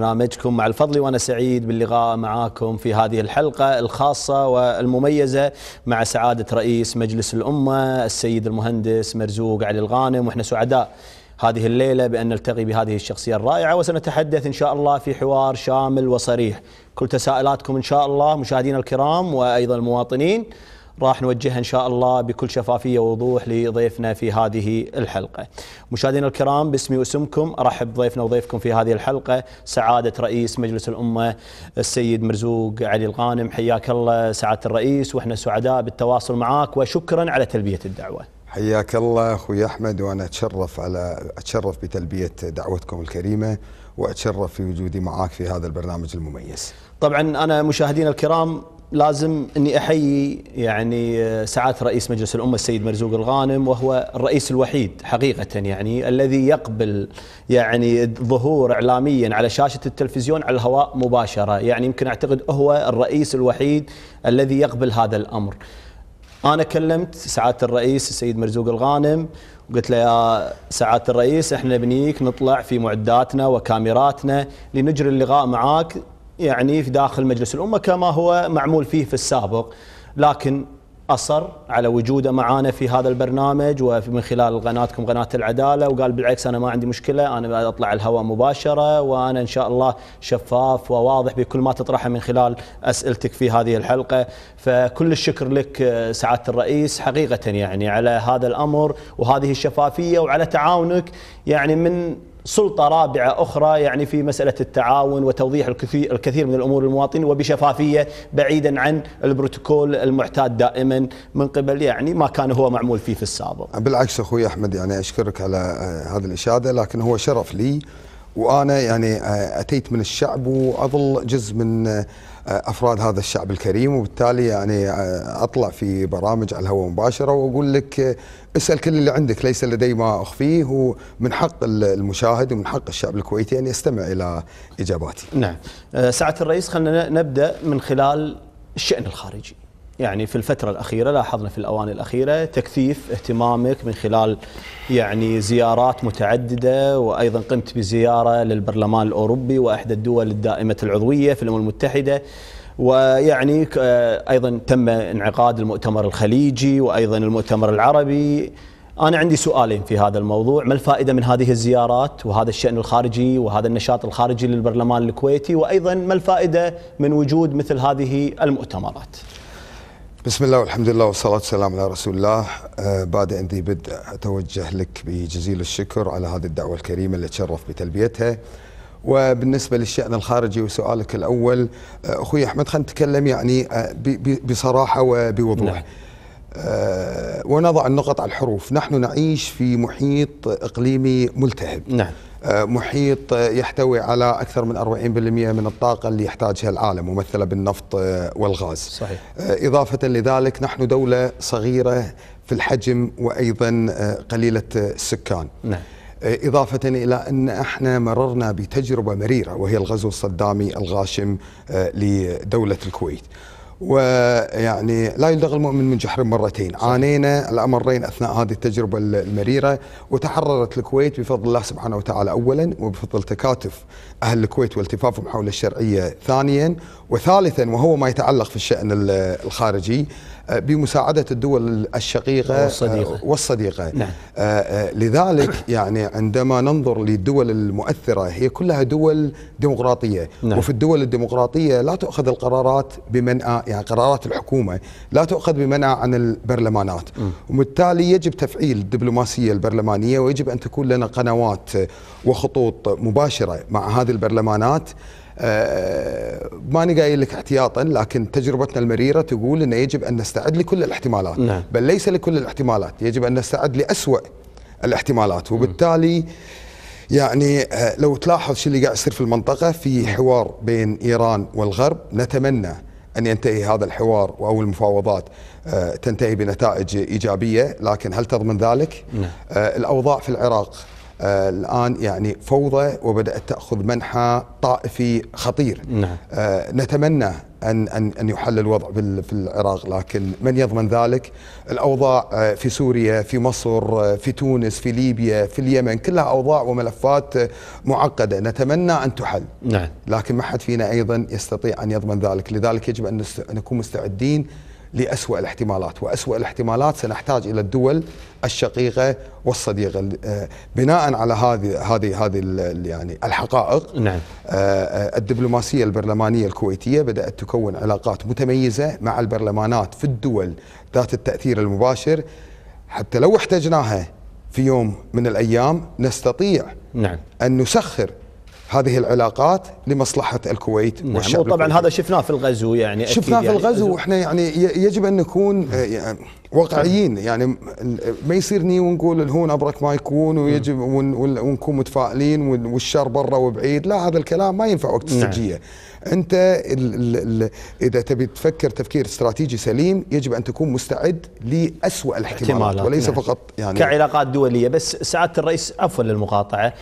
برنامجكم مع الفضل وانا سعيد باللقاء معاكم في هذه الحلقه الخاصه والمميزه مع سعاده رئيس مجلس الامه السيد المهندس مرزوق علي الغانم واحنا سعداء هذه الليله بان نلتقي بهذه الشخصيه الرائعه وسنتحدث ان شاء الله في حوار شامل وصريح كل تساؤلاتكم ان شاء الله مشاهدينا الكرام وايضا المواطنين راح نوجهها إن شاء الله بكل شفافية ووضوح لضيفنا في هذه الحلقة مشاهدينا الكرام باسمي واسمكم أرحب ضيفنا وضيفكم في هذه الحلقة سعادة رئيس مجلس الأمة السيد مرزوق علي الغانم حياك الله سعادة الرئيس وإحنا سعداء بالتواصل معك وشكرا على تلبية الدعوة حياك الله اخوي احمد وانا اتشرف على اتشرف بتلبيه دعوتكم الكريمه واتشرف في وجودي معاك في هذا البرنامج المميز. طبعا انا مشاهدينا الكرام لازم اني احيي يعني آه، سعاده رئيس مجلس الامه السيد مرزوق الغانم وهو الرئيس الوحيد حقيقه يعني الذي يقبل يعني ظهور اعلاميا على شاشه التلفزيون على الهواء مباشره، يعني يمكن اعتقد هو الرئيس الوحيد الذي يقبل هذا الامر. انا كلمت سعاده الرئيس السيد مرزوق الغانم قلت له يا سعاده الرئيس احنا بنيك نطلع في معداتنا وكاميراتنا لنجري اللقاء معاك يعني في داخل مجلس الأمة كما هو معمول فيه في السابق لكن أصر على وجوده معانا في هذا البرنامج ومن خلال قناتكم قناة العدالة وقال بالعكس أنا ما عندي مشكلة أنا أطلع الهواء مباشرة وأنا إن شاء الله شفاف وواضح بكل ما تطرحه من خلال أسئلتك في هذه الحلقة فكل الشكر لك سعادة الرئيس حقيقة يعني على هذا الأمر وهذه الشفافية وعلى تعاونك يعني من سلطة رابعة أخرى يعني في مسألة التعاون وتوضيح الكثير, الكثير من الأمور للمواطنين وبشفافية بعيدا عن البروتوكول المعتاد دائما من قبل يعني ما كان هو معمول فيه في السابق بالعكس أخوي أحمد يعني أشكرك على آه، هذه الإشادة لكن هو شرف لي وأنا يعني آه، أتيت من الشعب وأظل جزء من آه، افراد هذا الشعب الكريم وبالتالي يعني اطلع في برامج على الهواء مباشره واقول لك اسال كل اللي عندك ليس لدي ما اخفيه ومن حق المشاهد ومن حق الشعب الكويتي ان يستمع الى اجاباتي. نعم. آه، سعاده الرئيس خلينا نبدا من خلال الشان الخارجي. يعني في الفترة الأخيرة لاحظنا في الاواني الأخيرة تكثيف اهتمامك من خلال يعني زيارات متعددة وأيضا قمت بزيارة للبرلمان الأوروبي وإحدى الدول الدائمة العضوية في الأمم المتحدة ويعني آه، ايضا تم انعقاد المؤتمر الخليجي وايضا المؤتمر العربي انا عندي سؤالين في هذا الموضوع ما الفائده من هذه الزيارات وهذا الشان الخارجي وهذا النشاط الخارجي للبرلمان الكويتي وايضا ما الفائده من وجود مثل هذه المؤتمرات بسم الله والحمد لله والصلاة والسلام على رسول الله آه، بعد أن ذي بدء أتوجه لك بجزيل الشكر على هذه الدعوة الكريمة اللي تشرف بتلبيتها وبالنسبة للشأن الخارجي وسؤالك الأول آه، أخوي أحمد خلينا نتكلم يعني آه، بصراحة وبوضوح نعم. آه، ونضع النقط على الحروف نحن نعيش في محيط إقليمي ملتهب نعم. محيط يحتوي على أكثر من 40% من الطاقة اللي يحتاجها العالم ممثلة بالنفط والغاز صحيح. إضافة لذلك نحن دولة صغيرة في الحجم وأيضا قليلة السكان نعم. آه، إضافة إلى أن احنا مررنا بتجربة مريرة وهي الغزو الصدامي الغاشم آه، لدولة الكويت ويعني لا يلدغ المؤمن من جحر مرتين عانينا الأمرين أثناء هذه التجربة المريرة وتحررت الكويت بفضل الله سبحانه وتعالى أولا وبفضل تكاتف أهل الكويت والتفافهم حول الشرعية ثانيا وثالثا وهو ما يتعلق في الشأن الخارجي بمساعدة الدول الشقيقة والصديقة, آه، والصديقة. نعم. آه، آه، لذلك يعني عندما ننظر للدول المؤثرة هي كلها دول ديمقراطية نعم. وفي الدول الديمقراطية لا تؤخذ القرارات بمنأى يعني قرارات الحكومة لا تؤخذ بمنأى عن البرلمانات وبالتالي يجب تفعيل الدبلوماسية البرلمانية ويجب أن تكون لنا قنوات وخطوط مباشرة مع هذه البرلمانات آه، ماني قايل لك احتياطا لكن تجربتنا المريره تقول انه يجب ان نستعد لكل الاحتمالات نعم. بل ليس لكل الاحتمالات يجب ان نستعد لاسوا الاحتمالات وبالتالي يعني آه، لو تلاحظ شو اللي قاعد يصير في المنطقه في نعم. حوار بين ايران والغرب نتمنى ان ينتهي هذا الحوار او المفاوضات آه، تنتهي بنتائج ايجابيه لكن هل تضمن ذلك؟ نعم. الاوضاع في العراق آه الآن يعني فوضى وبدأت تأخذ منحى طائفي خطير نعم. آه نتمنى أن, أن, أن يحل الوضع في العراق لكن من يضمن ذلك الأوضاع آه في سوريا في مصر آه، في تونس في ليبيا في اليمن كلها أوضاع وملفات آه، معقدة نتمنى أن تحل نعم. لكن ما حد فينا أيضا يستطيع أن يضمن ذلك لذلك يجب أن نكون مستعدين لأسوأ الاحتمالات وأسوأ الاحتمالات سنحتاج إلى الدول الشقيقة والصديقة آه، بناء على هذه هذه هذه يعني الحقائق نعم. آه، آه، الدبلوماسية البرلمانية الكويتية بدأت تكون علاقات متميزة مع البرلمانات في الدول ذات التأثير المباشر حتى لو احتجناها في يوم من الأيام نستطيع نعم. أن نسخر هذه العلاقات لمصلحه الكويت نعم والشعب وطبعا الكويت. هذا شفناه في الغزو يعني شفناه في يعني. الغزو واحنا يعني يجب ان نكون آه، يعني واقعيين نعم. يعني ما يصيرني ونقول الهون ابرك ما يكون ويجب نعم. ونكون متفائلين والشر برا وبعيد لا هذا الكلام ما ينفع وقت نعم. السجيه نعم. انت الـ الـ الـ اذا تبي تفكر تفكير استراتيجي سليم يجب ان تكون مستعد لاسوء الاحتمالات وليس نعم. فقط يعني كعلاقات دوليه بس سعاده الرئيس عفوا للمقاطعه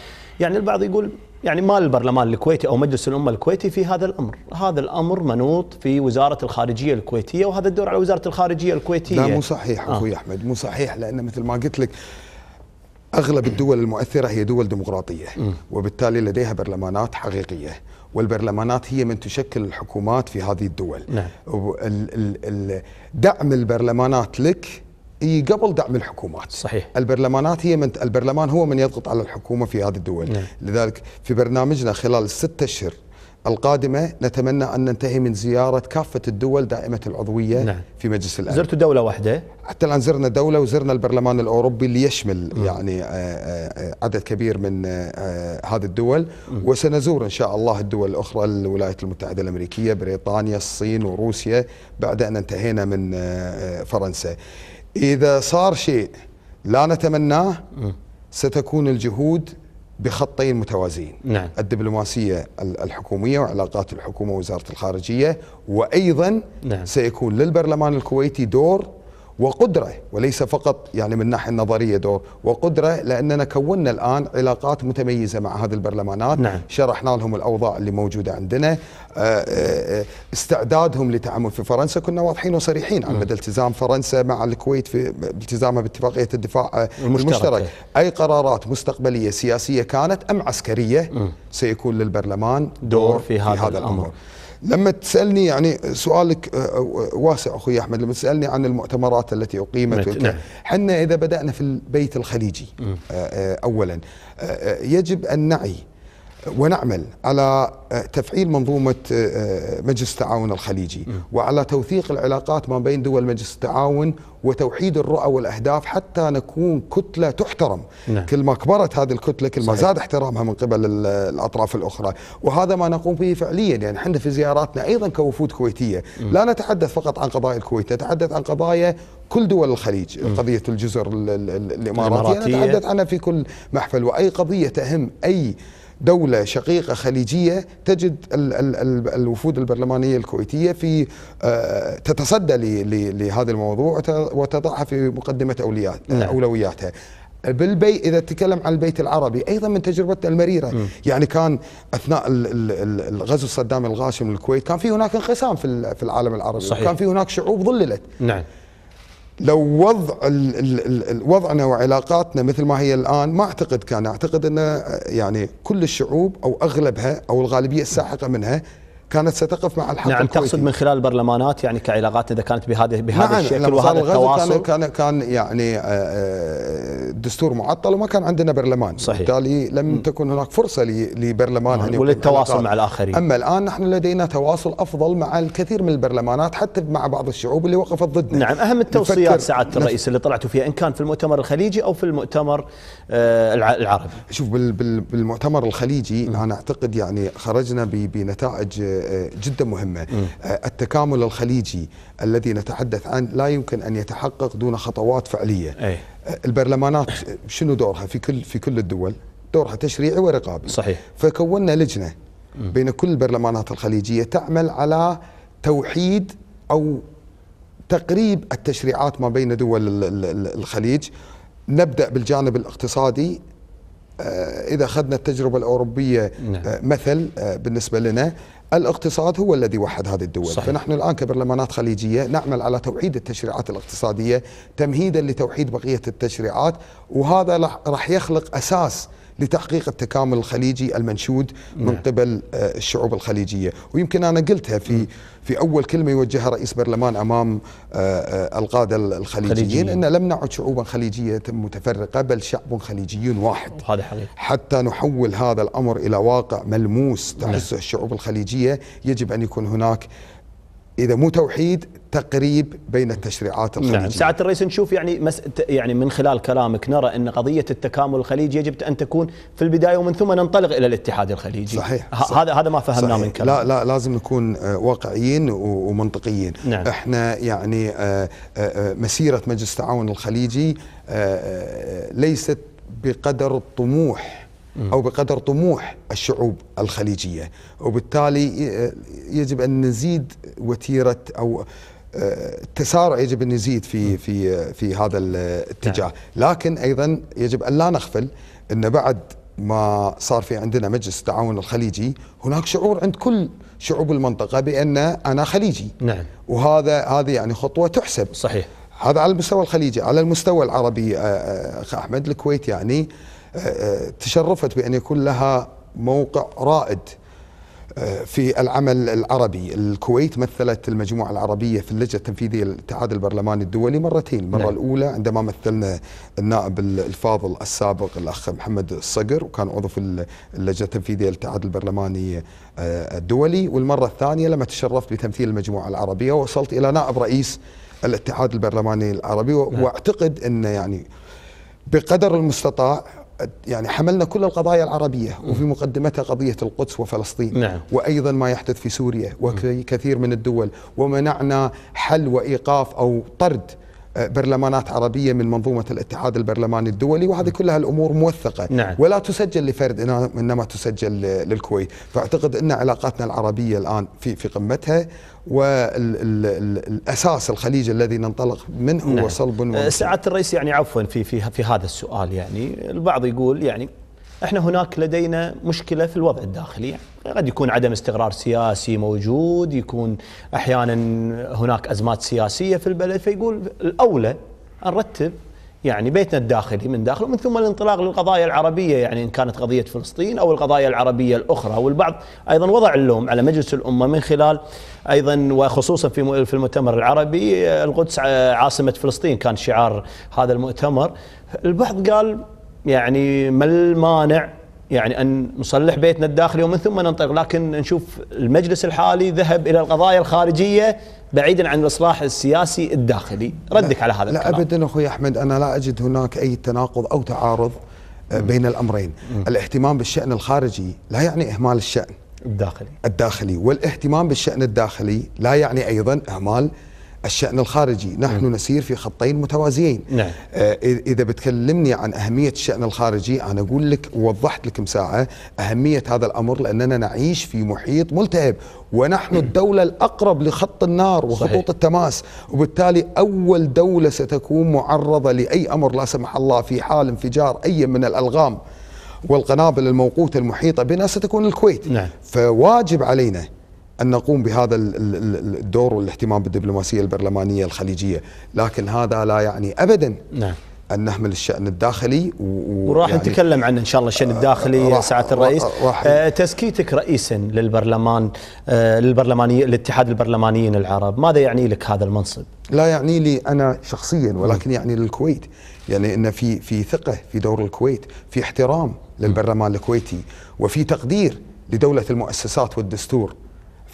يعني البعض يقول يعني مال البرلمان الكويتي او مجلس الامه الكويتي في هذا الامر، هذا الامر منوط في وزاره الخارجيه الكويتيه وهذا الدور على وزاره الخارجيه الكويتيه. لا مو صحيح آه. اخوي احمد مو صحيح لان مثل ما قلت لك اغلب الدول المؤثره هي دول ديمقراطيه وبالتالي لديها برلمانات حقيقيه والبرلمانات هي من تشكل الحكومات في هذه الدول. نعم. دعم البرلمانات لك هي قبل دعم الحكومات صحيح البرلمانات هي من البرلمان هو من يضغط على الحكومه في هذه الدول نعم. لذلك في برنامجنا خلال الست اشهر القادمه نتمنى ان ننتهي من زياره كافه الدول دائمه العضويه نعم. في مجلس الامن زرت دوله واحده حتى الان زرنا دوله وزرنا البرلمان الاوروبي اللي يشمل م. يعني آه، آه، آه، عدد كبير من هذه الدول م. وسنزور ان شاء الله الدول الاخرى الولايات المتحده الامريكيه بريطانيا الصين وروسيا بعد ان انتهينا من فرنسا إذا صار شيء لا نتمناه ستكون الجهود بخطين متوازيين نعم. الدبلوماسية الحكومية وعلاقات الحكومة ووزارة الخارجية وأيضا نعم. سيكون للبرلمان الكويتي دور وقدرة وليس فقط يعني من الناحية النظرية دور وقدرة لأننا كوننا الآن علاقات متميزة مع هذه البرلمانات نعم. شرحنا لهم الأوضاع اللي موجودة عندنا آه، آه، آه، استعدادهم للتعامل في فرنسا كنا واضحين وصريحين عن مدى نعم. التزام فرنسا مع الكويت في التزامها باتفاقية الدفاع المشترك. المشترك أي قرارات مستقبلية سياسية كانت أم عسكرية م. سيكون للبرلمان دور, دور في هذا, في هذا الأمر, الأمر. لما تسالني يعني سؤالك آه، آه، واسع اخوي احمد لما تسالني عن المؤتمرات التي اقيمت نعم. حنا اذا بدانا في البيت الخليجي آه، اولا يجب ان نعي ونعمل على آه، تفعيل منظومة آه، آه، مجلس التعاون الخليجي وعلى توثيق العلاقات ما بين دول مجلس التعاون وتوحيد الرؤى والأهداف حتى نكون كتلة تحترم نعم. كل ما كبرت هذه الكتلة كل ما صحيح. زاد احترامها من قبل الأطراف الأخرى وهذا ما نقوم به فعليا يعني احنا في زياراتنا أيضا كوفود كويتية مم. لا نتحدث فقط عن قضايا الكويت نتحدث عن قضايا كل دول الخليج مم. قضية الجزر الإماراتية نتحدث عنها في كل محفل وأي قضية تهم أي دولة شقيقة خليجية تجد الوفود البرلمانية الكويتية في آه، تتصدى لهذا الموضوع وتضعها في مقدمة نعم. أولوياتها بالبي اذا تكلم عن البيت العربي ايضا من تجربتنا المريره م. يعني كان اثناء غزو صدام الغاشم للكويت كان في هناك انقسام في العالم العربي صحيح. كان في هناك شعوب ظللت نعم لو وضع وضعنا وعلاقاتنا مثل ما هي الان ما اعتقد كان اعتقد ان يعني كل الشعوب او اغلبها او الغالبيه الساحقه منها كانت ستقف مع الحق نعم الكويتي. تقصد من خلال البرلمانات يعني كعلاقات اذا كانت بهذا بهذا نعم الشكل وهذا التواصل كان كان يعني الدستور آه، آه، معطل وما كان عندنا برلمان صحيح بالتالي لم تكن هناك فرصه لبرلمان آه. وللتواصل مع الاخرين اما الان نحن لدينا تواصل افضل مع الكثير من البرلمانات حتى مع بعض الشعوب اللي وقفت ضدنا نعم اهم التوصيات سعاده الرئيس اللي طلعتوا فيها ان كان في المؤتمر الخليجي او في المؤتمر آه، العربي شوف بالمؤتمر الخليجي م. انا اعتقد يعني خرجنا بنتائج جدا مهمة التكامل الخليجي الذي نتحدث عنه لا يمكن أن يتحقق دون خطوات فعلية البرلمانات شنو دورها في كل في كل الدول دورها تشريعي ورقابي صحيح فكوننا لجنة بين كل البرلمانات الخليجية تعمل على توحيد أو تقريب التشريعات ما بين دول الخليج نبدأ بالجانب الاقتصادي آه، إذا أخذنا التجربة الأوروبية نعم. آه، مثل آه، بالنسبة لنا الاقتصاد هو الذي وحد هذه الدول صحيح. فنحن الآن كبرلمانات خليجية نعمل على توحيد التشريعات الاقتصادية تمهيدا لتوحيد بقية التشريعات وهذا راح يخلق أساس لتحقيق التكامل الخليجي المنشود من نعم. قبل آه، الشعوب الخليجيه ويمكن انا قلتها في في اول كلمه يوجهها رئيس برلمان امام آه، آه، القاده الخليجيين ان لم نعد شعوبا خليجيه متفرقه بل شعب خليجي واحد هذا حقيقي حتى نحول هذا الامر الى واقع ملموس نعم. تحسه الشعوب الخليجيه يجب ان يكون هناك اذا مو توحيد تقريب بين التشريعات نعم. الخليجيه نعم سعاده الرئيس نشوف يعني مس يعني من خلال كلامك نرى ان قضيه التكامل الخليجي يجب ان تكون في البدايه ومن ثم ننطلق الى الاتحاد الخليجي صحيح هذا هذا ما فهمناه من كلامك لا لا لازم نكون آه، واقعيين ومنطقيين نعم. احنا يعني آه، آه، مسيره مجلس التعاون الخليجي ليست بقدر الطموح أو بقدر طموح الشعوب الخليجية وبالتالي يجب أن نزيد وتيرة أو تسارع يجب ان يزيد في في في هذا الاتجاه، نعم. لكن ايضا يجب ان لا نغفل ان بعد ما صار في عندنا مجلس التعاون الخليجي هناك شعور عند كل شعوب المنطقه بان انا خليجي نعم وهذا هذه يعني خطوه تحسب صحيح هذا على المستوى الخليجي على المستوى العربي آه، آه، اخ احمد الكويت يعني آه، تشرفت بان يكون لها موقع رائد في العمل العربي الكويت مثلت المجموعة العربية في اللجنة التنفيذية للاتحاد البرلماني الدولي مرتين المرة نعم. الأولى عندما مثلنا النائب الفاضل السابق الأخ محمد الصقر وكان عضو في اللجنة التنفيذية للاتحاد البرلماني آه، الدولي والمرة الثانية لما تشرفت بتمثيل المجموعة العربية وصلت إلى نائب رئيس الاتحاد البرلماني العربي نعم. واعتقد أن يعني بقدر المستطاع يعني حملنا كل القضايا العربية وفي مقدمتها قضية القدس وفلسطين نعم. وأيضا ما يحدث في سوريا وكثير من الدول ومنعنا حل وإيقاف أو طرد برلمانات عربية من منظومة الاتحاد البرلماني الدولي وهذه كلها الأمور موثقة نعم. ولا تسجل لفرد إنما تسجل للكويت فأعتقد أن علاقاتنا العربية الآن في, في قمتها والاساس الخليج الذي ننطلق منه نعم. هو صلب أه، سعاده الرئيس يعني عفوا في في في هذا السؤال يعني البعض يقول يعني احنا هناك لدينا مشكله في الوضع الداخلي يعني قد يكون عدم استقرار سياسي موجود يكون احيانا هناك ازمات سياسيه في البلد فيقول الاولى نرتب يعني بيتنا الداخلي من داخله ومن ثم الانطلاق للقضايا العربية يعني إن كانت قضية فلسطين أو القضايا العربية الأخرى والبعض أيضا وضع اللوم على مجلس الأمة من خلال أيضا وخصوصا في في المؤتمر العربي القدس عاصمة فلسطين كان شعار هذا المؤتمر البعض قال يعني ما المانع يعني ان نصلح بيتنا الداخلي ومن ثم ننطلق لكن نشوف المجلس الحالي ذهب الى القضايا الخارجيه بعيدا عن الاصلاح السياسي الداخلي ردك على هذا لا الكلام. ابدا اخوي احمد انا لا اجد هناك اي تناقض او تعارض آه، بين الامرين الاهتمام بالشان الخارجي لا يعني اهمال الشان الداخلي الداخلي والاهتمام بالشان الداخلي لا يعني ايضا اهمال الشأن الخارجي نحن م. نسير في خطين متوازيين نعم. آه، إذا بتكلمني عن أهمية الشأن الخارجي أنا أقول لك ووضحت لك ساعة أهمية هذا الأمر لأننا نعيش في محيط ملتهب ونحن م. الدولة الأقرب لخط النار وخطوط صحيح. التماس وبالتالي أول دولة ستكون معرضة لأي أمر لا سمح الله في حال انفجار أي من الألغام والقنابل الموقوتة المحيطة بنا ستكون الكويت نعم. فواجب علينا أن نقوم بهذا الدور والاهتمام بالدبلوماسية البرلمانية الخليجية لكن هذا لا يعني أبدا نعم. أن نحمل الشأن الداخلي و... وراح يعني نتكلم عنه إن شاء الله الشأن آه، الداخلي سعة الرئيس راح آه تزكيتك رئيسا للبرلمان آه للبرلماني الاتحاد البرلمانيين العرب ماذا يعني لك هذا المنصب؟ لا يعني لي أنا شخصيا ولكن م. يعني للكويت يعني أن في في ثقة في دور الكويت في احترام للبرلمان الكويتي وفي تقدير لدولة المؤسسات والدستور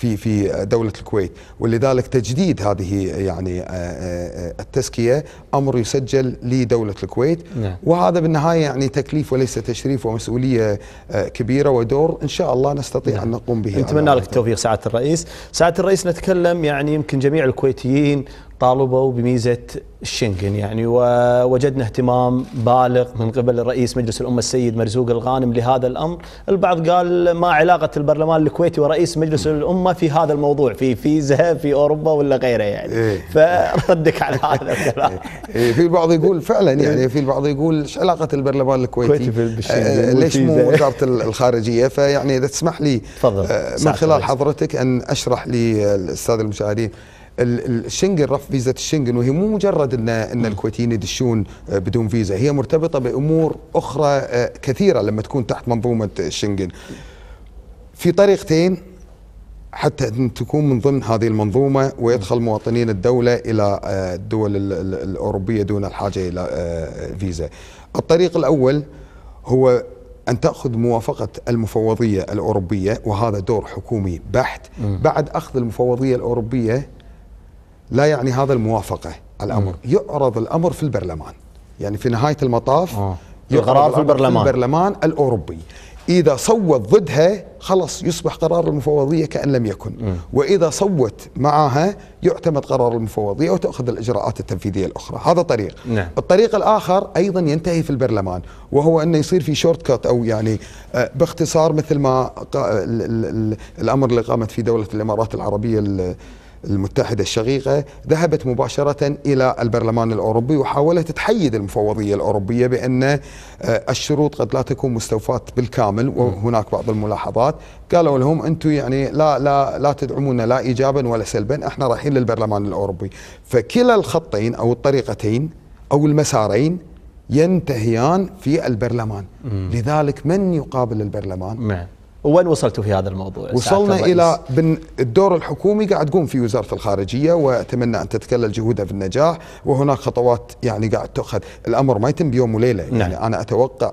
في في دوله الكويت ولذلك تجديد هذه يعني آه، آه، آه، التزكيه امر يسجل لدوله الكويت نعم. وهذا بالنهايه يعني تكليف وليس تشريف ومسؤوليه كبيره ودور ان شاء الله نستطيع نعم. ان نقوم به نتمنى لك التوفيق سعاده الرئيس سعاده الرئيس نتكلم يعني يمكن جميع الكويتيين طالبوا بميزه الشنغن يعني ووجدنا اهتمام بالغ من قبل رئيس مجلس الامه السيد مرزوق الغانم لهذا الامر، البعض قال ما علاقه البرلمان الكويتي ورئيس مجلس الامه في هذا الموضوع في فيزا في اوروبا ولا غيره يعني إيه. فردك على هذا إيه. الكلام إيه، في البعض يقول فعلا يعني في البعض يقول ايش علاقه البرلمان الكويتي آه، آه، ليش مو وزاره الخارجيه فيعني اذا تسمح لي تفضل آه، من خلال حضرتك ان اشرح للاستاذ المشاهدين الشنغن رفض فيزا الشنغن وهي مو مجرد ان ان الكويتيين يدشون آه، بدون فيزا هي مرتبطه بامور اخرى آه، كثيره لما تكون تحت منظومه الشنغن في طريقتين حتى ان تكون من ضمن هذه المنظومه ويدخل مواطنين الدوله الى آه، الدول الاوروبيه دون الحاجه الى فيزا. الطريق الاول هو أن تأخذ موافقة المفوضية الأوروبية وهذا دور حكومي بحت بعد أخذ المفوضية الأوروبية لا يعني هذا الموافقة على الأمر م. يعرض الأمر في البرلمان يعني في نهاية المطاف آه. قرار في البرلمان في البرلمان الأوروبي إذا صوت ضدها خلص يصبح قرار المفوضية كأن لم يكن م. وإذا صوت معها يعتمد قرار المفوضية وتأخذ الإجراءات التنفيذية الأخرى هذا طريق نعم. الطريق الآخر أيضا ينتهي في البرلمان وهو أنه يصير في شورت كات أو يعني آه، باختصار مثل ما الأمر اللي قامت فيه دولة الإمارات العربية المتحدة الشقيقة ذهبت مباشرة إلى البرلمان الأوروبي وحاولت تحيد المفوضية الأوروبية بأن آه، الشروط قد لا تكون مستوفاة بالكامل وهناك بعض الملاحظات قالوا لهم أنتم يعني لا لا لا تدعمونا لا إيجابا ولا سلبا احنا رايحين للبرلمان الأوروبي فكلا الخطين أو الطريقتين أو المسارين ينتهيان في البرلمان لذلك من يقابل البرلمان مم. نعم. وين وصلتوا في هذا الموضوع؟ وصلنا الى بن الدور الحكومي قاعد تقوم فيه وزاره الخارجيه واتمنى ان تتكلل جهودها في النجاح وهناك خطوات يعني قاعد تؤخذ، الامر ما يتم بيوم وليله يعني نعم. انا اتوقع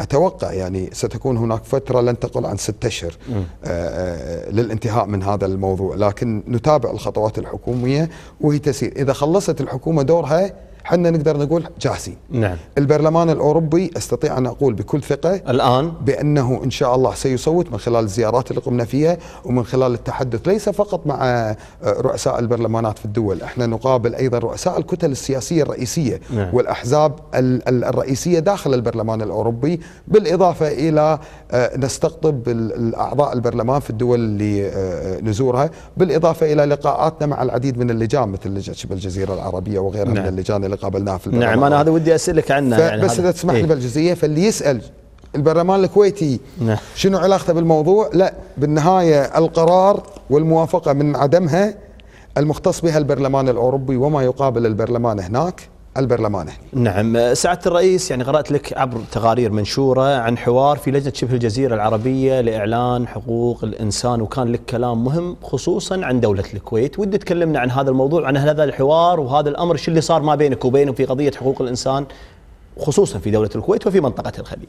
اتوقع يعني ستكون هناك فتره لن تقل عن ستة اشهر آه، آه، للانتهاء من هذا الموضوع، لكن نتابع الخطوات الحكوميه وهي تسير، اذا خلصت الحكومه دورها حنا نقدر نقول جاهزين نعم البرلمان الأوروبي أستطيع أن أقول بكل ثقة الآن بأنه إن شاء الله سيصوت من خلال الزيارات اللي قمنا فيها ومن خلال التحدث ليس فقط مع آه، رؤساء البرلمانات في الدول احنا نقابل أيضا رؤساء الكتل السياسية الرئيسية نعم. والأحزاب الرئيسية داخل البرلمان الأوروبي بالإضافة إلى آه، نستقطب الأعضاء البرلمان في الدول اللي آه، نزورها بالإضافة إلى لقاءاتنا مع العديد من اللجان مثل لجنة الجزيرة العربية وغيرها نعم. من اللجان اللي قابلناه في البرلمان نعم انا هذا ودي اسالك عنه يعني بس اذا تسمح لي إيه. بالجزئيه فاللي يسال البرلمان الكويتي نعم. شنو علاقته بالموضوع لا بالنهايه القرار والموافقه من عدمها المختص بها البرلمان الاوروبي وما يقابل البرلمان هناك البرلمان هنا. نعم سعادة الرئيس يعني قرأت لك عبر تقارير منشورة عن حوار في لجنة شبه الجزيرة العربية لإعلان حقوق الإنسان وكان لك كلام مهم خصوصا عن دولة الكويت ودي تكلمنا عن هذا الموضوع عن هذا الحوار وهذا الأمر شو اللي صار ما بينك وبينهم في قضية حقوق الإنسان خصوصا في دولة الكويت وفي منطقة الخليج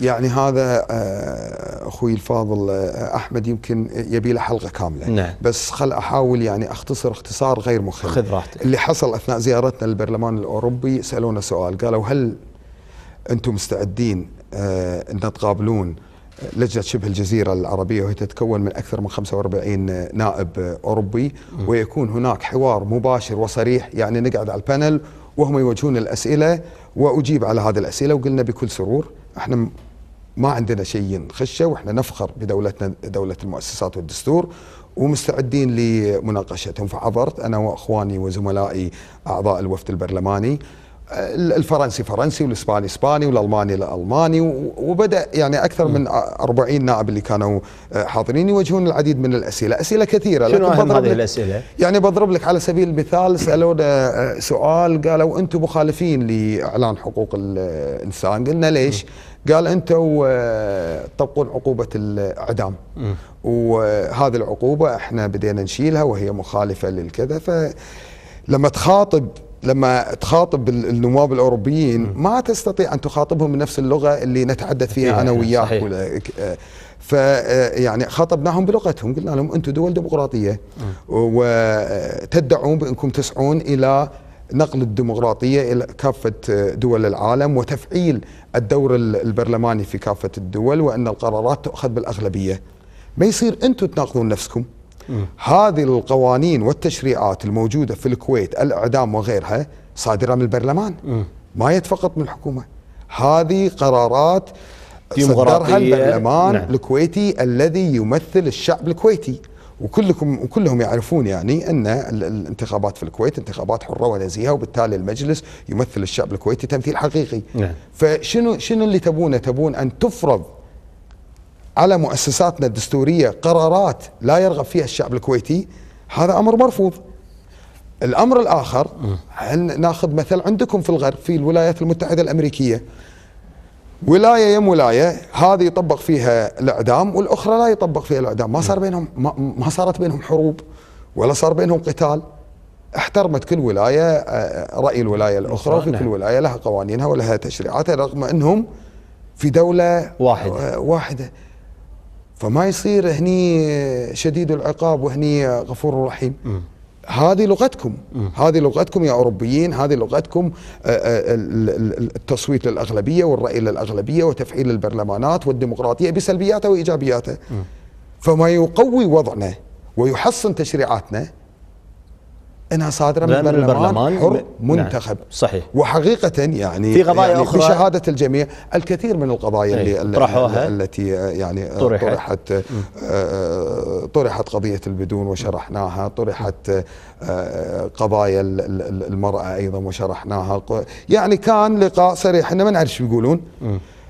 يعني هذا آه، اخوي الفاضل آه، احمد يمكن يبي له حلقه كامله نعم. بس خل احاول يعني اختصر اختصار غير مخيف خذ راحتك اللي حصل اثناء زيارتنا للبرلمان الاوروبي سالونا سؤال قالوا هل انتم مستعدين آه، ان تقابلون لجنة شبه الجزيرة العربية وهي تتكون من أكثر من 45 نائب أوروبي ويكون هناك حوار مباشر وصريح يعني نقعد على البانل وهم يوجهون الأسئلة وأجيب على هذه الأسئلة وقلنا بكل سرور احنا ما عندنا شيء نخشه واحنا نفخر بدولتنا دوله المؤسسات والدستور ومستعدين لمناقشتهم فعبرت انا واخواني وزملائي اعضاء الوفد البرلماني الفرنسي فرنسي والاسباني اسباني والالماني الالماني وبدا يعني اكثر من 40 نائب اللي كانوا آه، حاضرين يواجهون العديد من الاسئله، اسئله كثيره شنو اهم هذه الاسئله؟ يعني بضرب لك على سبيل المثال سالونا آه، سؤال قالوا انتم مخالفين لاعلان حقوق آه، الانسان، قلنا ليش؟ م. قال انتم تطبقون عقوبه الاعدام وهذه العقوبه احنا بدينا نشيلها وهي مخالفه للكذا فلما تخاطب لما تخاطب النواب الاوروبيين ما تستطيع ان تخاطبهم بنفس اللغه اللي نتحدث فيها انا وياك فيعني خاطبناهم بلغتهم قلنا لهم انتم دول ديمقراطيه وتدعون بانكم تسعون الى نقل الديمقراطيه الى كافه دول العالم وتفعيل الدور البرلماني في كافه الدول وان القرارات تؤخذ بالاغلبيه. ما يصير انتم تناقضون نفسكم. هذه القوانين والتشريعات الموجوده في الكويت الاعدام وغيرها صادره من البرلمان. ما يد فقط من الحكومه. هذه قرارات صدرها البرلمان نعم. الكويتي الذي يمثل الشعب الكويتي. وكلكم وكلهم يعرفون يعني ان الانتخابات في الكويت انتخابات حره ونزيهه وبالتالي المجلس يمثل الشعب الكويتي تمثيل حقيقي نعم. فشنو شنو اللي تبونه تبون ان تفرض على مؤسساتنا الدستوريه قرارات لا يرغب فيها الشعب الكويتي هذا امر مرفوض الامر الاخر ناخذ مثل عندكم في الغرب في الولايات المتحده الامريكيه ولايه يم ولايه هذه يطبق فيها الاعدام والاخرى لا يطبق فيها الاعدام ما صار بينهم ما صارت بينهم حروب ولا صار بينهم قتال احترمت كل ولايه آه، آه، راي الولايه الاخرى وفي نعم. كل ولايه لها قوانينها ولها تشريعاتها رغم انهم في دوله آه، واحده واحده فما يصير هني شديد العقاب وهني غفور رحيم هذه لغتكم هذه لغتكم يا أوروبيين هذه لغتكم آه، آه، التصويت للأغلبية والرأي للأغلبية وتفعيل البرلمانات والديمقراطية بسلبياتها وإيجابياتها فما يقوي وضعنا ويحصن تشريعاتنا انها صادره من البرلمان حر نعم، منتخب نعم صحيح وحقيقه يعني في قضايا يعني اخرى بشهاده الجميع الكثير من القضايا إيه، اللي طرحوها التي يعني طرحت طرحت, آه، طرحت قضيه البدون وشرحناها طرحت آه، قضايا المراه ايضا وشرحناها يعني كان لقاء صريح احنا ما نعرف شو يقولون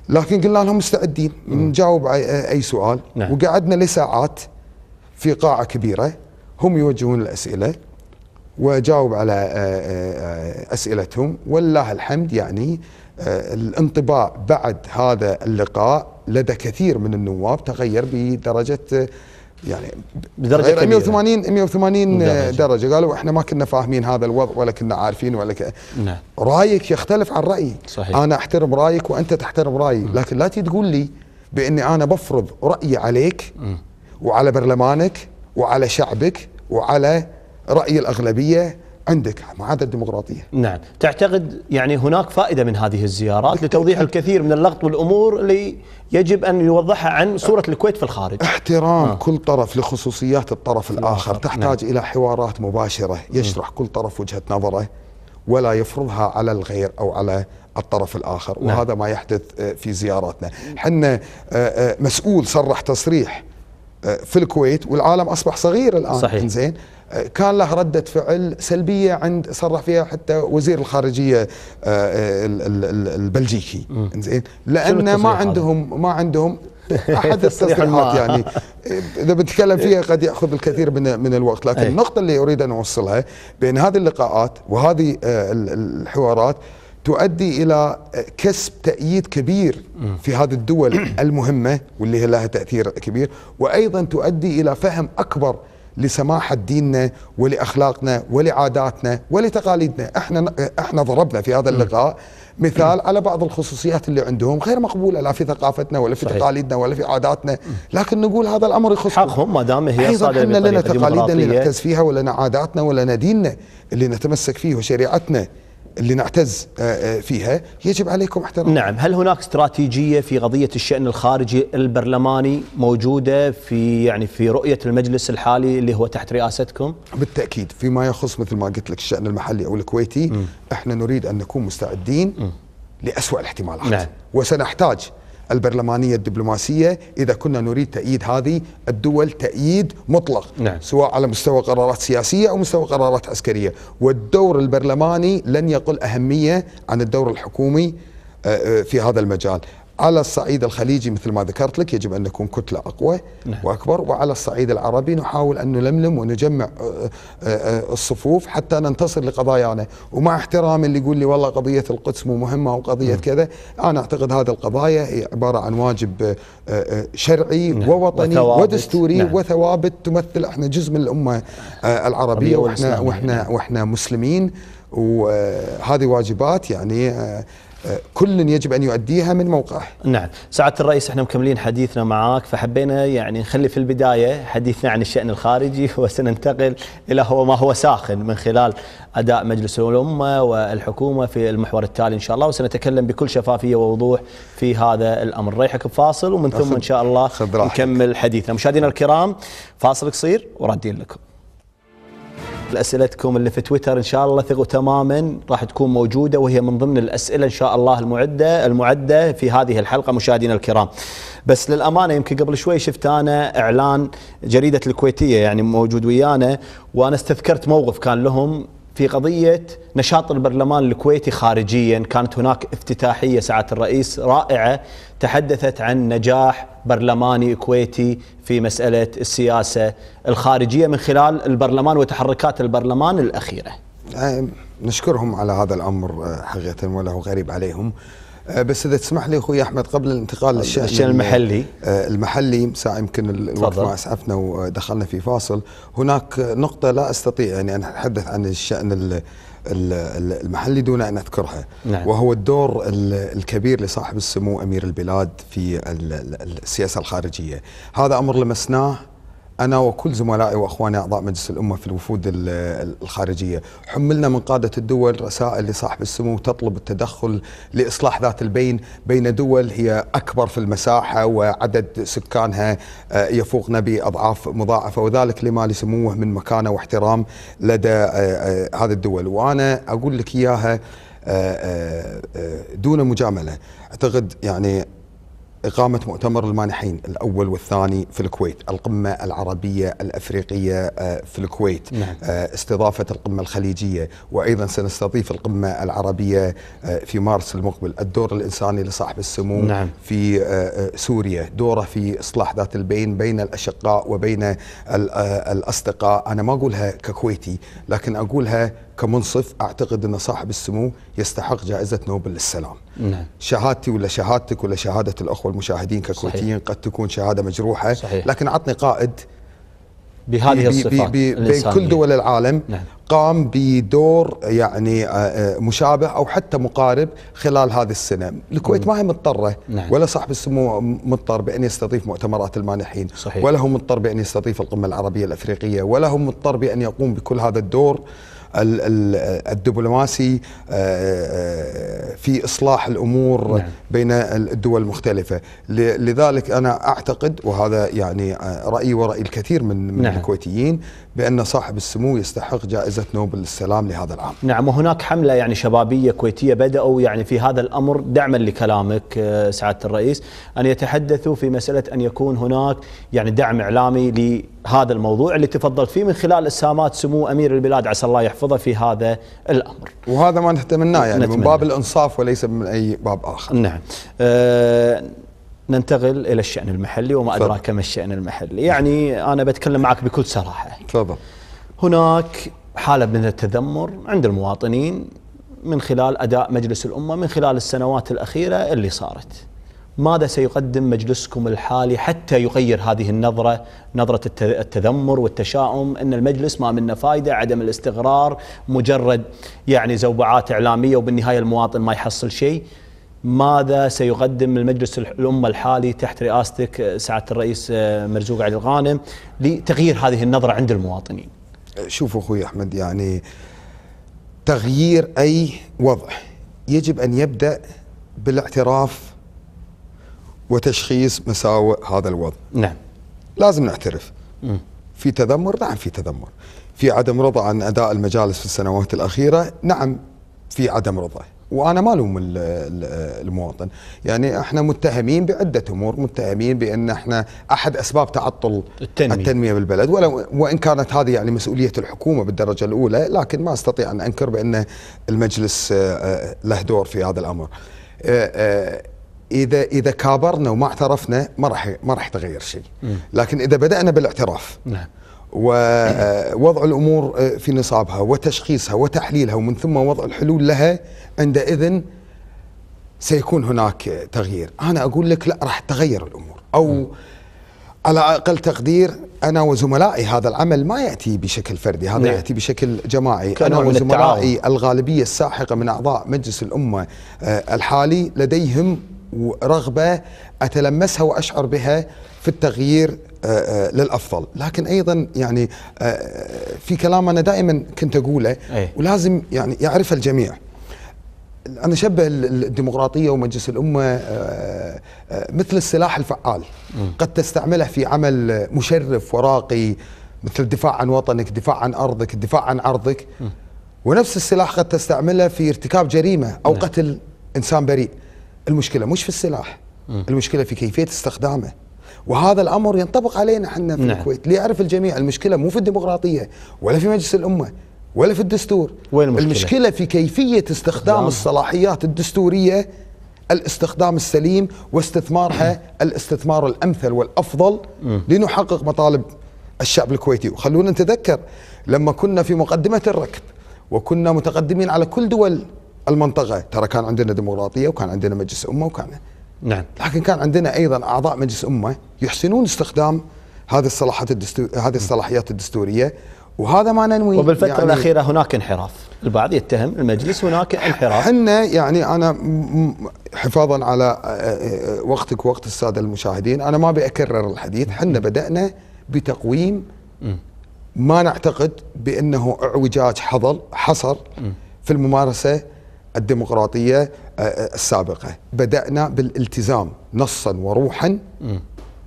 لكن قلنا لهم مستعدين نجاوب اي سؤال نعم وقعدنا لساعات في قاعه كبيره هم يوجهون الاسئله واجاوب على آه، آه، آه، اسئلتهم والله الحمد يعني الانطباع بعد هذا اللقاء لدى كثير من النواب تغير بدرجه يعني بدرجه 180 180 درجة. درجه قالوا احنا ما كنا فاهمين هذا الوضع ولا كنا عارفين ولا ك... نعم. رايك يختلف عن رايي صحيح. انا احترم رايك وانت تحترم رايي م. لكن لا تقول لي باني انا بفرض رايي عليك م. وعلى برلمانك وعلى شعبك وعلى رأي الأغلبية عندك معادة الديمقراطية نعم تعتقد يعني هناك فائدة من هذه الزيارات لتوضيح الكثير من اللغط والأمور اللي يجب أن يوضحها عن صورة الكويت في الخارج احترام آه. كل طرف لخصوصيات الطرف الآخر تحتاج نعم. إلى حوارات مباشرة يشرح م. كل طرف وجهة نظره ولا يفرضها على الغير أو على الطرف الآخر نعم. وهذا ما يحدث آه، في زياراتنا حنا آه، آه، مسؤول صرح تصريح في الكويت والعالم أصبح صغير الآن صحيح. زين كان له ردة فعل سلبية عند صرح فيها حتى وزير الخارجية آه، البلجيكي زين لأن ما عندهم ما عندهم احد التصريحات يعني اذا بنتكلم فيها قد ياخذ الكثير من من الوقت لكن النقطه اللي اريد ان اوصلها بان هذه اللقاءات وهذه آه، الحوارات تؤدي الى آه، كسب تأييد كبير في هذه الدول المهمه واللي لها تاثير كبير وايضا تؤدي الى فهم اكبر لسماحة ديننا ولأخلاقنا ولعاداتنا ولتقاليدنا احنا احنا ضربنا في هذا اللقاء مثال على بعض الخصوصيات اللي عندهم غير مقبولة لا في ثقافتنا ولا في صحيح. تقاليدنا ولا في عاداتنا لكن نقول هذا الأمر يخصهم حقهم ما دام هي أيضا احنا لنا تقاليدنا اللي نعتز فيها ولنا عاداتنا ولنا ديننا اللي نتمسك فيه وشريعتنا اللي نعتز آه، آه، فيها يجب عليكم احترامها نعم هل هناك استراتيجية في قضية الشأن الخارجي البرلماني موجودة في يعني في رؤية المجلس الحالي اللي هو تحت رئاستكم بالتأكيد فيما يخص مثل ما قلت لك الشأن المحلي أو الكويتي م. احنا نريد أن نكون مستعدين م. لأسوأ الاحتمالات نعم. وسنحتاج البرلمانية الدبلوماسية إذا كنا نريد تأييد هذه الدول تأييد مطلق نعم. سواء على مستوى قرارات سياسية أو مستوى قرارات عسكرية والدور البرلماني لن يقل أهمية عن الدور الحكومي آه، آه، في هذا المجال على الصعيد الخليجي مثل ما ذكرت لك يجب ان نكون كتله اقوى نعم. واكبر وعلى الصعيد العربي نحاول ان نلملم ونجمع آه، آه، آه، الصفوف حتى ننتصر لقضايانا ومع احترام اللي يقول لي والله قضيه القدس مو مهمه وقضيه نعم. كذا انا اعتقد هذه القضايا هي عباره عن واجب شرعي نعم. ووطني وثوابت. ودستوري نعم. وثوابت تمثل احنا جزء من الامه العربيه واحنا واحنا نعم. واحنا مسلمين وهذه واجبات يعني كل يجب أن يؤديها من موقعه نعم سعادة الرئيس احنا مكملين حديثنا معاك فحبينا يعني نخلي في البداية حديثنا عن الشأن الخارجي وسننتقل إلى هو ما هو ساخن من خلال أداء مجلس الأمة والحكومة في المحور التالي إن شاء الله وسنتكلم بكل شفافية ووضوح في هذا الأمر ريحك بفاصل ومن ثم إن شاء الله نكمل حديثنا مشاهدينا الكرام فاصل قصير وردين لكم اسئلتكم اللي في تويتر ان شاء الله ثقوا تماما راح تكون موجوده وهي من ضمن الاسئله ان شاء الله المعده المعده في هذه الحلقه مشاهدينا الكرام. بس للامانه يمكن قبل شوي شفت انا اعلان جريده الكويتيه يعني موجود ويانا وانا استذكرت موقف كان لهم في قضية نشاط البرلمان الكويتي خارجيا كانت هناك افتتاحية ساعة الرئيس رائعة تحدثت عن نجاح برلماني كويتي في مسألة السياسة الخارجية من خلال البرلمان وتحركات البرلمان الأخيرة نشكرهم على هذا الأمر حقيقة وله غريب عليهم آه، بس اذا تسمح لي اخوي احمد قبل الانتقال آه، للشان المحلي آه، المحلي ساعه يمكن الوقت ما اسعفنا ودخلنا في فاصل هناك نقطه لا استطيع يعني ان اتحدث عن الشان المحلي دون ان اذكرها نعم. وهو الدور الكبير لصاحب السمو امير البلاد في السياسه الخارجيه هذا امر لمسناه انا وكل زملائي واخواني اعضاء مجلس الامه في الوفود الخارجيه حملنا من قاده الدول رسائل لصاحب السمو تطلب التدخل لاصلاح ذات البين بين دول هي اكبر في المساحه وعدد سكانها آه، يفوقنا باضعاف مضاعفه وذلك لما لسموه من مكانه واحترام لدى آه، آه، هذه الدول وانا اقول لك اياها دون مجامله اعتقد يعني إقامة مؤتمر المانحين الأول والثاني في الكويت القمة العربية الأفريقية آه، في الكويت نعم. آه، استضافة القمة الخليجية وأيضا سنستضيف القمة العربية آه، في مارس المقبل الدور الإنساني لصاحب السمو نعم. في سوريا دوره في إصلاح ذات البين بين الأشقاء وبين الأصدقاء أنا ما أقولها ككويتي لكن أقولها كمنصف اعتقد ان صاحب السمو يستحق جائزه نوبل للسلام. نعم. شهادتي ولا شهادتك ولا شهاده الاخوه المشاهدين ككويتيين قد تكون شهاده مجروحه صحيح. لكن عطني قائد بهذه الصفات بي بي بين كل دول العالم نعم. قام بدور يعني آه، آه، مشابه او حتى مقارب خلال هذه السنه، الكويت ما هي مضطره نعم. ولا صاحب السمو مضطر بان يستضيف مؤتمرات المانحين، صحيح. ولا هو مضطر بان يستضيف القمه العربيه الافريقيه، ولا هو مضطر بان يقوم بكل هذا الدور الدبلوماسي آه، آه، في إصلاح الأمور نعم. بين الدول المختلفة لذلك أنا أعتقد وهذا يعني آه، رأيي ورأي الكثير من, نعم. الكويتيين بأن صاحب السمو يستحق جائزة نوبل للسلام لهذا العام نعم وهناك حملة يعني شبابية كويتية بدأوا يعني في هذا الأمر دعما لكلامك آه، سعادة الرئيس أن يتحدثوا في مسألة أن يكون هناك يعني دعم إعلامي لهذا الموضوع اللي تفضلت فيه من خلال إسهامات سمو أمير البلاد عسى الله يحفظه في هذا الأمر وهذا ما نتمناه يعني نتمنى. من باب الإنصاف وليس من أي باب آخر نعم أه ننتقل الى الشان المحلي وما ادراك ما الشان المحلي، يعني انا بتكلم معك بكل صراحه. تفضل. هناك حاله من التذمر عند المواطنين من خلال اداء مجلس الامه من خلال السنوات الاخيره اللي صارت. ماذا سيقدم مجلسكم الحالي حتى يغير هذه النظره، نظره التذمر والتشاؤم ان المجلس ما منه فائده، عدم الاستقرار، مجرد يعني زوبعات اعلاميه وبالنهايه المواطن ما يحصل شيء. ماذا سيقدم المجلس الأمة الحالي تحت رئاستك آه، سعادة الرئيس آه، مرزوق علي الغانم لتغيير هذه النظرة عند المواطنين شوف أخوي أحمد يعني تغيير أي وضع يجب أن يبدأ بالاعتراف وتشخيص مساوئ هذا الوضع نعم لازم نعترف في تذمر نعم في تذمر في عدم رضا عن أداء المجالس في السنوات الأخيرة نعم في عدم رضا وانا ما الوم المواطن يعني احنا متهمين بعده امور متهمين بان احنا احد اسباب تعطل التنميه, التنمية بالبلد ولو وان كانت هذه يعني مسؤوليه الحكومه بالدرجه الاولى لكن ما استطيع ان انكر بان المجلس آه، آه، له دور في هذا الامر آه، اذا اذا كابرنا وما اعترفنا ما راح ما راح يتغير شيء لكن اذا بدانا بالاعتراف نعم ووضع آه، الامور آه، في نصابها وتشخيصها وتحليلها ومن ثم وضع الحلول لها عندئذ سيكون هناك تغيير انا اقول لك لا راح تغير الامور او على اقل تقدير انا وزملائي هذا العمل ما ياتي بشكل فردي هذا نعم. ياتي بشكل جماعي انا وزملائي التعاون. الغالبيه الساحقه من اعضاء مجلس الامه آه، الحالي لديهم رغبه اتلمسها واشعر بها في التغيير آه، آه، للافضل لكن ايضا يعني آه، في كلام انا دائما كنت اقوله إيه. ولازم يعني يعرفه الجميع انا اشبه الديمقراطيه ومجلس الامه مثل السلاح الفعال قد تستعمله في عمل مشرف وراقي مثل الدفاع عن وطنك الدفاع عن ارضك الدفاع عن عرضك ونفس السلاح قد تستعمله في ارتكاب جريمه او نعم. قتل انسان بريء المشكله مش في السلاح المشكله في كيفيه استخدامه وهذا الامر ينطبق علينا احنا في نعم. الكويت ليعرف الجميع المشكله مو في الديمقراطيه ولا في مجلس الامه ولا في الدستور وين المشكله, المشكلة في كيفيه استخدام نعم. الصلاحيات الدستوريه الاستخدام السليم واستثمارها الاستثمار الامثل والافضل لنحقق مطالب الشعب الكويتي وخلونا نتذكر لما كنا في مقدمه الركب وكنا متقدمين على كل دول المنطقه ترى كان عندنا ديمقراطيه وكان عندنا مجلس امه وكان نعم لكن كان عندنا ايضا اعضاء مجلس امه يحسنون استخدام هذه الصلاحات الدستور هذه الصلاحيات الدستوريه وهذا ما ننوي وبالفتره يعني الاخيره هناك انحراف البعض يتهم المجلس هناك انحراف احنا يعني انا حفاظا على آه، آه، وقتك وقت الساده المشاهدين انا ما بأكرر الحديث احنا بدانا بتقويم ما نعتقد بانه اعوجاج حظر حصر في الممارسه الديمقراطية آه، آه، السابقة بدأنا بالالتزام نصا وروحا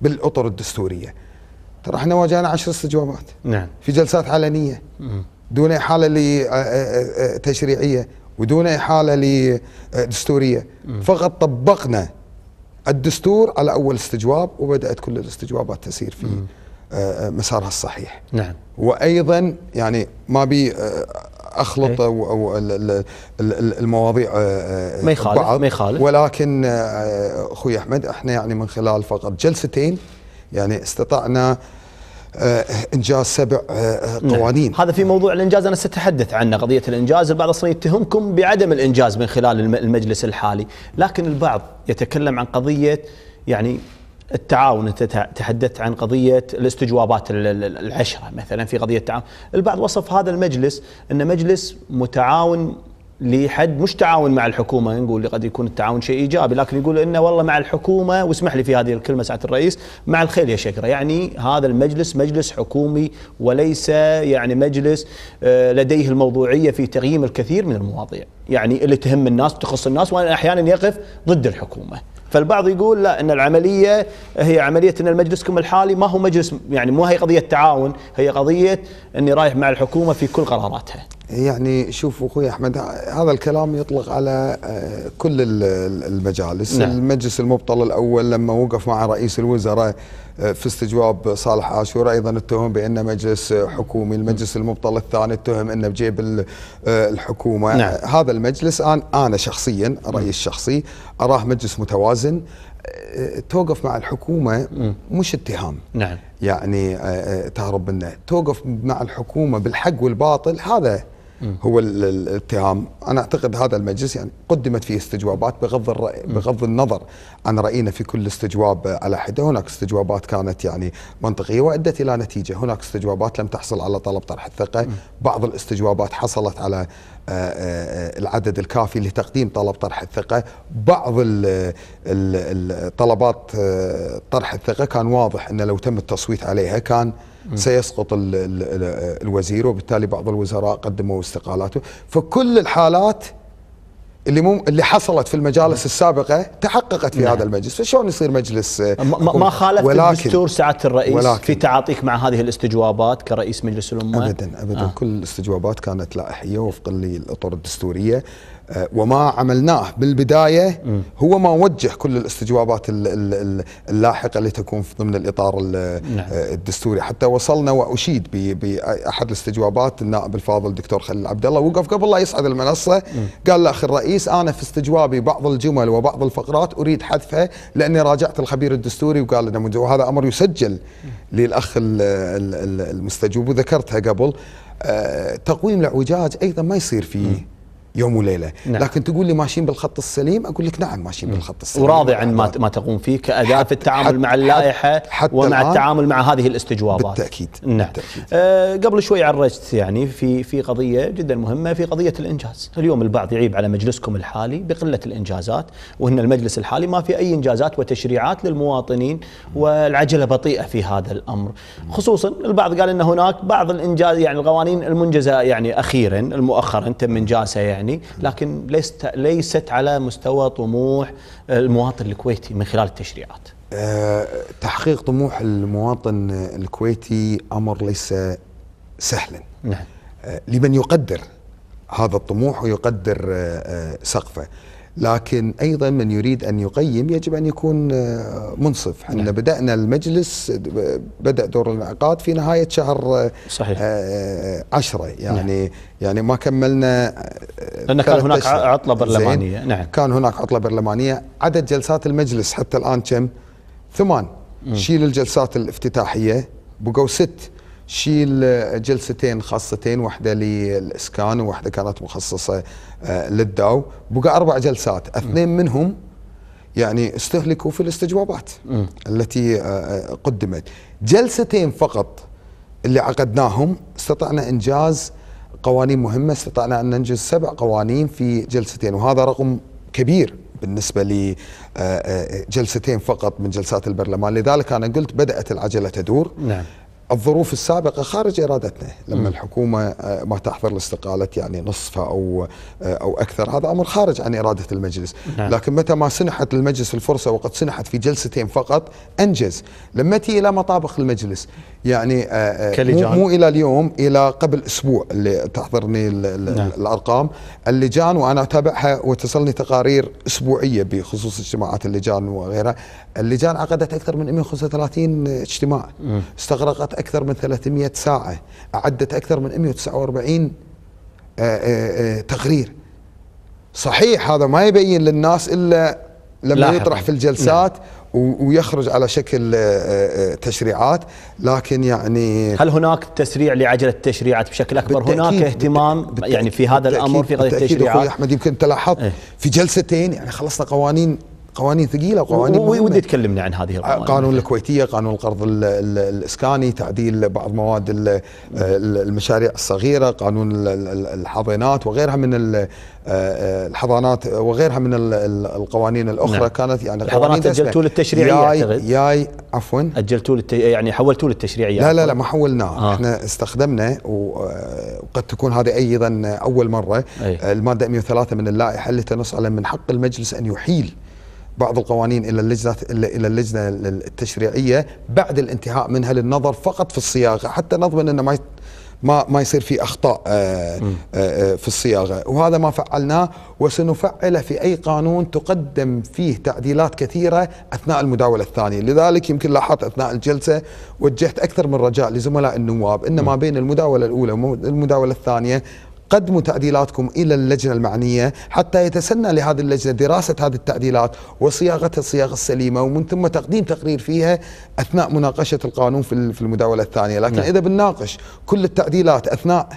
بالأطر الدستورية ترى احنا واجهنا عشر استجوابات نعم. في جلسات علنية دون إحالة لتشريعية آه، ودون إحالة لدستورية فقط طبقنا الدستور على أول استجواب وبدأت كل الاستجوابات تسير في مسارها الصحيح نعم وأيضا يعني ما بي اخلط إيه. او او المواضيع آه، آه، ما يخالف ما يخالف ولكن آه، اخوي احمد احنا يعني من خلال فقط جلستين يعني استطعنا انجاز سبع نعم. قوانين نعم. هذا في موضوع الانجاز انا ساتحدث عنه قضيه الانجاز البعض اصلا يتهمكم بعدم الانجاز من خلال المجلس الحالي لكن البعض يتكلم عن قضيه يعني التعاون انت تحدثت عن قضيه الاستجوابات العشره مثلا في قضيه التعاون، البعض وصف هذا المجلس انه مجلس متعاون لحد مش تعاون مع الحكومه نقول قد يكون التعاون شيء ايجابي لكن يقول انه والله مع الحكومه واسمح لي في هذه الكلمه سعاده الرئيس مع الخيل يا شكرا يعني هذا المجلس مجلس حكومي وليس يعني مجلس آه، لديه الموضوعيه في تقييم الكثير من المواضيع يعني اللي تهم الناس تخص الناس وانا احيانا يقف ضد الحكومه فالبعض يقول لا ان العمليه هي عمليه ان مجلسكم الحالي ما هو مجلس يعني مو هي قضيه تعاون هي قضيه اني رايح مع الحكومه في كل قراراتها يعني شوف اخوي احمد هذا الكلام يطلق على آه، كل المجالس نعم. المجلس المبطل الاول لما وقف مع رئيس الوزراء آه، في استجواب صالح عاشور ايضا اتهم بان مجلس حكومي المجلس المبطل الثاني اتهم انه بجيب آه، الحكومه نعم. هذا المجلس انا شخصيا رايي الشخصي اراه مجلس متوازن توقف مع الحكومة مش اتهام نعم. يعني تهرب منه توقف مع الحكومة بالحق والباطل هذا هو الاتهام أنا أعتقد هذا المجلس يعني قدمت فيه استجوابات بغض, الرأي بغض النظر عن رأينا في كل استجواب على حدة هناك استجوابات كانت يعني منطقية وأدت إلى نتيجة هناك استجوابات لم تحصل على طلب طرح الثقة بعض الاستجوابات حصلت على آه، آه، العدد الكافي لتقديم طلب طرح الثقة بعض الطلبات آه، طرح الثقة كان واضح أنه لو تم التصويت عليها كان سيسقط الوزير وبالتالي بعض الوزراء قدموا استقالاته فكل الحالات اللي مم اللي حصلت في المجالس السابقه تحققت في نعم. هذا المجلس فشلون يصير مجلس ما, ما خالف ولكن الدستور سعاده الرئيس ولكن في تعاطيك مع هذه الاستجوابات كرئيس مجلس الامه ابدا ابدا آه. كل الاستجوابات كانت لائحيه وفقا للاطر الدستوريه آه، وما عملناه بالبداية هو ما وجه كل الاستجوابات اللاحقة اللي تكون ضمن الإطار نعم. آه، الدستوري حتى وصلنا وأشيد بأحد الاستجوابات النائب الفاضل الدكتور خليل عبد الله وقف قبل لا يصعد المنصة قال لأخي الرئيس أنا في استجوابي بعض الجمل وبعض الفقرات أريد حذفها لأني راجعت الخبير الدستوري وقال لنا منذ وهذا أمر يسجل للأخ المستجوب وذكرتها قبل آه، تقويم الاعوجاج ايضا ما يصير فيه يوم وليله نعم. لكن تقول لي ماشيين بالخط السليم اقول لك نعم ماشيين بالخط السليم وراضي عن ما ما تقوم فيه كاداه في التعامل حت مع اللائحه حت حت ومع التعامل مع هذه الاستجوابات بالتاكيد نعم بالتأكيد. آه قبل شوي عرجت يعني في في قضيه جدا مهمه في قضيه الانجاز اليوم البعض يعيب على مجلسكم الحالي بقله الانجازات وان المجلس الحالي ما في اي انجازات وتشريعات للمواطنين والعجله بطيئه في هذا الامر خصوصا البعض قال ان هناك بعض الانجاز يعني القوانين المنجزه يعني اخيرا مؤخرا تم انجازها يعني يعني لكن ليست ليست على مستوى طموح المواطن الكويتي من خلال التشريعات آه، تحقيق طموح المواطن الكويتي امر ليس سهلا نعم آه، لمن يقدر هذا الطموح ويقدر آه، سقفه لكن ايضا من يريد ان يقيم يجب ان يكون آه، منصف، احنا نعم. بدانا المجلس بدا دور الانعقاد في نهايه شهر آه، صحيح 10 آه، نعم. يعني نعم. يعني ما كملنا لان كان هناك عطله برلمانيه نعم كان هناك عطله برلمانيه، عدد جلسات المجلس حتى الان كم؟ ثمان شيل الجلسات الافتتاحيه بقوا ست شيل جلستين خاصتين واحدة للإسكان وواحدة كانت مخصصة آه، للداو بقى أربع جلسات اثنين منهم يعني استهلكوا في الاستجوابات التي آه، آه، قدمت جلستين فقط اللي عقدناهم استطعنا إنجاز قوانين مهمة استطعنا أن ننجز سبع قوانين في جلستين وهذا رقم كبير بالنسبة لجلستين فقط من جلسات البرلمان لذلك أنا قلت بدأت العجلة تدور نعم. الظروف السابقة خارج إرادتنا لما م. الحكومة آه، ما تحضر لاستقالة يعني نصفها أو آه، أو أكثر هذا أمر خارج عن إرادة المجلس نعم. لكن متى ما سنحت المجلس الفرصة وقد سنحت في جلستين فقط أنجز لما تي إلى مطابخ المجلس يعني آه، مو, مو إلى اليوم إلى قبل أسبوع اللي تحضرني نعم. الأرقام اللجان وأنا أتابعها وتصلني تقارير أسبوعية بخصوص اجتماعات اللجان وغيرها اللجان عقدت أكثر من 135 اجتماع م. استغرقت أكثر من 300 ساعة أعدت أكثر من 149 آه، آه، آه، تقرير صحيح هذا ما يبين للناس إلا لما لاحظ. يطرح في الجلسات نعم. ويخرج على شكل تشريعات لكن يعني هل هناك تسريع لعجله التشريعات بشكل اكبر هناك اهتمام بالتأكيد يعني في هذا الامر في قضيه التشريعات اخوي احمد يمكن انت لاحظت ايه؟ في جلستين يعني خلصنا قوانين قوانين ثقيله وقوانين ودي تكلمنا عن هذه القوانين قانون الكويتيه قانون القرض الاسكاني تعديل بعض مواد المشاريع الصغيره قانون الحضانات وغيرها من آه، آه، الحضانات وغيرها من القوانين الاخرى نعم. كانت يعني الحضانات اجلتوا للتشريعيه اعتقد ياي عفوا اجلتوا للت... يعني حولتوا للتشريعيه لا لا لا ما حولناه آه. احنا استخدمنا وقد آه، تكون هذه ايضا اول مره أي. الماده 103 من اللائحه اللي تنص على من حق المجلس ان يحيل بعض القوانين الى اللجنه الى اللجنه التشريعيه بعد الانتهاء منها للنظر فقط في الصياغه حتى نضمن انه ما ما ما يصير في اخطاء آه، آه، آه، في الصياغه وهذا ما فعلناه وسنفعله في اي قانون تقدم فيه تعديلات كثيره اثناء المداوله الثانيه لذلك يمكن لاحظت اثناء الجلسه وجهت اكثر من رجاء لزملاء النواب ان ما بين المداوله الاولى والمداوله الثانيه قدموا تعديلاتكم إلى اللجنة المعنية حتى يتسنى لهذه اللجنة دراسة هذه التعديلات وصياغتها الصياغة السليمة ومن ثم تقديم تقرير فيها أثناء مناقشة القانون في المداولة الثانية لكن نعم. إذا بنناقش كل التعديلات أثناء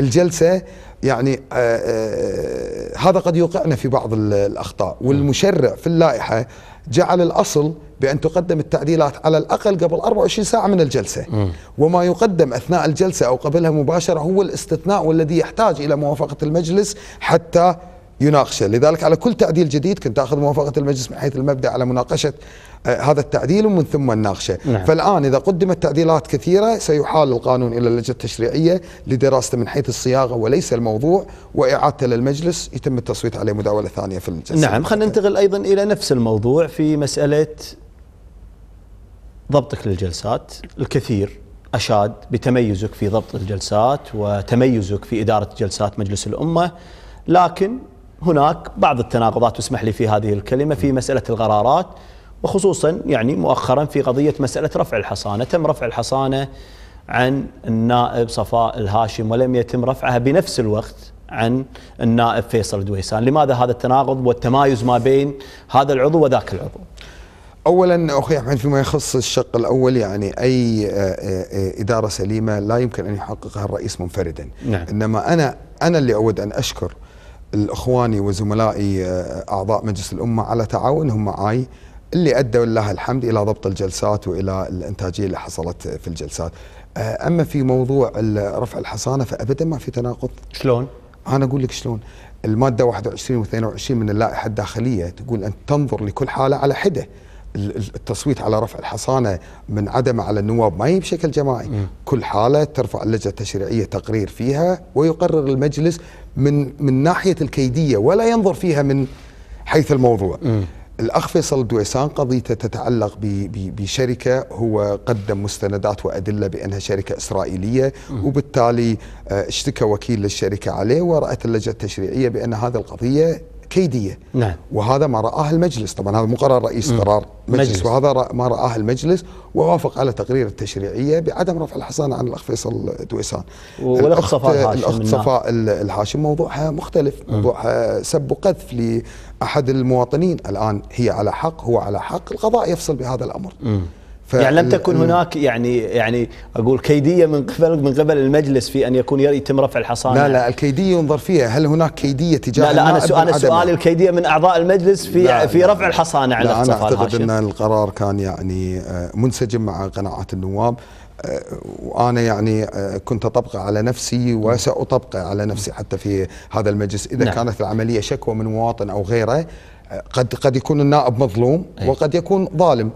الجلسة يعني آآ آه، آآ آه، هذا قد يوقعنا في بعض الأخطاء والمشرع في اللائحة جعل الأصل بأن تقدم التعديلات على الأقل قبل 24 ساعة من الجلسة م. وما يقدم أثناء الجلسة أو قبلها مباشرة هو الاستثناء والذي يحتاج إلى موافقة المجلس حتى يناقشه لذلك على كل تعديل جديد كنت أخذ موافقة المجلس من حيث المبدأ على مناقشة آه، هذا التعديل ومن ثم نناقشه نعم. فالآن إذا قدمت تعديلات كثيرة سيحال القانون إلى اللجنة التشريعية لدراسته من حيث الصياغة وليس الموضوع وإعادته للمجلس يتم التصويت عليه مداولة ثانية في الجلسة نعم خلينا ننتقل أيضا إلى نفس الموضوع في مسألة ضبطك للجلسات الكثير أشاد بتميزك في ضبط الجلسات وتميزك في إدارة جلسات مجلس الأمة لكن هناك بعض التناقضات اسمح لي في هذه الكلمة في مسألة القرارات وخصوصا يعني مؤخرا في قضية مسألة رفع الحصانة تم رفع الحصانة عن النائب صفاء الهاشم ولم يتم رفعها بنفس الوقت عن النائب فيصل دويسان لماذا هذا التناقض والتمايز ما بين هذا العضو وذاك العضو اولا اخي احمد فيما يخص الشق الاول يعني اي آه، آه، آه، اداره سليمه لا يمكن ان يحققها الرئيس منفردا نعم. انما انا انا اللي اود ان اشكر الاخواني وزملائي اعضاء مجلس الامه على تعاونهم معي اللي ادوا لله الحمد الى ضبط الجلسات والى الانتاجيه اللي حصلت في الجلسات. اما في موضوع رفع الحصانه فابدا ما في تناقض. شلون؟ انا اقول لك شلون. الماده 21 و22 من اللائحه الداخليه تقول ان تنظر لكل حاله على حده. التصويت على رفع الحصانه من عدم على النواب ما هي بشكل جماعي م. كل حاله ترفع اللجنه التشريعيه تقرير فيها ويقرر المجلس من من ناحيه الكيديه ولا ينظر فيها من حيث الموضوع م. الاخ فيصل الدويسان قضيته تتعلق بشركه هو قدم مستندات وادله بانها شركه اسرائيليه وبالتالي آه، اشتكى وكيل الشركه عليه ورات اللجنه التشريعيه بان هذه القضيه كيديه نعم وهذا ما رآه المجلس طبعا هذا مو قرار رئيس قرار مجلس, مجلس وهذا ما رآه المجلس ووافق على تقرير التشريعيه بعدم رفع الحصانه عن الاخ فيصل دويسان والاخت نعم. صفاء الاخت صفاء الهاشم موضوعها مختلف موضوع موضوعها سب وقذف لاحد المواطنين الان هي على حق هو على حق القضاء يفصل بهذا الامر يعني لم تكن هناك يعني يعني اقول كيديه من قبل من قبل المجلس في ان يكون يتم رفع الحصانه لا لا الكيديه ينظر فيها هل هناك كيديه تجاه لا لا انا انا سؤالي الكيديه من اعضاء المجلس في لا في رفع الحصانه على لا انا اعتقد ان القرار كان يعني آه، منسجم مع قناعات النواب آه، وانا يعني آه، كنت اطبقه على نفسي وساطبقه على نفسي حتى في هذا المجلس اذا نعم. كانت العمليه شكوى من مواطن او غيره قد قد يكون النائب مظلوم وقد يكون ظالم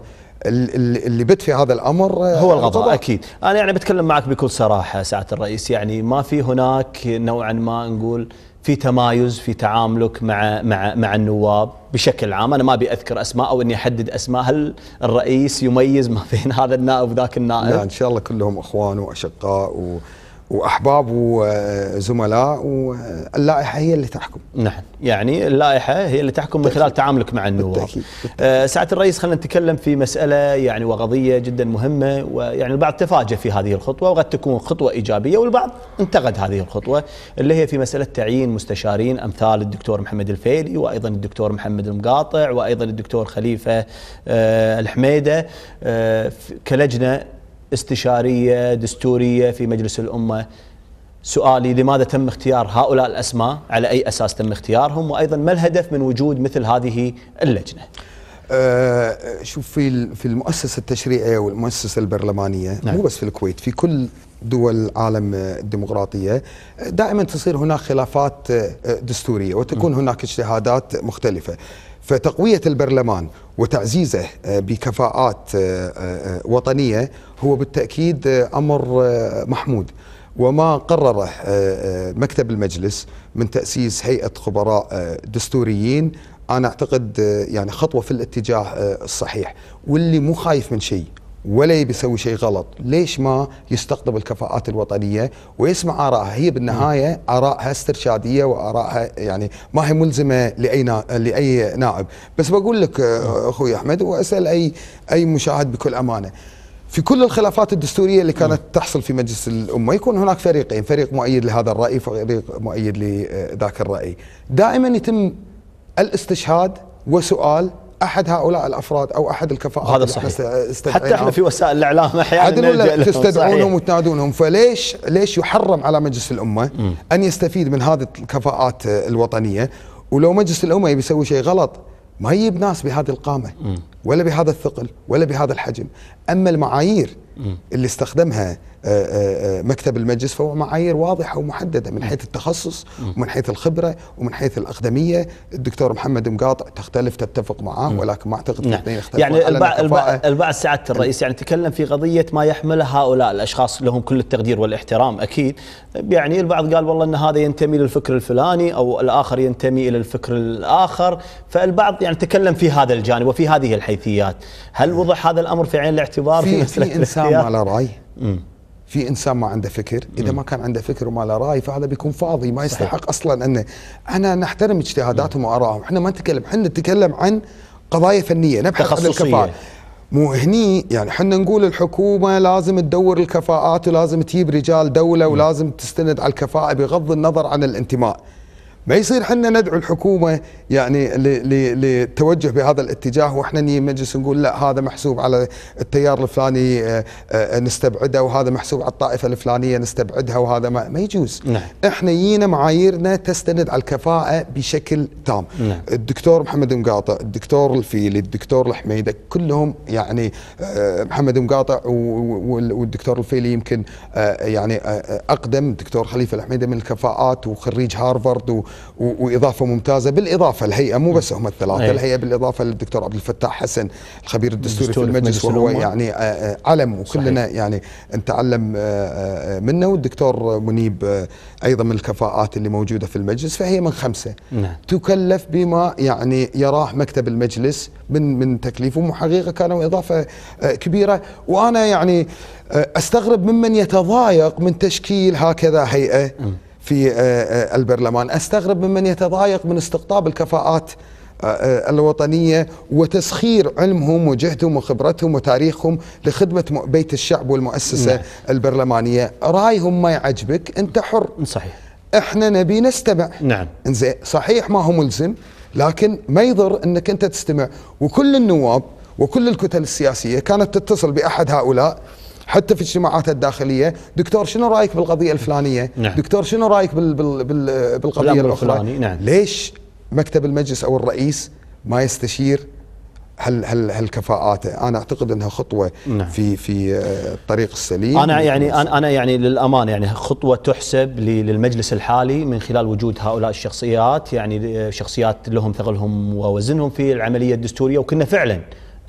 اللي في هذا الامر هو آه، الغضاء طبعا. اكيد انا يعني بتكلم معك بكل صراحه سعاده الرئيس يعني ما في هناك نوعا ما نقول في تمايز في تعاملك مع مع مع النواب بشكل عام انا ما ابي اذكر اسماء او اني احدد اسماء هل الرئيس يميز ما بين هذا النائب وذاك النائب لا ان شاء الله كلهم اخوان واشقاء و واحباب وزملاء واللائحه هي اللي تحكم. نعم، يعني اللائحه هي اللي تحكم من خلال تعاملك مع النواب. بالتأكيد. آه سعاده الرئيس خلينا نتكلم في مساله يعني وقضيه جدا مهمه ويعني البعض تفاجئ في هذه الخطوه وقد تكون خطوه ايجابيه والبعض انتقد هذه الخطوه اللي هي في مساله تعيين مستشارين امثال الدكتور محمد الفيلي وايضا الدكتور محمد المقاطع وايضا الدكتور خليفه آه الحميده آه كلجنه استشارية دستورية في مجلس الأمة سؤالي لماذا تم اختيار هؤلاء الأسماء على أي أساس تم اختيارهم وأيضا ما الهدف من وجود مثل هذه اللجنة أه شوف في المؤسسه التشريعيه والمؤسسه البرلمانيه نعم. مو بس في الكويت في كل دول العالم الديمقراطية دائما تصير هناك خلافات دستورية وتكون هناك اجتهادات مختلفة فتقوية البرلمان وتعزيزه بكفاءات وطنية هو بالتأكيد أمر محمود وما قرره مكتب المجلس من تأسيس هيئة خبراء دستوريين أنا أعتقد يعني خطوة في الاتجاه الصحيح واللي مو خايف من شيء ولا بيسوي شيء غلط ليش ما يستقطب الكفاءات الوطنية ويسمع آرائها هي بالنهاية آرائها استرشادية وآرائها يعني ما هي ملزمة لأي لأي نائب بس بقول لك آه، أخوي أحمد وأسأل أي أي مشاهد بكل أمانة في كل الخلافات الدستورية اللي كانت تحصل في مجلس الأمة يكون هناك فريقين فريق مؤيد لهذا الرأي فريق مؤيد لذاك الرأي دائما يتم الاستشهاد وسؤال احد هؤلاء الافراد او احد الكفاءات هذا صحيح حتى احنا في وسائل الاعلام احيانا تستدعونهم وتنادونهم فليش ليش يحرم على مجلس الامه م. ان يستفيد من هذه الكفاءات الوطنيه ولو مجلس الامه يبي يسوي شيء غلط ما يجيب ناس بهذه القامه م. ولا بهذا الثقل ولا بهذا الحجم أما المعايير اللي استخدمها آه، آه، آه، مكتب المجلس فهو معايير واضحة ومحددة من حيث التخصص ومن حيث الخبرة ومن حيث الأقدمية الدكتور محمد مقاطع تختلف تتفق معه ولكن ما أعتقد نعم. يعني البعض سعادة الرئيس يعني تكلم في قضية ما يحمل هؤلاء الأشخاص لهم كل التقدير والاحترام أكيد يعني البعض قال والله أن هذا ينتمي للفكر الفلاني أو الآخر ينتمي إلى الفكر الآخر فالبعض يعني تكلم في هذا الجانب وفي هذه الحياة الحيثيات هل وضع هذا الامر في عين الاعتبار في, في انسان ما له راي في انسان ما عنده فكر اذا ما كان عنده فكر وما له راي فهذا بيكون فاضي ما يستحق اصلا انه انا نحترم اجتهاداتهم وارائهم احنا ما نتكلم احنا نتكلم عن قضايا فنيه نبحث عن الكفاءه مو هني يعني احنا نقول الحكومه لازم تدور الكفاءات ولازم تجيب رجال دوله ولازم تستند على الكفاءه بغض النظر عن الانتماء ما يصير حنا ندعو الحكومة يعني للتوجه بهذا الاتجاه وإحنا نيجي مجلس نقول لا هذا محسوب على التيار الفلاني آه، آه، نستبعده وهذا محسوب على الطائفة الفلانية نستبعدها وهذا ما, ما يجوز نعم. إحنا جينا معاييرنا تستند على الكفاءة بشكل تام نعم. الدكتور محمد مقاطع الدكتور الفيلي الدكتور الحميدة كلهم يعني آه، محمد مقاطع والدكتور الفيلي يمكن يعني أقدم الدكتور خليفة الحميدة من الكفاءات وخريج هارفارد و واضافه ممتازه بالاضافه الهيئه مو بس هم الثلاثه أيه. الهيئه بالاضافه للدكتور عبد الفتاح حسن الخبير الدستوري, الدستوري في المجلس وهو يعني آه، آه، علم وكلنا يعني نتعلم آه، منه والدكتور منيب ايضا من الكفاءات اللي موجوده في المجلس فهي من خمسه نعم. تكلف بما يعني يراه مكتب المجلس من من تكليفهم وحقيقه كانوا اضافه كبيره وانا يعني استغرب ممن يتضايق من تشكيل هكذا هيئه م. في آه، آه، البرلمان أستغرب ممن يتضايق من استقطاب الكفاءات آه، الوطنية وتسخير علمهم وجهدهم وخبرتهم وتاريخهم لخدمة بيت الشعب والمؤسسة نعم. البرلمانية رايهم ما يعجبك أنت حر صحيح احنا نبي نستمع نعم انزين صحيح ما هو ملزم لكن ما يضر انك انت تستمع وكل النواب وكل الكتل السياسيه كانت تتصل باحد هؤلاء حتى في اجتماعاتها الداخليه دكتور شنو رايك بالقضيه الفلانيه نعم. دكتور شنو رايك بال بال بال بالقضيه الاخرى نعم. ليش مكتب المجلس او الرئيس ما يستشير هل هل هل كفاءاته انا اعتقد انها خطوه نعم. في في الطريق السليم انا يعني انا يعني للامانه يعني خطوه تحسب للمجلس الحالي من خلال وجود هؤلاء الشخصيات يعني شخصيات لهم ثقلهم ووزنهم في العمليه الدستوريه وكنا فعلا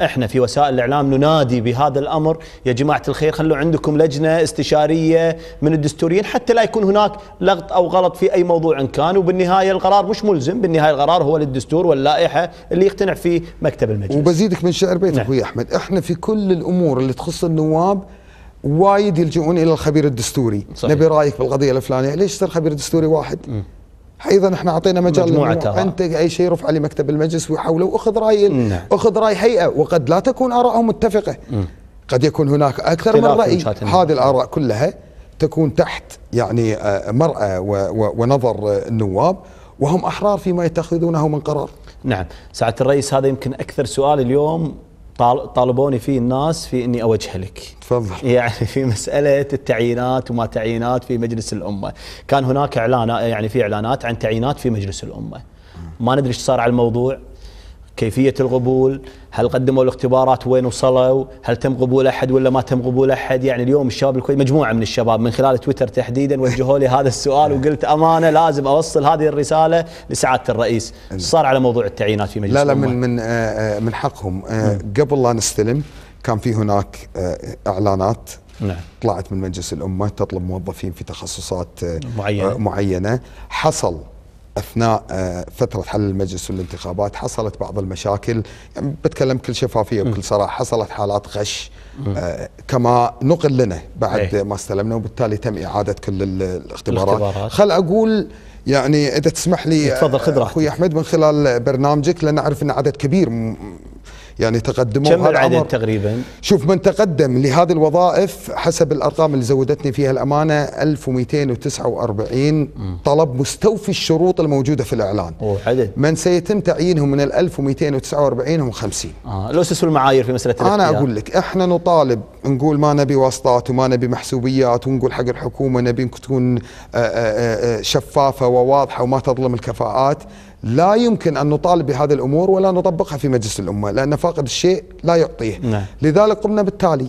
احنا في وسائل الاعلام ننادي بهذا الامر يا جماعه الخير خلوا عندكم لجنه استشاريه من الدستوريين حتى لا يكون هناك لغط او غلط في اي موضوع إن كان وبالنهايه القرار مش ملزم بالنهايه القرار هو للدستور واللائحه اللي يقتنع فيه مكتب المجلس وبزيدك من شعر بيت نعم. اخوي احمد احنا في كل الامور اللي تخص النواب وايد يلجؤون الى الخبير الدستوري صحيح. نبي رايك بالقضيه الفلانيه ليش صار خبير دستوري واحد م. ايضا احنا اعطينا مجال انت اي شيء رفع لمكتب المجلس ويحوله واخذ راي نعم. اخذ راي هيئه وقد لا تكون ارائهم متفقه مم. قد يكون هناك اكثر من راي هذه الاراء كلها تكون تحت يعني آه، مرأة ونظر آه، النواب وهم أحرار فيما يتخذونه من قرار نعم سعادة الرئيس هذا يمكن أكثر سؤال اليوم طالبوني فيه الناس في اني اوجه لك. تفضل. يعني في مساله التعيينات وما تعيينات في مجلس الامه، كان هناك اعلان يعني في اعلانات عن تعيينات في مجلس الامه. ما ندري ايش صار على الموضوع، كيفية القبول هل قدموا الاختبارات وين وصلوا هل تم قبول أحد ولا ما تم قبول أحد يعني اليوم الشباب الكويت مجموعة من الشباب من خلال تويتر تحديدا وجهوا لي هذا السؤال وقلت أمانة لازم أوصل هذه الرسالة لسعادة الرئيس صار على موضوع التعيينات في مجلس لا لا من, من, آه، آه، من حقهم آه، قبل لا نستلم كان في هناك إعلانات نعم. طلعت من مجلس الأمة تطلب موظفين في تخصصات معينة, معينة. حصل اثناء آه، فتره حل المجلس والانتخابات حصلت بعض المشاكل يعني بتكلم بكل شفافيه وبكل صراحه حصلت حالات غش آه، كما نقل لنا بعد إيه. ما استلمنا وبالتالي تم اعاده كل الاختبارات, الاختبارات. خل اقول يعني اذا تسمح لي إيه، تفضل خذ آه، راحتك اخوي احمد من خلال برنامجك لان اعرف ان عدد كبير يعني تقدموا كم العدد تقريبا؟ شوف من تقدم لهذه الوظائف حسب الارقام اللي زودتني فيها الامانه 1249 طلب مستوفي الشروط الموجوده في الاعلان أوه عدد من سيتم تعيينهم من ال 1249 هم 50 اه الاسس والمعايير في مساله انا اقول لك احنا نطالب نقول ما نبي واسطات وما نبي محسوبيات ونقول حق الحكومه نبي تكون آه، آه، آه، شفافه وواضحه وما تظلم الكفاءات لا يمكن أن نطالب بهذه الأمور ولا نطبقها في مجلس الأمة لأن فاقد الشيء لا يعطيه نعم. لذلك قمنا بالتالي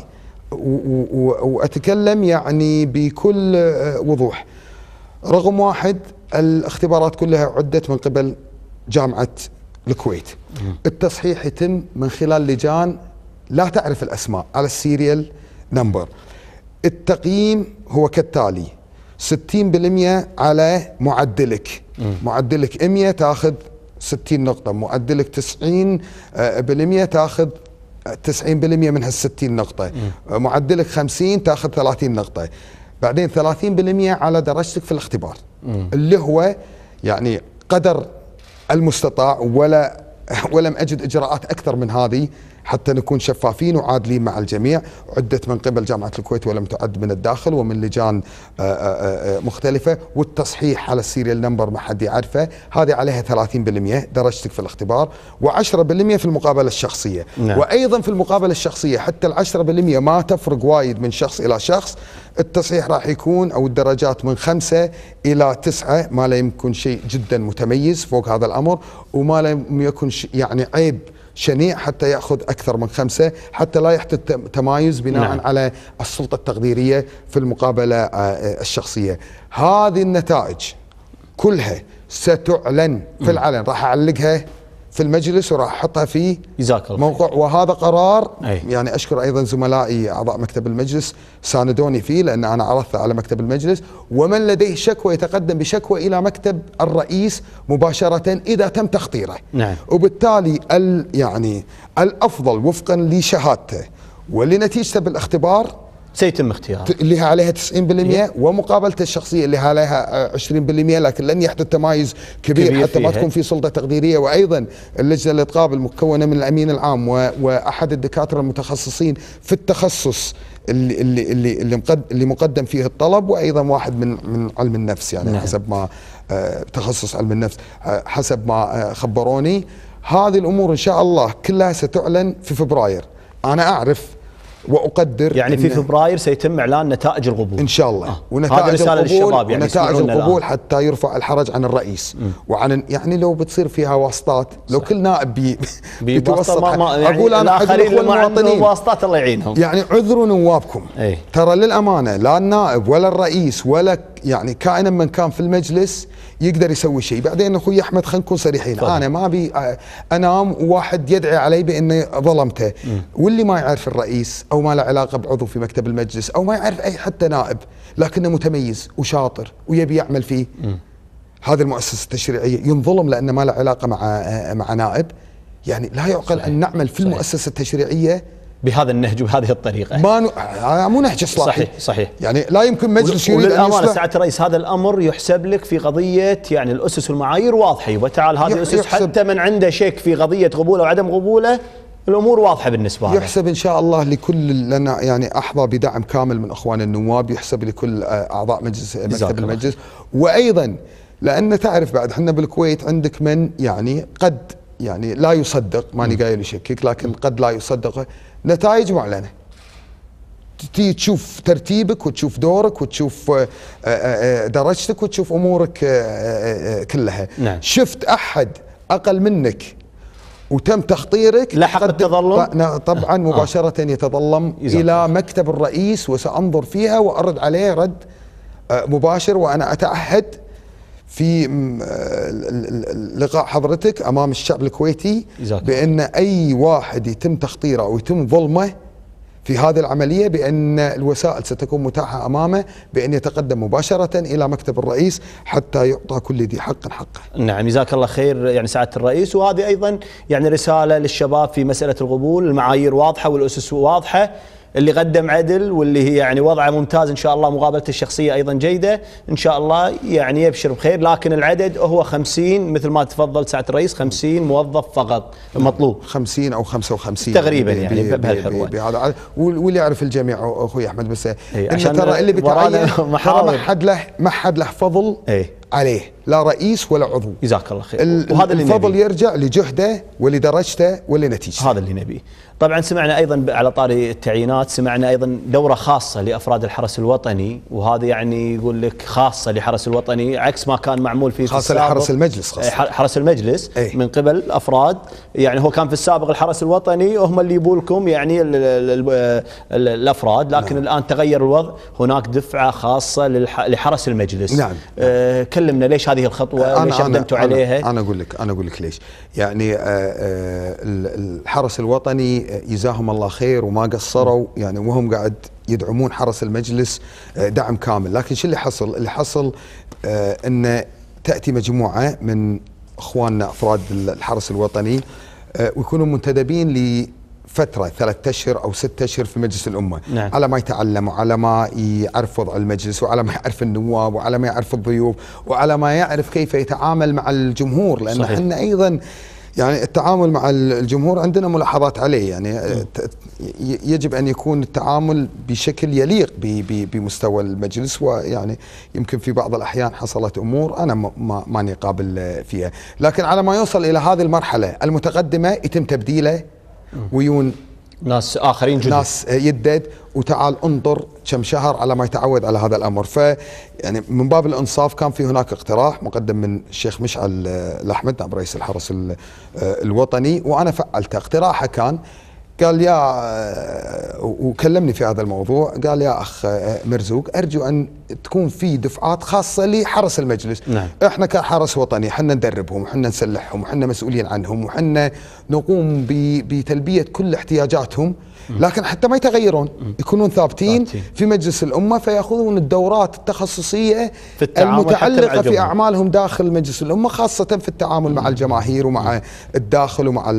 وأتكلم يعني بكل آه، وضوح رقم واحد الاختبارات كلها عدت من قبل جامعة الكويت التصحيح يتم من خلال لجان لا تعرف الأسماء على السيريال نمبر التقييم هو كالتالي 60% على معدلك معدلك 100 تاخذ 60 نقطة معدلك 90% آه، تاخذ 90% من هال 60 نقطة آه، معدلك 50 تاخذ 30 نقطة بعدين 30% على درجتك في الاختبار اللي هو يعني قدر المستطاع ولا ولم اجد اجراءات اكثر من هذه حتى نكون شفافين وعادلين مع الجميع عدت من قبل جامعة الكويت ولم تعد من الداخل ومن لجان آه، آه، آه، مختلفة والتصحيح على السيريال نمبر ما حد يعرفه هذه عليها 30% درجتك في الاختبار و10% في المقابلة الشخصية نعم. وأيضا في المقابلة الشخصية حتى ال10% ما تفرق وايد من شخص إلى شخص التصحيح راح يكون أو الدرجات من خمسة إلى تسعة ما لا يمكن شيء جدا متميز فوق هذا الأمر وما لا يكن يعني عيب شنيع حتى ياخذ اكثر من خمسه حتى لا يحدث تمايز بناء نعم. على السلطه التقديريه في المقابله آه، آه، الشخصيه. هذه النتائج كلها ستعلن في العلن راح اعلقها في المجلس وراح احطها في موقع وهذا قرار أي. يعني اشكر ايضا زملائي اعضاء مكتب المجلس ساندوني فيه لان انا عرضته على مكتب المجلس ومن لديه شكوى يتقدم بشكوى الى مكتب الرئيس مباشره اذا تم تخطيره نعم. وبالتالي ال يعني الافضل وفقا لشهادته ولنتيجته بالاختبار سيتم اختيارها اللي عليها 90% ومقابلته الشخصيه اللي عليها 20% لكن لن يحدث تمايز كبير, كبير حتى ما تكون في سلطه تقديريه وايضا اللجنه اللي تقابل مكونه من الامين العام واحد الدكاتره المتخصصين في التخصص اللي اللي اللي اللي مقدم فيه الطلب وايضا واحد من من علم النفس يعني نعم. حسب ما آه، تخصص علم النفس آه، حسب ما آه، خبروني هذه الامور ان شاء الله كلها ستعلن في فبراير انا اعرف واقدر يعني في فبراير سيتم اعلان نتائج القبول ان شاء الله آه. ونتائج هذا القبول يعني ونتائج القبول الآن. حتى يرفع الحرج عن الرئيس م. وعن يعني لو بتصير فيها واسطات لو صح. كل نائب بي بيتوسط ما ما يعني اقول انا عذر المواطنين واسطات الله يعينهم يعني عذروا نوابكم أي. ترى للامانه لا النائب ولا الرئيس ولا يعني كائنا من كان في المجلس يقدر يسوي شيء بعدين اخوي احمد خلينا نكون صريحين طبعا. انا ما ابي انام وواحد يدعي علي باني ظلمته م. واللي ما يعرف الرئيس او ما له علاقه بعضو في مكتب المجلس او ما يعرف اي حتى نائب لكنه متميز وشاطر ويبي يعمل فيه هذه المؤسسه التشريعيه ينظلم لانه ما له علاقه مع مع نائب يعني لا يعقل صحيح. ان نعمل في صحيح. المؤسسه التشريعيه بهذا النهج وبهذه الطريقه ما ن... آه، مو نهج اصلاحي صحيح صحيح يعني لا يمكن مجلس يريد وللامانه يصلح... ساعه الرئيس هذا الامر يحسب لك في قضيه يعني الاسس والمعايير واضحه وتعال هذه الاسس يحسب... حتى من عنده شك في قضيه قبوله وعدم قبوله الامور واضحه بالنسبه له يحسب ان شاء الله لكل لنا يعني احظى بدعم كامل من اخوان النواب يحسب لكل آه، اعضاء مجلس مكتب المجلس وايضا لان تعرف بعد احنا بالكويت عندك من يعني قد يعني لا يصدق ماني قايل يشكك لكن قد لا يصدق نتائج معلنه تي تشوف ترتيبك وتشوف دورك وتشوف آه، آه، آه، درجتك وتشوف امورك كلها نعم. شفت احد اقل منك وتم تخطيرك لحق التظلم نعم، طبعا مباشره آه. يتظلم الى مكتب الرئيس وسانظر فيها وارد عليه رد مباشر وانا اتعهد في آه، لقاء حضرتك امام الشعب الكويتي بان اي واحد يتم تخطيره او يتم ظلمه في هذه العملية بأن الوسائل ستكون متاحة أمامه بأن يتقدم مباشرة إلى مكتب الرئيس حتى يعطى كل ذي حق حقه نعم جزاك الله خير يعني سعادة الرئيس وهذه أيضا يعني رسالة للشباب في مسألة القبول المعايير واضحة والأسس واضحة اللي قدم عدل واللي هي يعني وضعه ممتاز ان شاء الله مقابلته الشخصيه ايضا جيده ان شاء الله يعني يبشر بخير لكن العدد هو 50 مثل ما تفضل سعاده الرئيس 50 موظف فقط مطلوب 50 او 55 تقريبا يعني بهالحروه واللي يعرف الجميع اخوي احمد بس إيه، عشان ترى اللي بتعين ترى ما حد له ما حد له فضل ايه عليه لا رئيس ولا عضو جزاك الله خير وهذا اللي الفضل نبيه. يرجع لجهده ولدرجته ولنتيجته هذا اللي نبيه طبعا سمعنا ايضا على طاري التعيينات سمعنا ايضا دوره خاصه لافراد الحرس الوطني وهذا يعني يقول لك خاصه لحرس الوطني عكس ما كان معمول في خاصه لحرس المجلس خاصه إيه، حرس المجلس أي. من قبل افراد يعني هو كان في السابق الحرس الوطني هم اللي يبوا لكم يعني الـ الـ الـ الافراد لكن نعم. الان تغير الوضع هناك دفعه خاصه لحرس المجلس نعم. آه كلمنا ليش هذه الخطوه ليش اقدمتوا عليها أنا, انا اقول لك انا اقول لك ليش يعني آه، آه، الحرس الوطني آه، جزاهم الله خير وما قصروا يعني وهم قاعد يدعمون حرس المجلس دعم كامل لكن شو اللي حصل اللي حصل ان تاتي مجموعه من اخواننا افراد الحرس الوطني ويكونوا منتدبين ل فترة ثلاثة أشهر أو ستة أشهر في مجلس الأمة نعم. على ما يتعلم وعلى ما يعرف وضع المجلس وعلى ما يعرف النواب وعلى ما يعرف الضيوف وعلى ما يعرف كيف يتعامل مع الجمهور لأن احنا أيضا يعني التعامل مع الجمهور عندنا ملاحظات عليه يعني يجب ان يكون التعامل بشكل يليق بمستوى المجلس ويعني يمكن في بعض الاحيان حصلت امور انا ماني قابل فيها، لكن على ما يوصل الى هذه المرحله المتقدمه يتم تبديله ويون ناس اخرين جدد ناس يدد وتعال انظر كم شهر على ما يتعود على هذا الامر ف يعني من باب الانصاف كان في هناك اقتراح مقدم من الشيخ مشعل الاحمد نائب رئيس الحرس آه، الوطني وانا فعلته اقتراحه كان قال يا آه، وكلمني في هذا الموضوع قال يا اخ آه، مرزوق ارجو ان تكون في دفعات خاصه لحرس المجلس نعم. احنا كحرس وطني احنا ندربهم احنا نسلحهم احنا مسؤولين عنهم وحنا نقوم بتلبيه كل احتياجاتهم لكن حتى ما يتغيرون يكونون ثابتين في مجلس الأمة فيأخذون الدورات التخصصية في المتعلقة في أعمالهم داخل مجلس الأمة خاصة في التعامل مع الجماهير ومع الداخل ومع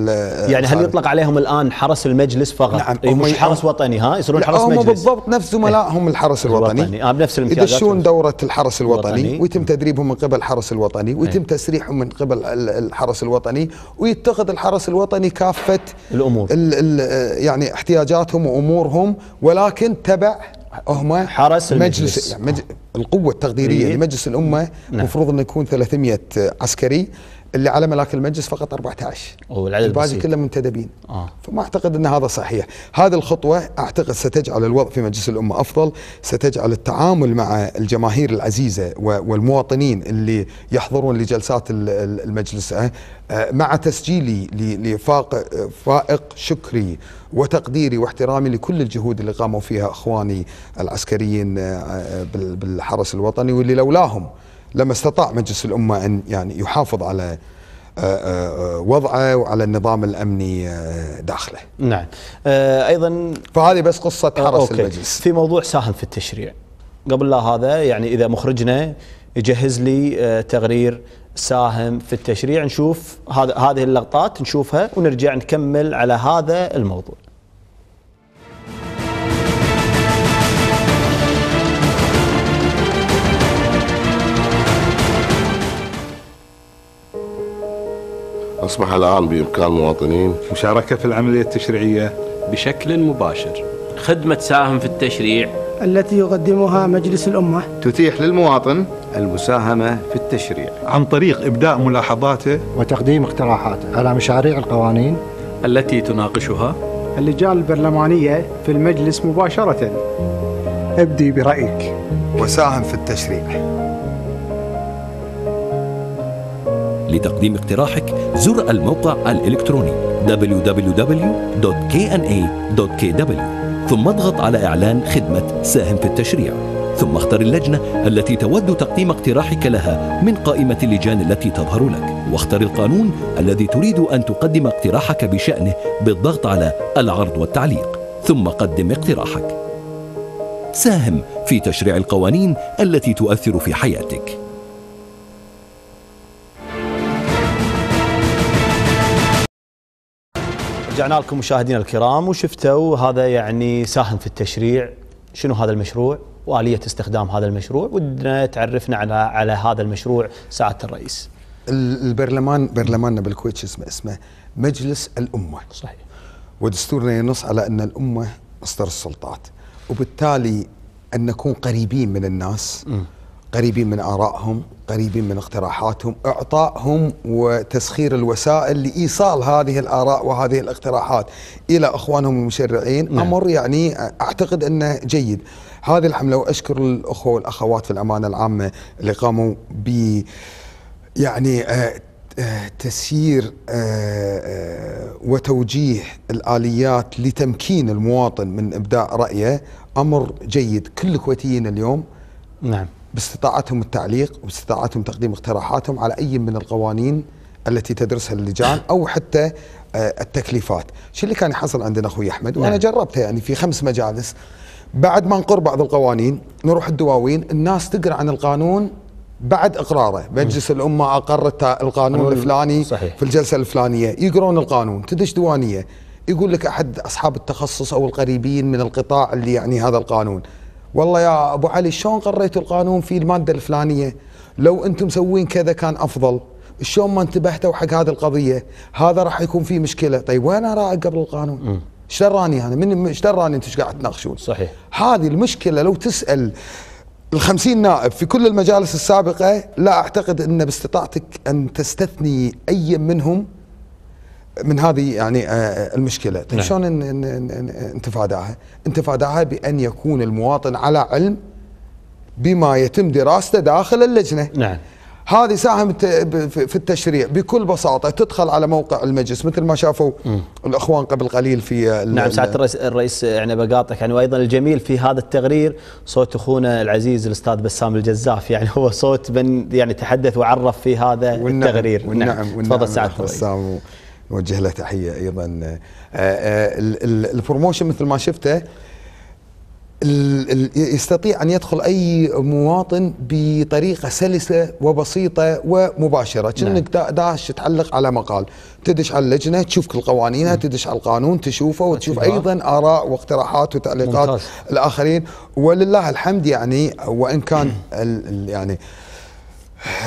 يعني هل يطلق عليهم الآن حرس المجلس فقط نعم أي مش حرس وطني ها يصيرون حرس مجلس هم بالضبط نفس إيه. زملائهم الحرس الوطني آه بنفس الامتيازات يدشون دورة الحرس الوطني ويتم تدريبهم من قبل الحرس الوطني ويتم تسريحهم من قبل الحرس الوطني ويتخذ الحرس الوطني كافة الأمور يعني احتياجات احتياجاتهم وامورهم ولكن تبع هم حرس المجلس مجلس القوه التقديريه إيه. لمجلس الامه المفروض نعم. انه يكون 300 عسكري اللي على ملاك المجلس فقط 14 والعدد الباقي كله منتدبين آه. فما اعتقد ان هذا صحيح هذه الخطوه اعتقد ستجعل الوضع في مجلس الامه افضل ستجعل التعامل مع الجماهير العزيزه والمواطنين اللي يحضرون لجلسات المجلس آه، آه، مع تسجيلي لفائق فائق شكري وتقديري واحترامي لكل الجهود اللي قاموا فيها اخواني العسكريين آه، بالحرس الوطني واللي لولاهم لما استطاع مجلس الأمة أن يعني يحافظ على آه، آه، وضعه وعلى النظام الامني آه، داخله. نعم. ايضا فهذه بس قصه حرس أوكي. المجلس. في موضوع ساهم في التشريع. قبل لا هذا يعني اذا مخرجنا يجهز لي تقرير ساهم في التشريع نشوف هذه اللقطات نشوفها ونرجع نكمل على هذا الموضوع. أصبح الآن بإمكان المواطنين مشاركة في العملية التشريعية بشكل مباشر خدمة ساهم في التشريع التي يقدمها مجلس الأمة تتيح للمواطن المساهمة في التشريع عن طريق إبداء ملاحظاته وتقديم اقتراحاته على مشاريع القوانين التي تناقشها اللجان البرلمانية في المجلس مباشرة ابدي برأيك وساهم في التشريع لتقديم اقتراحك زر الموقع الإلكتروني www.kna.kw ثم اضغط على إعلان خدمة ساهم في التشريع ثم اختر اللجنة التي تود تقديم اقتراحك لها من قائمة اللجان التي تظهر لك واختر القانون الذي تريد أن تقدم اقتراحك بشأنه بالضغط على العرض والتعليق ثم قدم اقتراحك ساهم في تشريع القوانين التي تؤثر في حياتك رجعنا لكم مشاهدينا الكرام وشفتوا هذا يعني ساهم في التشريع شنو هذا المشروع واليه استخدام هذا المشروع ودنا تعرفنا على على هذا المشروع سعاده الرئيس. البرلمان برلماننا بالكويت شو اسمه اسمه مجلس الامه. صحيح. ودستورنا ينص على ان الامه مصدر السلطات وبالتالي ان نكون قريبين من الناس م. قريبين من آرائهم قريبين من اقتراحاتهم إعطائهم وتسخير الوسائل لإيصال هذه الآراء وهذه الاقتراحات إلى أخوانهم المشرعين نعم. أمر يعني أعتقد أنه جيد هذه الحملة وأشكر الأخوة والأخوات في الأمانة العامة اللي قاموا ب يعني آه، آه، تسيير آه، وتوجيه الآليات لتمكين المواطن من إبداء رأيه أمر جيد كل الكويتيين اليوم نعم باستطاعتهم التعليق وباستطاعتهم تقديم اقتراحاتهم على أي من القوانين التي تدرسها اللجان أو حتى آه، التكليفات شو اللي كان يحصل عندنا أخوي أحمد وأنا نعم. جربته يعني في خمس مجالس بعد ما نقر بعض القوانين نروح الدواوين الناس تقرأ عن القانون بعد اقراره مجلس الامه اقر القانون الفلاني صحيح. في الجلسه الفلانيه يقرون القانون تدش ديوانيه يقول لك احد اصحاب التخصص او القريبين من القطاع اللي يعني هذا القانون والله يا ابو علي شلون قريتوا القانون في الماده الفلانيه لو انتم مسوين كذا كان افضل شلون ما انتبهتوا حق هذه القضيه هذا راح يكون في مشكله طيب وين ارائك قبل القانون ايش دراني انا من ايش دراني انتم ايش قاعد تناقشون صحيح هذه المشكله لو تسال ال نائب في كل المجالس السابقة لا أعتقد أن باستطاعتك أن تستثني أي منهم من هذه يعني آه، آه، المشكله طيب، نعم. شلون نتفاداها نتفاداها بان يكون المواطن على علم بما يتم دراسته داخل اللجنه نعم هذه ساهمت في التشريع بكل بساطه تدخل على موقع المجلس مثل ما شافوا م. الاخوان قبل قليل في نعم سعاده الرئيس الرئيس يعني بقاطعك يعني وايضا الجميل في هذا التقرير صوت اخونا العزيز الاستاذ بسام الجزاف يعني هو صوت من يعني تحدث وعرف في هذا والنعم التقرير نعم. والنعم, نعم تفضل سعاده الرئيس نوجه له تحيه ايضا آه، آه، البروموشن مثل ما شفته يستطيع ان يدخل اي مواطن بطريقه سلسه وبسيطه ومباشره نعم. كأنك نعم. داش تعلق على مقال تدش على اللجنه تشوف كل قوانينها نعم. تدش على القانون تشوفه وتشوف أيوة. ايضا اراء واقتراحات وتعليقات ممتاز. الاخرين ولله الحمد يعني وان كان يعني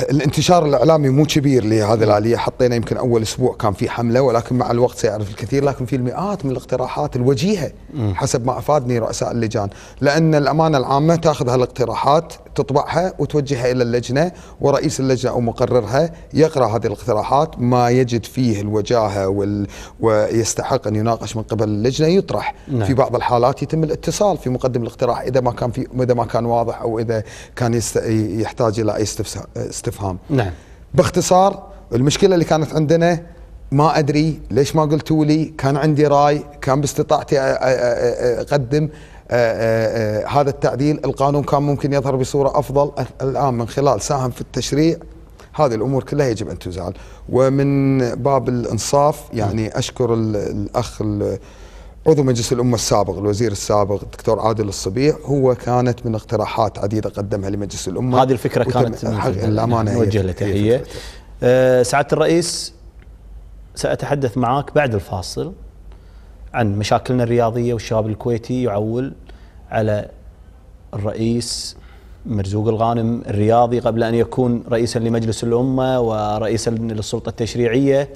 الانتشار الاعلامي مو كبير لهذه الاليه حطينا يمكن اول اسبوع كان في حمله ولكن مع الوقت سيعرف الكثير لكن في المئات من الاقتراحات الوجيهه حسب ما افادني رؤساء اللجان لان الامانه العامه تاخذ هالاقتراحات تطبعها وتوجهها الى اللجنه ورئيس اللجنه او مقررها يقرا هذه الاقتراحات ما يجد فيه الوجاهه وال... ويستحق ان يناقش من قبل اللجنه يطرح نعم. في بعض الحالات يتم الاتصال في مقدم الاقتراح اذا ما كان في اذا ما كان واضح او اذا كان يست... يحتاج الى اي استفهام نعم باختصار المشكله اللي كانت عندنا ما ادري ليش ما قلتوا لي كان عندي راي كان باستطاعتي اقدم آه، آه، آه، هذا التعديل القانون كان ممكن يظهر بصورة أفضل الآن من خلال ساهم في التشريع هذه الأمور كلها يجب أن تزال ومن باب الإنصاف يعني أشكر الأخ عضو مجلس الأمة السابق الوزير السابق الدكتور عادل الصبيع هو كانت من اقتراحات عديدة قدمها لمجلس الأمة هذه الفكرة كانت الأمانة نوجه له تحية سعادة الرئيس سأتحدث معك بعد الفاصل عن مشاكلنا الرياضيه والشباب الكويتي يعول على الرئيس مرزوق الغانم الرياضي قبل ان يكون رئيسا لمجلس الامه ورئيسا للسلطه التشريعيه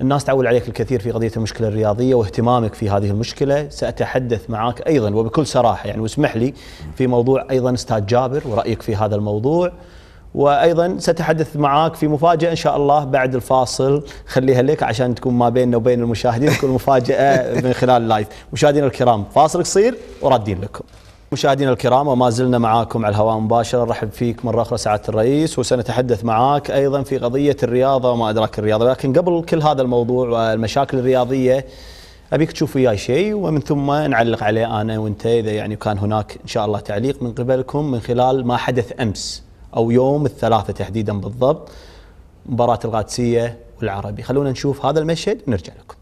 الناس تعول عليك الكثير في قضيه المشكله الرياضيه واهتمامك في هذه المشكله ساتحدث معك ايضا وبكل صراحه يعني واسمح لي في موضوع ايضا استاذ جابر ورايك في هذا الموضوع وايضا ساتحدث معاك في مفاجاه ان شاء الله بعد الفاصل خليها لك عشان تكون ما بيننا وبين المشاهدين تكون مفاجاه من خلال اللايف مشاهدينا الكرام فاصل قصير وردين لكم مشاهدينا الكرام وما زلنا معاكم على الهواء مباشرة نرحب فيك مرة أخرى سعادة الرئيس وسنتحدث معاك أيضا في قضية الرياضة وما أدراك الرياضة لكن قبل كل هذا الموضوع والمشاكل الرياضية أبيك تشوف وياي شيء ومن ثم نعلق عليه أنا وأنت إذا يعني كان هناك إن شاء الله تعليق من قبلكم من خلال ما حدث أمس او يوم الثلاثاء تحديدا بالضبط مباراه القادسيه والعربي خلونا نشوف هذا المشهد ونرجع لكم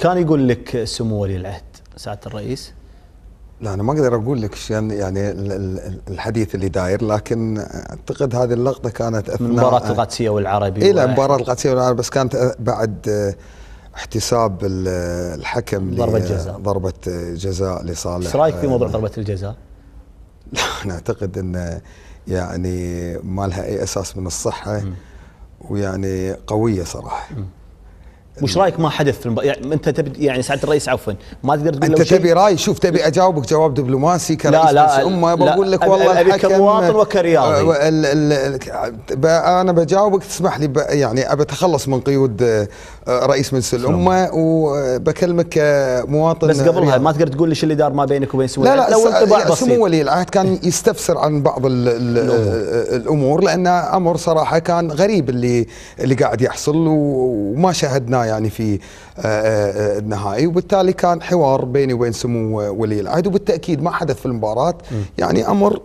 كان يقول لك سمو ولي العهد سعاده الرئيس؟ لا انا ما اقدر اقول لك يعني يعني الحديث اللي داير لكن اعتقد هذه اللقطه كانت اثناء مباراه القادسيه والعربي اي لا مباراه القادسيه والعربي بس كانت بعد آه، احتساب الحكم ضربه جزاء ضربه آه، جزاء لصالح ايش رايك في موضوع آه، ضربه الجزاء؟ لا انا اعتقد ان يعني ما لها اي اساس من الصحه م. ويعني قويه صراحه م. وش رايك ما حدث في المباراه يعني انت تبي يعني سعاده الرئيس عفوا ما تقدر تقول انت تبي راي شوف تبي اجاوبك جواب دبلوماسي كرئيس لا لا امه بقول لك والله الحكم كمواطن وكرياضي أيوة، انا بجاوبك تسمح لي يعني ابى اتخلص من قيود رئيس مجلس الامه وبكلمك كمواطن بس قبلها ما تقدر تقول لي شو اللي دار ما بينك وبين سمو لا لا لو انطباع يعني بسيط سمو ولي العهد كان يستفسر عن بعض الـ الـ الامور لان امر صراحه كان غريب اللي اللي قاعد يحصل وما شاهدناه يعني في آه، آه، آه، النهائي وبالتالي كان حوار بيني وبين سمو ولي العهد وبالتاكيد ما حدث في المباراه يعني امر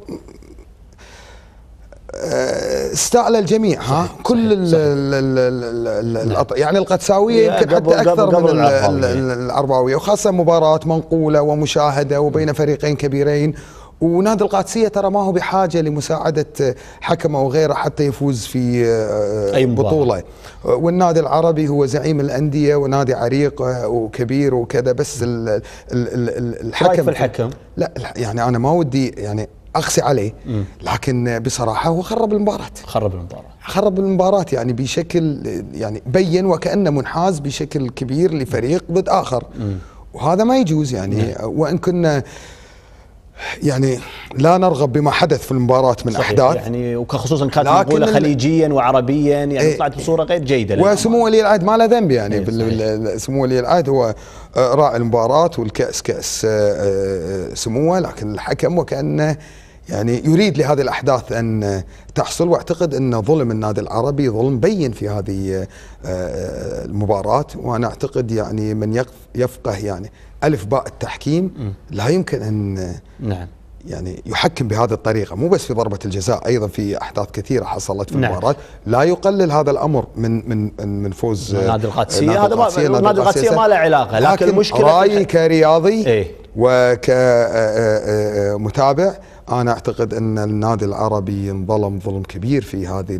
آه، استعلى الجميع ها صحيح كل صحيح ال ال نعم. يعني القدساويه يمكن حتى اكثر قبل من العرباويه وخاصه مباراه منقوله ومشاهده وبين فريقين كبيرين ونادي القادسيه ترى ما هو بحاجه لمساعده حكمه وغيره حتى يفوز في آه، أي بطوله والنادي العربي هو زعيم الانديه ونادي عريق آه، وكبير وكذا بس الحكم في الحكم لا يعني انا ما ودي يعني اقسي عليه لكن بصراحه هو خرب المباراه خرب المباراه خرب المباراه يعني بشكل يعني بين وكانه منحاز بشكل كبير لفريق ضد اخر وهذا ما يجوز يعني نعم. وان كنا يعني لا نرغب بما حدث في المباراة من صحيح احداث يعني وخصوصا كانت مقوله خليجيا وعربيا يعني ايه طلعت بصوره غير جيده وسمو ولي العهد ما له ذنب يعني ايه سمو ولي العهد هو آه، راعي المباراة والكأس كأس آه، آه، سموه لكن الحكم وكأنه يعني يريد لهذه الاحداث ان تحصل واعتقد ان ظلم النادي العربي ظلم بين في هذه آه، المباراه وانا اعتقد يعني من يفقه يعني الف باء التحكيم لا يمكن ان نعم يعني يحكم بهذه الطريقة مو بس في ضربة الجزاء أيضا في أحداث كثيرة حصلت في نعم. المباراة لا يقلل هذا الأمر من من من فوز نادي القادسية هذا نادي القادسية ما له علاقة لكن, لكن المشكلة رأيي كرياضي ايه؟ وكمتابع آه، آه، انا اعتقد ان النادي العربي انظلم ظلم كبير في هذه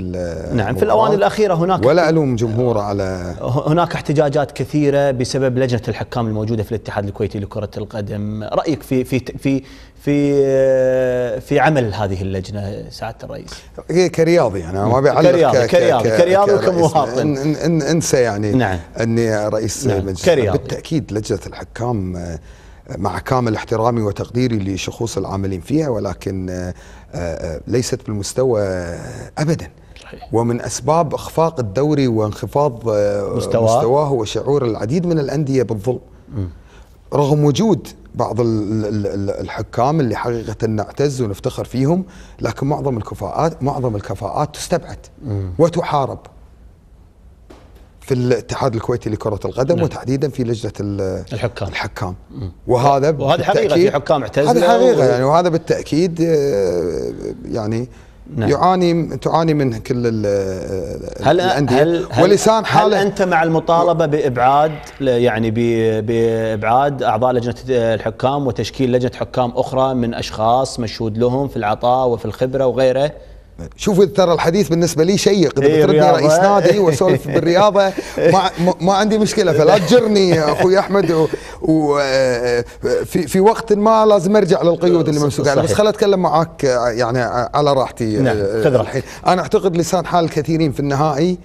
نعم في الاوان الاخيره هناك ولا الوم جمهوره على هناك احتجاجات كثيره بسبب لجنه الحكام الموجوده في الاتحاد الكويتي لكره القدم رايك في في في في آه، في عمل هذه اللجنه سعاده الرئيس هي كرياضي يعني انا ما بعلق كرياضي كرياضي كرياضي إن انسى يعني نعم اني رئيس نعم مجلس كرياضي بالتاكيد لجنه الحكام مع كامل احترامي وتقديري لشخوص العاملين فيها ولكن آه، آه، ليست بالمستوى ابدا ومن اسباب اخفاق الدوري وانخفاض آه، مستواه, مستواه هو شعور العديد من الانديه بالظلم رغم وجود بعض الحكام اللي حقيقة نعتز ونفتخر فيهم لكن معظم الكفاءات معظم الكفاءات تستبعد وتحارب في الاتحاد الكويتي لكرة القدم نعم. وتحديدا في لجنة الحكام الحكام وهذا وهذه حقيقة في حكام اعتزلوا هذه حقيقة و... يعني وهذا بالتأكيد آه، يعني نعم. يعاني تعاني منه كل هل الانديه هل ولسان حاله هل انت مع المطالبه بابعاد يعني بابعاد اعضاء لجنه الحكام وتشكيل لجنه حكام اخرى من اشخاص مشهود لهم في العطاء وفي الخبره وغيره شوف ترى الحديث بالنسبه لي شيق اذا إيه، بتردني رئيس نادي واسولف بالرياضه ما, ما عندي مشكله فلا تجرني اخوي احمد وفي آه، في وقت ما لازم ارجع للقيود اللي ممسوك عليها بس خل اتكلم معاك آه، يعني على راحتي آه، نعم خذ راحتك انا اعتقد لسان حال الكثيرين في النهائي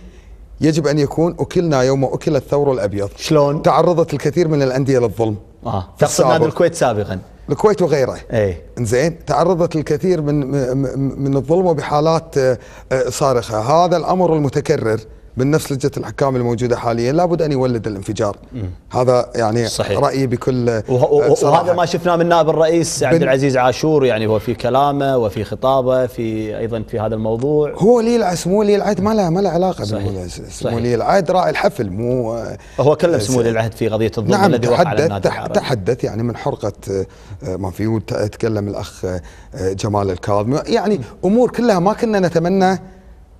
يجب ان يكون اكلنا يوم اكل الثور الابيض شلون تعرضت الكثير من الانديه للظلم اه تقصد نادي الكويت سابقا الكويت وغيره اي زين تعرضت الكثير من من الظلم وبحالات آه، آه، صارخه هذا الامر المتكرر من نفس لجنه الحكام الموجوده حاليا لابد ان يولد الانفجار مم. هذا يعني صحيح. رايي بكل آه، صراحة. وهذا ما شفناه من نائب الرئيس عبد العزيز عاشور يعني هو في كلامه وفي خطابه في ايضا في هذا الموضوع هو لي العهد سمو لي العهد ما له ما له علاقه صحيح. سمو لي العهد راعي الحفل مو آه، هو كلم سمو آه، لي العهد في قضيه الظلم نعم الذي وقع على النادي تحدث يعني من حرقه ما في تكلم الاخ جمال الكاظمي يعني امور كلها ما كنا نتمنى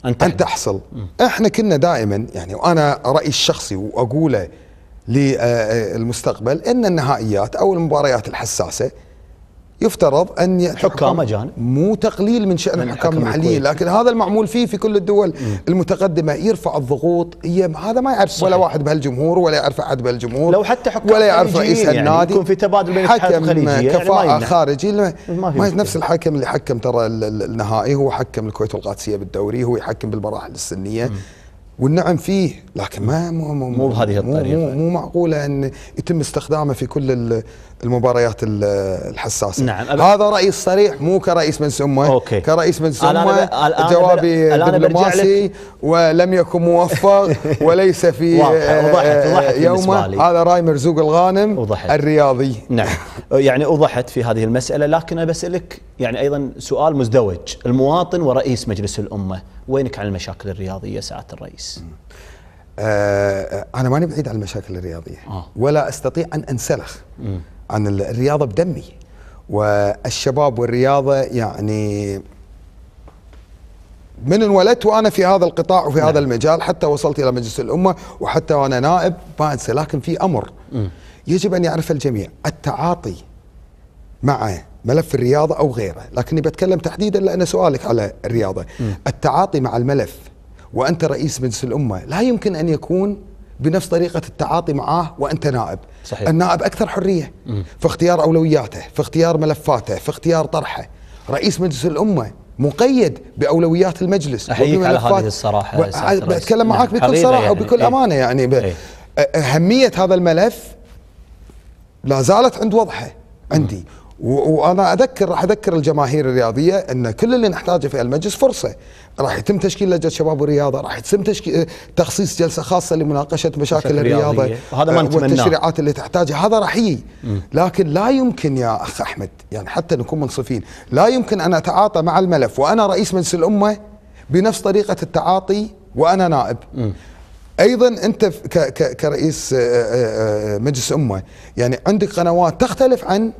أن, أن تحصل إحنا كنا دائما يعني وأنا رأيي الشخصي وأقوله للمستقبل أن النهائيات أو المباريات الحساسة يفترض ان الحكام اجانب مو تقليل من شان الحكام المحليين لكن هذا المعمول فيه في كل الدول مم. المتقدمه يرفع الضغوط هذا ما يعرف ولا واحد بهالجمهور ولا يعرف احد بهالجمهور لو حتى حكام ولا يعرف رئيس يعني النادي يكون في تبادل بين حكم يعني كفاءه يعني خارجي ما, ما نفس الحكم اللي حكم ترى النهائي هو حكم الكويت والقادسيه بالدوري هو يحكم بالمراحل السنيه مم. والنعم فيه لكن ما مو مو, مو بهذه الطريقه مو, مو معقوله ان يتم استخدامه في كل المباريات الحساسه نعم هذا رايي الصريح مو كرئيس مجلس امه أوكي. كرئيس مجلس امه جوابي دبلوماسي ولم يكن موفق وليس في وضحت آه، آه، وضحت يومه هذا راي مرزوق الغانم وضحت. الرياضي نعم يعني اوضحت في هذه المساله لكن انا بسالك يعني ايضا سؤال مزدوج المواطن ورئيس مجلس الامه وينك عن المشاكل الرياضيه سعاده الرئيس؟ آه، انا ماني بعيد عن المشاكل الرياضيه ولا استطيع ان انسلخ عن الرياضه بدمي والشباب والرياضه يعني من انولدت وانا في هذا القطاع وفي نعم. هذا المجال حتى وصلت الى مجلس الامه وحتى وانا نائب ما انسى لكن في امر م. يجب ان يعرف الجميع التعاطي مع ملف الرياضه او غيره، لكني بتكلم تحديدا لان سؤالك على الرياضه، م. التعاطي مع الملف وانت رئيس مجلس الامه لا يمكن ان يكون بنفس طريقة التعاطي معاه وأنت نائب صحيح. النائب أكثر حرية في اختيار أولوياته في اختيار ملفاته في اختيار طرحه رئيس مجلس الأمة مقيد باولويات المجلس احييك على هذه الصراحه و... معاك معك بكل صراحه يعني وبكل ايه امانه يعني ب... ايه اهميه هذا الملف لا زالت عند وضحه عندي مم. وانا اذكر راح اذكر الجماهير الرياضيه ان كل اللي نحتاجه في المجلس فرصه راح يتم تشكيل لجنه شباب والرياضه راح يتم تشكيل تخصيص جلسه خاصه لمناقشه مشاكل الرياضه هذا ما والتشريعات اللي تحتاجها هذا راح يجي لكن لا يمكن يا اخ احمد يعني حتى نكون منصفين لا يمكن ان اتعاطى مع الملف وانا رئيس مجلس الامه بنفس طريقه التعاطي وانا نائب م. ايضا انت كرئيس آه، آه، آه، مجلس امه يعني عندك قنوات تختلف عن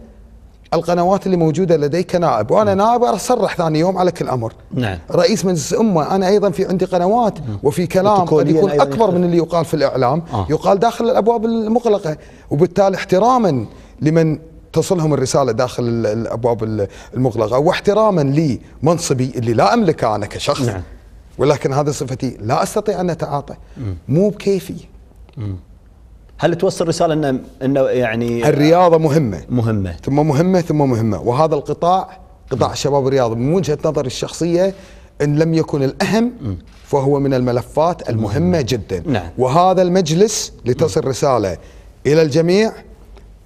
القنوات اللي موجوده لدي كنائب وانا نعم. نائب اصرح ثاني يوم على كل امر نعم رئيس مجلس امه انا ايضا في عندي قنوات مم. نعم. وفي كلام قد يكون اكبر من اللي يقال في الاعلام آه. يقال داخل الابواب المغلقه وبالتالي احتراما لمن تصلهم الرساله داخل الابواب المغلقه واحتراما لمنصبي اللي لا املكه انا كشخص نعم. ولكن هذه صفتي لا استطيع ان اتعاطى مو بكيفي مم. هل توصل رساله انه انه يعني الرياضه مهمه مهمه ثم مهمه ثم مهمه وهذا القطاع قطاع الشباب الرياضه من وجهه نظري الشخصيه ان لم يكن الاهم فهو من الملفات المهمه جدا نعم. وهذا المجلس لتصل رساله الى الجميع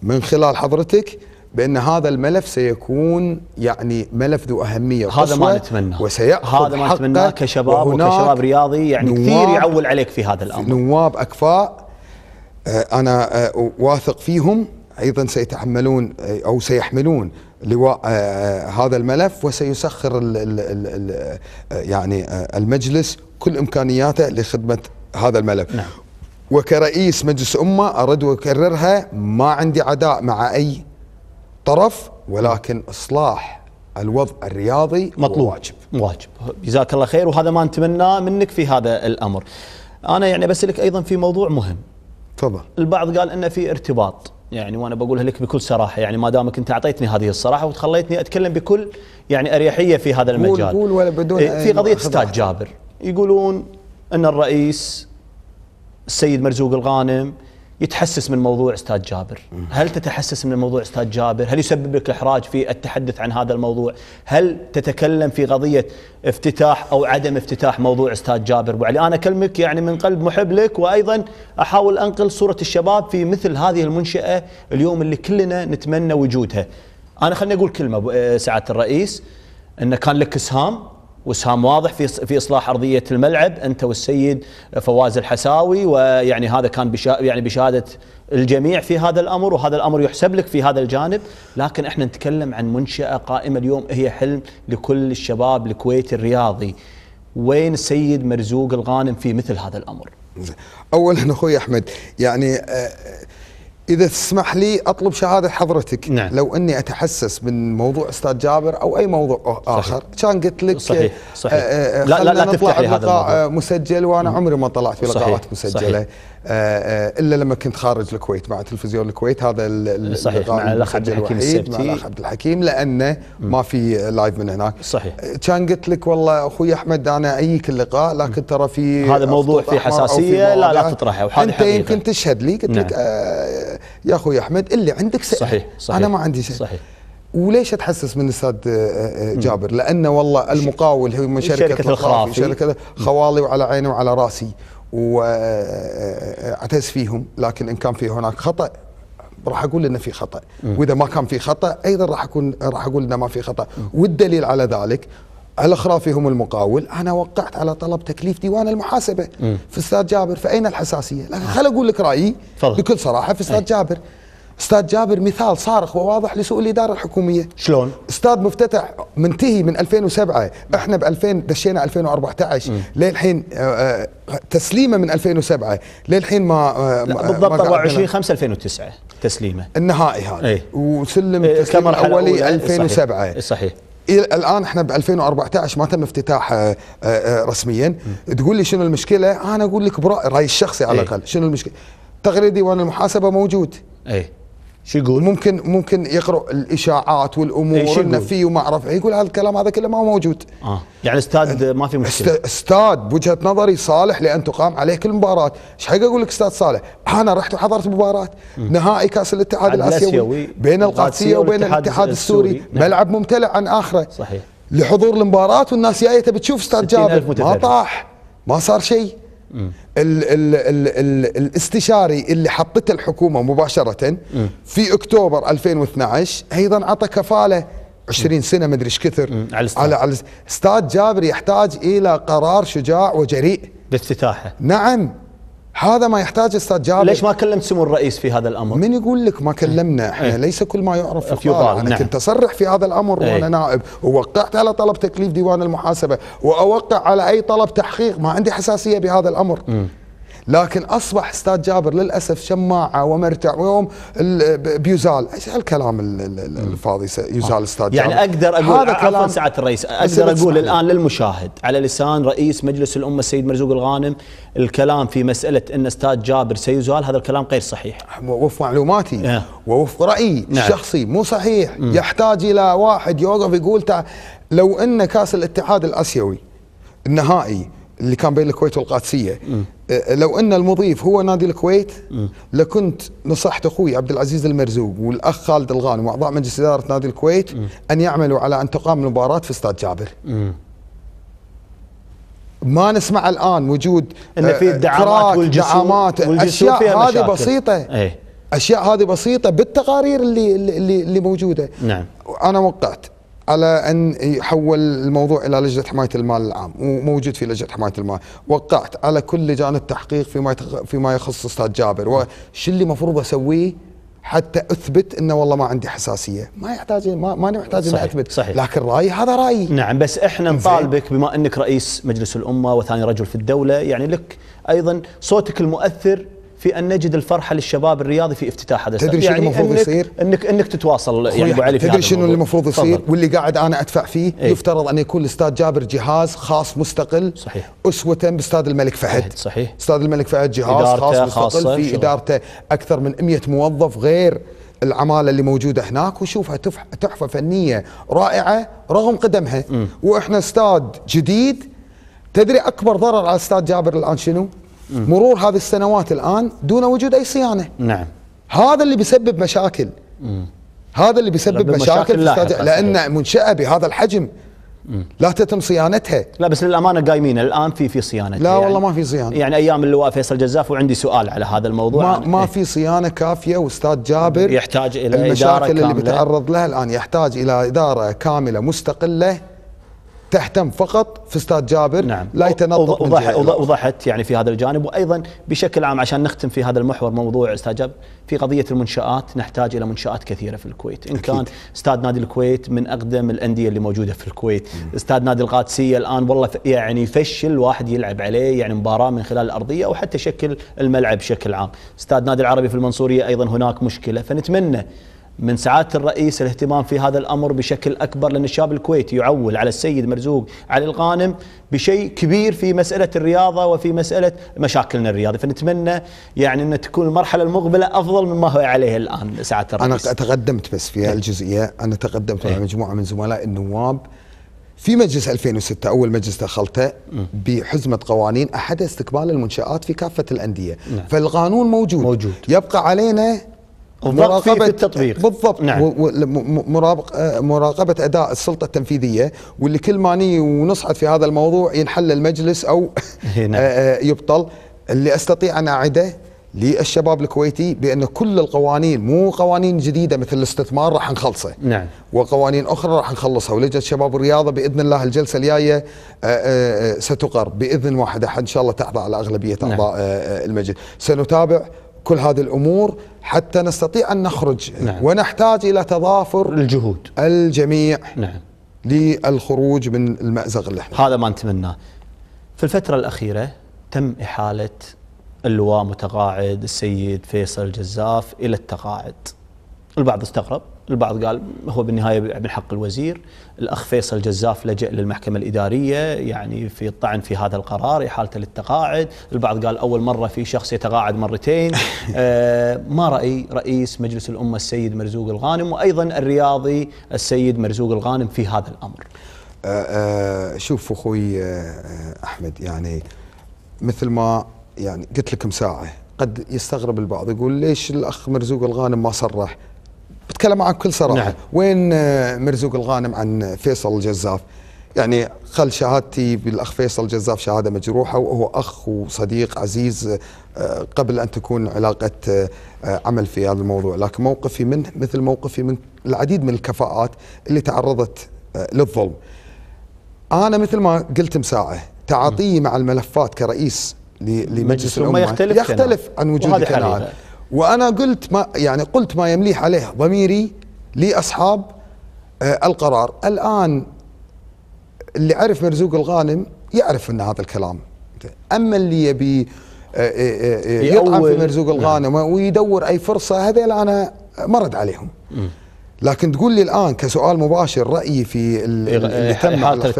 من خلال حضرتك بان هذا الملف سيكون يعني ملف ذو اهميه هذا ما نتمناه وسيأخذ هذا ما نتمناه كشباب وكشباب رياضي يعني كثير يعول عليك في هذا الامر نواب اكفاء آه، انا آه، واثق فيهم ايضا سيتحملون آه، او سيحملون لواء هذا الملف وسيسخر الـ الـ الـ يعني المجلس كل امكانياته لخدمه هذا الملف نعم. وكرئيس مجلس امه ارد واكررها ما عندي عداء مع اي طرف ولكن اصلاح الوضع الرياضي مطلوب واجب واجب جزاك الله خير وهذا ما نتمناه منك في هذا الامر انا يعني بسالك ايضا في موضوع مهم تفضل البعض قال ان في ارتباط يعني وانا بقولها لك بكل صراحه يعني ما دامك انت اعطيتني هذه الصراحه وتخليتني اتكلم بكل يعني اريحيه في هذا المجال قول قول ولا بدون إيه، في قضيه استاذ جابر يقولون ان الرئيس السيد مرزوق الغانم يتحسس من موضوع استاذ جابر هل تتحسس من موضوع استاذ جابر هل يسبب لك احراج في التحدث عن هذا الموضوع هل تتكلم في قضيه افتتاح او عدم افتتاح موضوع استاذ جابر وعلي انا اكلمك يعني من قلب محب لك وايضا احاول انقل صوره الشباب في مثل هذه المنشاه اليوم اللي كلنا نتمنى وجودها انا خليني اقول كلمه أه، سعاده الرئيس انه كان لك اسهام وسهام واضح في في اصلاح ارضيه الملعب انت والسيد فواز الحساوي ويعني هذا كان بشا يعني بشهاده الجميع في هذا الامر وهذا الامر يحسب لك في هذا الجانب لكن احنا نتكلم عن منشاه قائمه اليوم هي حلم لكل الشباب الكويتي الرياضي وين السيد مرزوق الغانم في مثل هذا الامر اولا اخوي احمد يعني أه اذا تسمح لي اطلب شهاده حضرتك نعم. لو اني اتحسس من موضوع استاذ جابر او اي موضوع صحيح. اخر كان قلت لك صحيح آه، صحيح آه، لا لا لا تفتحي هذا الموضوع مسجل وانا عمري ما طلعت في لقاءات مسجله صحيح. آه، آه، الا لما كنت خارج الكويت مع تلفزيون الكويت هذا صحيح مع الاخ عبد الحكيم السبتي مع الاخ عبد الحكيم لانه ما في لايف من هناك صحيح آه، كان قلت لك والله اخوي احمد انا اجيك اللقاء لكن ترى في هذا موضوع فيه حساسيه في لا لا تطرحه وهذا انت يمكن تشهد لي قلت نعم. لك يا اخوي احمد اللي عندك سأل صحيح صحيح انا ما عندي شيء صحيح وليش اتحسس من الاستاذ جابر؟ لانه والله المقاول هو من شركه, شركة الخرافي شركه خوالي وعلى عيني وعلى راسي واعتز فيهم لكن ان كان في هناك خطا راح اقول انه في خطا واذا ما كان في خطا ايضا راح اكون راح اقول انه ما في خطا والدليل على ذلك الاخرافي هم المقاول انا وقعت على طلب تكليف ديوان المحاسبه في استاذ جابر فاين الحساسيه لكن خل اقول لك رايي بكل صراحه في استاذ إيه. جابر استاذ جابر مثال صارخ وواضح لسوء الاداره الحكوميه شلون استاذ مفتتح منتهي من 2007 احنا ب 2000 دشينا 2014 للحين آه، آه، تسليمه من 2007 للحين ما آه، بالضبط 24 5 2009 تسليمه النهائي هذا ايه؟ وسلم التسليم إيه، اولي 2007 إيه، صحيح إيه، الان احنا ب 2014 ما تم افتتاح رسميا تقول لي شنو المشكله انا اقول لك برايي الشخصي على الاقل شنو المشكله تقرير ديوان المحاسبه موجود ايه شو يقول؟ ممكن ممكن يقرا الاشاعات والامور في وما اعرف يقول هذا الكلام هذا كله ما هو موجود. اه يعني استاد أه، ما في مشكله. استاد بوجهه نظري صالح لان تقام عليه كل مباراه، ايش حق اقول لك استاذ صالح؟ انا رحت وحضرت مباراه نهائي كاس الاتحاد الاسيوي بين القادسيه وبين الاتحاد السوري, السوري. نعم. ملعب ممتلئ عن اخره. صحيح. لحضور المباراه والناس جايه تبي تشوف استاد جابر ما طاح ما صار شيء. الـ الـ الـ الـ الاستشاري اللي حطته الحكومه مباشره م. في اكتوبر 2012 ايضا عطى كفاله 20 سنه مدري ايش كثر على الاستاد على على استاذ جابر يحتاج الى قرار شجاع وجريء بافتتاحه نعم هذا ما يحتاج استاذ جابر ليش ما كلمت سمو الرئيس في هذا الامر؟ من يقول لك ما كلمنا إيه. احنا ايه؟ ليس كل ما يعرف في إيه، يقال انا نعم. كنت اصرح في هذا الامر ايه؟ وانا نائب ووقعت على طلب تكليف ديوان المحاسبه واوقع على اي طلب تحقيق ما عندي حساسيه بهذا الامر م. لكن اصبح استاذ جابر للاسف شماعه ومرتع ويوم بيزال ايش هالكلام الفاضي يزال استاذ جابر يعني اقدر اقول هذا كلام سعاده الرئيس اقدر اقول الان للمشاهد على لسان رئيس مجلس الامه السيد مرزوق الغانم الكلام في مساله ان استاذ جابر سيزال هذا الكلام غير صحيح وفق معلوماتي أه. ووفق رايي نعم. الشخصي مو صحيح م. يحتاج الى واحد يوقف يقول لو ان كاس الاتحاد الاسيوي النهائي اللي كان بين الكويت والقادسيه أه، لو ان المضيف هو نادي الكويت لكنت نصحت اخوي عبد العزيز المرزوق والاخ خالد الغانم واعضاء مجلس اداره نادي الكويت ان يعملوا على ان تقام المباراه في استاد جابر ما نسمع الان وجود ان في أه، دعامات والجسومات اشياء هذه بسيطه ايه؟ اشياء هذه بسيطه بالتقارير اللي اللي, اللي موجوده نعم انا وقعت على ان يحول الموضوع الى لجنه حمايه المال العام وموجود في لجنه حمايه المال وقعت على كل لجان التحقيق فيما فيما يخص استاذ جابر وش اللي المفروض اسويه حتى اثبت انه والله ما عندي حساسيه ما يحتاج ما ماني محتاج اني اثبت صحيح لكن رايي هذا رايي نعم بس احنا نطالبك بما انك رئيس مجلس الامه وثاني رجل في الدوله يعني لك ايضا صوتك المؤثر في ان نجد الفرحه للشباب الرياضي في افتتاح هذا تدري شنو يعني المفروض يصير؟ انك انك تتواصل يعني ابو علي في تدري شنو اللي المفروض يصير؟ واللي قاعد انا ادفع فيه ايه؟ يفترض ان يكون الاستاذ جابر جهاز خاص مستقل صحيح اسوه باستاذ الملك فهد صحيح استاذ الملك فهد جهاز خاص مستقل في ادارته اكثر من 100 موظف غير العماله اللي موجوده هناك وشوفها تحفه فنيه رائعه رغم قدمها م. واحنا استاد جديد تدري اكبر ضرر على استاد جابر الان شنو؟ مرور هذه السنوات الآن دون وجود أي صيانة نعم هذا اللي بيسبب مشاكل مم. هذا اللي بيسبب مشاكل, مشاكل لأن منشأة بهذا الحجم لا تتم صيانتها لا بس للامانه قايمين الان في في صيانه لا يعني والله ما في صيانه يعني ايام اللواء فيصل جزاف وعندي سؤال على هذا الموضوع ما, يعني ما إيه؟ في صيانه كافيه واستاذ جابر يحتاج الى المشاكل اداره كامله المشاكل اللي بيتعرض لها الان يحتاج الى اداره كامله مستقله تهتم فقط في استاد جابر نعم لا يتنطط وضحت وضحت يعني في هذا الجانب وايضا بشكل عام عشان نختم في هذا المحور موضوع استاد جابر في قضيه المنشات نحتاج الى منشات كثيره في الكويت ان كان استاد نادي الكويت من اقدم الانديه اللي موجوده في الكويت استاد نادي القادسيه الان والله يعني فشل واحد يلعب عليه يعني مباراه من خلال الارضيه او حتى شكل الملعب بشكل عام استاد نادي العربي في المنصوريه ايضا هناك مشكله فنتمنى من سعادة الرئيس الاهتمام في هذا الأمر بشكل أكبر لأن الشاب الكويتي يعول على السيد مرزوق علي الغانم بشيء كبير في مسألة الرياضة وفي مسألة مشاكلنا الرياضية فنتمنى يعني أن تكون المرحلة المقبلة أفضل مما هو عليه الآن سعادة الرئيس أنا تقدمت بس في الجزئية أنا تقدمت مع إيه. مجموعة من زملاء النواب في مجلس 2006 اول مجلس دخلته بحزمه قوانين احد استقبال المنشات في كافه الانديه نعم. فالقانون موجود. موجود يبقى علينا ومراقبه في, التطبيق بالضبط نعم آه، مراقبه اداء السلطه التنفيذيه واللي كل ما ني ونصعد في هذا الموضوع ينحل المجلس او آه، نعم. آه، يبطل اللي استطيع ان اعده للشباب الكويتي بان كل القوانين مو قوانين جديده مثل الاستثمار راح نخلصه نعم وقوانين اخرى راح نخلصها ولجنه شباب الرياضه باذن الله الجلسه الجايه ستقر باذن واحد احد ان شاء الله تحظى على اغلبيه نعم. اعضاء نعم. المجلس سنتابع كل هذه الامور حتى نستطيع ان نخرج نعم. ونحتاج الى تضافر الجهود الجميع نعم للخروج من المأزق اللي احنا هذا ما نتمناه في الفترة الأخيرة تم إحالة اللواء متقاعد السيد فيصل جزاف إلى التقاعد البعض استغرب البعض قال هو بالنهاية من حق الوزير الأخ فيصل جزاف لجأ للمحكمة الإدارية يعني في الطعن في هذا القرار إحالته للتقاعد البعض قال أول مرة في شخص يتقاعد مرتين آه ما رأي رئيس مجلس الأمة السيد مرزوق الغانم وأيضا الرياضي السيد مرزوق الغانم في هذا الأمر آه آه شوف أخوي آه، أحمد يعني مثل ما يعني قلت لكم ساعة قد يستغرب البعض يقول ليش الأخ مرزوق الغانم ما صرح بتكلم معك بكل صراحه نعم. وين آه، مرزوق الغانم عن فيصل الجزاف يعني خل شهادتي بالاخ فيصل جزاف شهاده مجروحه وهو اخ وصديق عزيز آه، قبل ان تكون علاقه آه، عمل في هذا الموضوع لكن موقفي منه مثل موقفي من العديد من الكفاءات اللي تعرضت للظلم انا مثل ما قلت مساعه تعاطيي مع الملفات كرئيس لمجلس الامه يختلف, يختلف عن وجود قناعات وأنا قلت ما يعني قلت ما يمليح عليه ضميري لأصحاب آه، القرار الآن اللي عرف مرزوق الغانم يعرف أن هذا الكلام أما اللي يبي آه، آه، يطعن في مرزوق نعم. الغانم نعم. ويدور أي فرصة هذيل أنا مرد عليهم م. لكن تقول لي الان كسؤال مباشر رايي في اللي تم على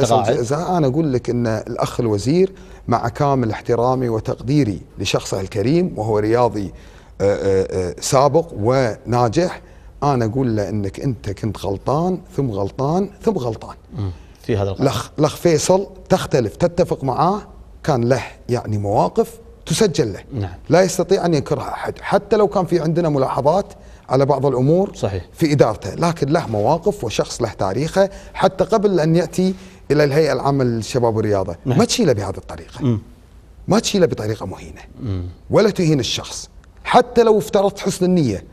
انا اقول لك ان الاخ الوزير مع كامل احترامي وتقديري لشخصه الكريم وهو رياضي آه، آه، آه، سابق وناجح انا اقول له انك انت كنت غلطان ثم غلطان ثم غلطان في هذا القرار الاخ لخ فيصل تختلف تتفق معاه كان له يعني مواقف تسجل له نعم. لا يستطيع ان ينكرها احد حتى لو كان في عندنا ملاحظات على بعض الامور صحيح. في ادارته لكن له مواقف وشخص له تاريخه حتى قبل ان ياتي الى الهيئه العامه للشباب والرياضه نعم. ما تشيله بهذه الطريقه مم. ما تشيله بطريقه مهينه مم. ولا تهين الشخص حتى لو افترضت حسن النية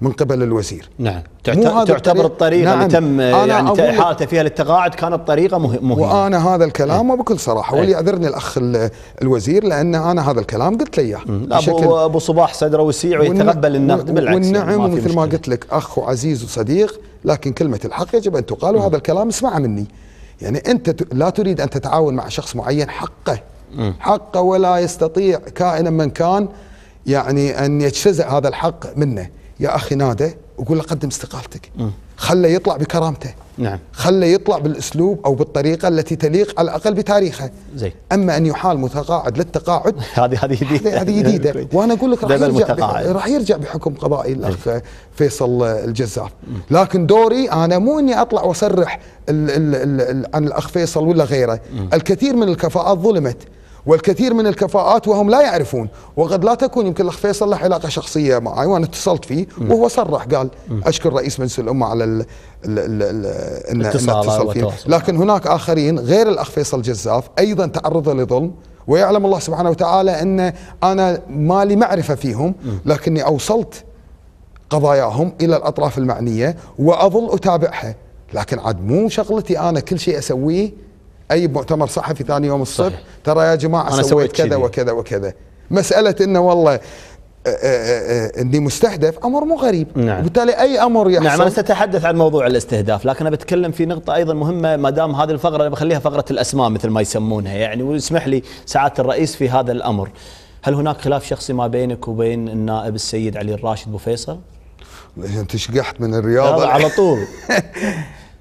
من قبل الوزير نعم تعتبر, تعتبر الطريقة نعم. اللي تم يعني حالته فيها للتقاعد كانت طريقة مهمة وأنا هذا الكلام ايه؟ وبكل صراحة أي. وليعذرني الأخ الوزير لأن أنا هذا الكلام قلت له إياه أبو, أبو صباح صدره وسيع ويتقبل النقد بالعكس يعني والنعم مثل ما قلت لك أخ وعزيز وصديق لكن كلمة الحق يجب أن تقال وهذا الكلام اسمعه مني يعني أنت لا تريد أن تتعاون مع شخص معين حقه حقه ولا يستطيع كائنا من كان يعني ان يجتزئ هذا الحق منه يا اخي ناده وقول له قدم استقالتك خله يطلع بكرامته نعم خله يطلع بالاسلوب او بالطريقه التي تليق على الاقل بتاريخه زين اما ان يحال متقاعد للتقاعد هذه هذه جديده هذه جديده وانا اقول لك راح يرجع راح يرجع بحكم قضائي الاخ فيصل الجزار لكن دوري انا مو اني اطلع واصرح عن الاخ فيصل ولا غيره الكثير من الكفاءات ظلمت والكثير من الكفاءات وهم لا يعرفون وقد لا تكون يمكن الاخ فيصل له علاقه شخصيه معي وانا اتصلت فيه وهو صرح قال اشكر رئيس مجلس الامه على ال ال ال اتصل فيه لكن هناك اخرين غير الاخ فيصل جزاف ايضا تعرض لظلم ويعلم الله سبحانه وتعالى ان انا ما لي معرفه فيهم لكني اوصلت قضاياهم الى الاطراف المعنيه واظل اتابعها لكن عاد مو شغلتي انا كل شيء اسويه اي مؤتمر صحفي ثاني يوم الصبح صحيح. ترى يا جماعه أنا سويت, سويت كذا وكذا وكذا مساله انه والله آه، آه، آه، اني مستهدف امر مو غريب نعم. وبالتالي اي امر يحصل نعم انا ساتحدث عن موضوع الاستهداف لكن انا بتكلم في نقطه ايضا مهمه ما دام هذه الفقره انا بخليها فقره الاسماء مثل ما يسمونها يعني واسمح لي سعاده الرئيس في هذا الامر هل هناك خلاف شخصي ما بينك وبين النائب السيد علي الراشد بو فيصل انت شقحت من الرياضه على طول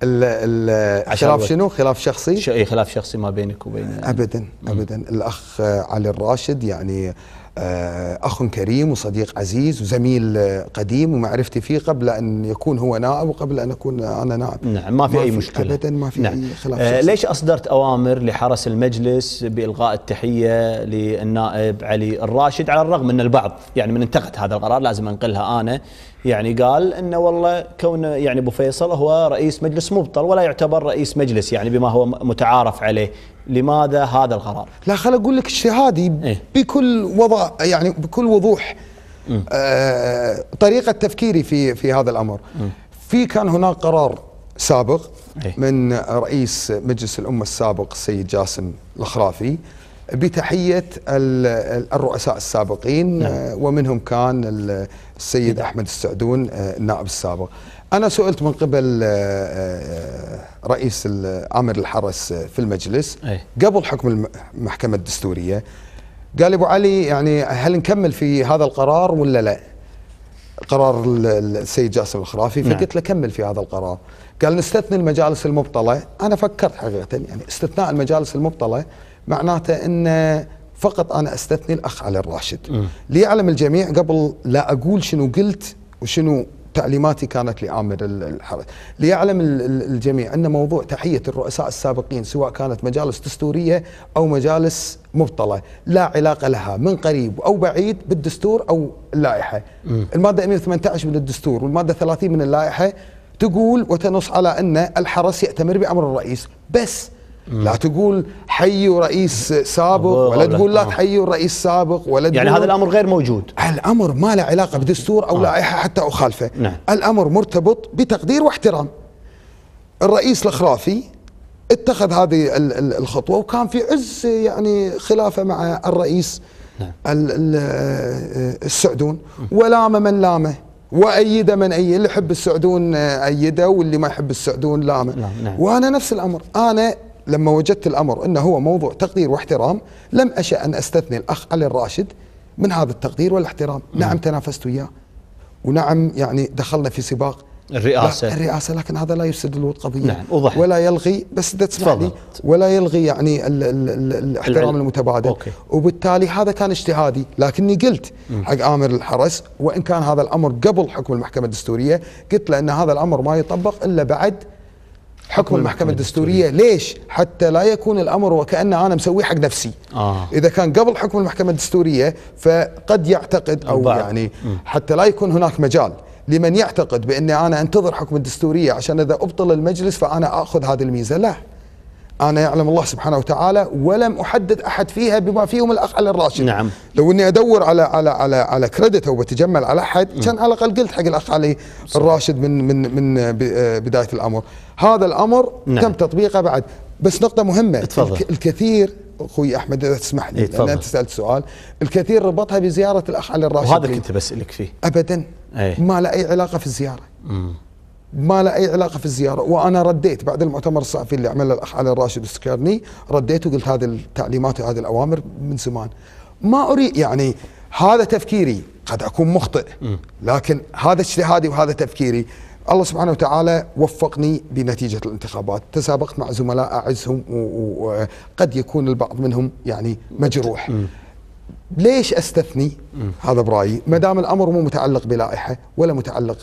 الخلاف شنو خلاف شخصي اي خلاف شخصي ما بينك وبين ابدا ابدا مم. الاخ آه، علي الراشد يعني آه، اخ كريم وصديق عزيز وزميل آه، قديم ومعرفتي فيه قبل ان يكون هو نائب وقبل ان اكون انا نائب نعم ما في ما اي في مشكله ابدا ما في نعم. اي خلاف شخصي. ليش اصدرت اوامر لحرس المجلس بالغاء التحيه للنائب علي الراشد على الرغم ان البعض يعني من انتقد هذا القرار لازم انقلها انا يعني قال انه والله كون يعني ابو فيصل هو رئيس مجلس مبطل ولا يعتبر رئيس مجلس يعني بما هو متعارف عليه، لماذا هذا القرار؟ لا خل اقول لك اجتهادي إيه؟ بكل وضع يعني بكل وضوح آه طريقه تفكيري في في هذا الامر. مم. في كان هناك قرار سابق إيه؟ من رئيس مجلس الامه السابق السيد جاسم الخرافي بتحية الرؤساء السابقين نعم. آه، ومنهم كان السيد نعم. أحمد السعدون آه، النائب السابق أنا سئلت من قبل آه، رئيس عامر الحرس في المجلس قبل حكم المحكمة الدستورية قال أبو علي يعني هل نكمل في هذا القرار ولا لا قرار السيد جاسم الخرافي نعم. فقلت له كمل في هذا القرار قال نستثني المجالس المبطلة أنا فكرت حقيقة يعني استثناء المجالس المبطلة معناته أن فقط أنا أستثني الأخ علي الراشد م. ليعلم الجميع قبل لا أقول شنو قلت وشنو تعليماتي كانت لامر الحرس ليعلم الجميع أن موضوع تحية الرؤساء السابقين سواء كانت مجالس دستورية أو مجالس مبطلة لا علاقة لها من قريب أو بعيد بالدستور أو اللائحة م. المادة 118 من الدستور والمادة 30 من اللائحة تقول وتنص على أن الحرس يأتمر بأمر الرئيس بس لا تقول حي رئيس سابق ولا تقول لا آه. حي رئيس سابق ولا يعني تقول يعني هذا الامر غير موجود الامر ما له علاقه آه. بدستور او آه. لائحه حتى اخالفه نعم. الامر مرتبط بتقدير واحترام الرئيس الخرافي اتخذ هذه الخطوه وكان في عز يعني خلافه مع الرئيس نعم. السعدون ولام من لامه وايده من أي اللي يحب السعدون ايده واللي ما يحب السعدون لامه نعم. نعم. وانا نفس الامر انا لما وجدت الأمر أنه هو موضوع تقدير واحترام لم أشأ أن أستثني الأخ علي الراشد من هذا التقدير والاحترام نعم تنافست وياه ونعم يعني دخلنا في سباق الرئاسة لا الرئاسة لكن هذا لا يفسد الود قضية نعم وضح ولا يلغي بس تسمح لي ولا يلغي يعني الـ الـ الـ الاحترام العلم. المتبادل أوكي. وبالتالي هذا كان اجتهادي لكني قلت مم. حق آمر الحرس وإن كان هذا الأمر قبل حكم المحكمة الدستورية قلت له أن هذا الأمر ما يطبق إلا بعد حكم المحكمة الدستورية ليش حتى لا يكون الأمر وكأن أنا مسويه حق نفسي آه. إذا كان قبل حكم المحكمة الدستورية فقد يعتقد أو بعض. يعني حتى لا يكون هناك مجال لمن يعتقد بأني أنا أنتظر حكم الدستورية عشان إذا أبطل المجلس فأنا أخذ هذه الميزة لا أنا يعلم الله سبحانه وتعالى ولم أحدد أحد فيها بما فيهم الأخ على الراشد نعم لو أني أدور على على على على كريدت أو بتجمل على أحد كان على الأقل قلت حق الأخ علي الراشد من من من آه، بداية الأمر هذا الأمر نعم. تم تطبيقه بعد بس نقطة مهمة تفضل. الكثير اخوي احمد اذا تسمح لي إيه، لان انت سالت سؤال الكثير ربطها بزياره الاخ علي الراشد وهذا كنت بسالك فيه ابدا أي. ما له اي علاقه في الزياره مم. ما له اي علاقه في الزياره وانا رديت بعد المؤتمر الصحفي اللي عمله الاخ علي الراشد السكرني رديت وقلت هذه التعليمات وهذه الاوامر من زمان ما اريد يعني هذا تفكيري قد اكون مخطئ لكن هذا اجتهادي وهذا تفكيري الله سبحانه وتعالى وفقني بنتيجة الانتخابات تسابقت مع زملاء أعزهم وقد يكون البعض منهم يعني مجروح ليش استثني هذا برايي ما دام الامر مو متعلق بلائحه ولا متعلق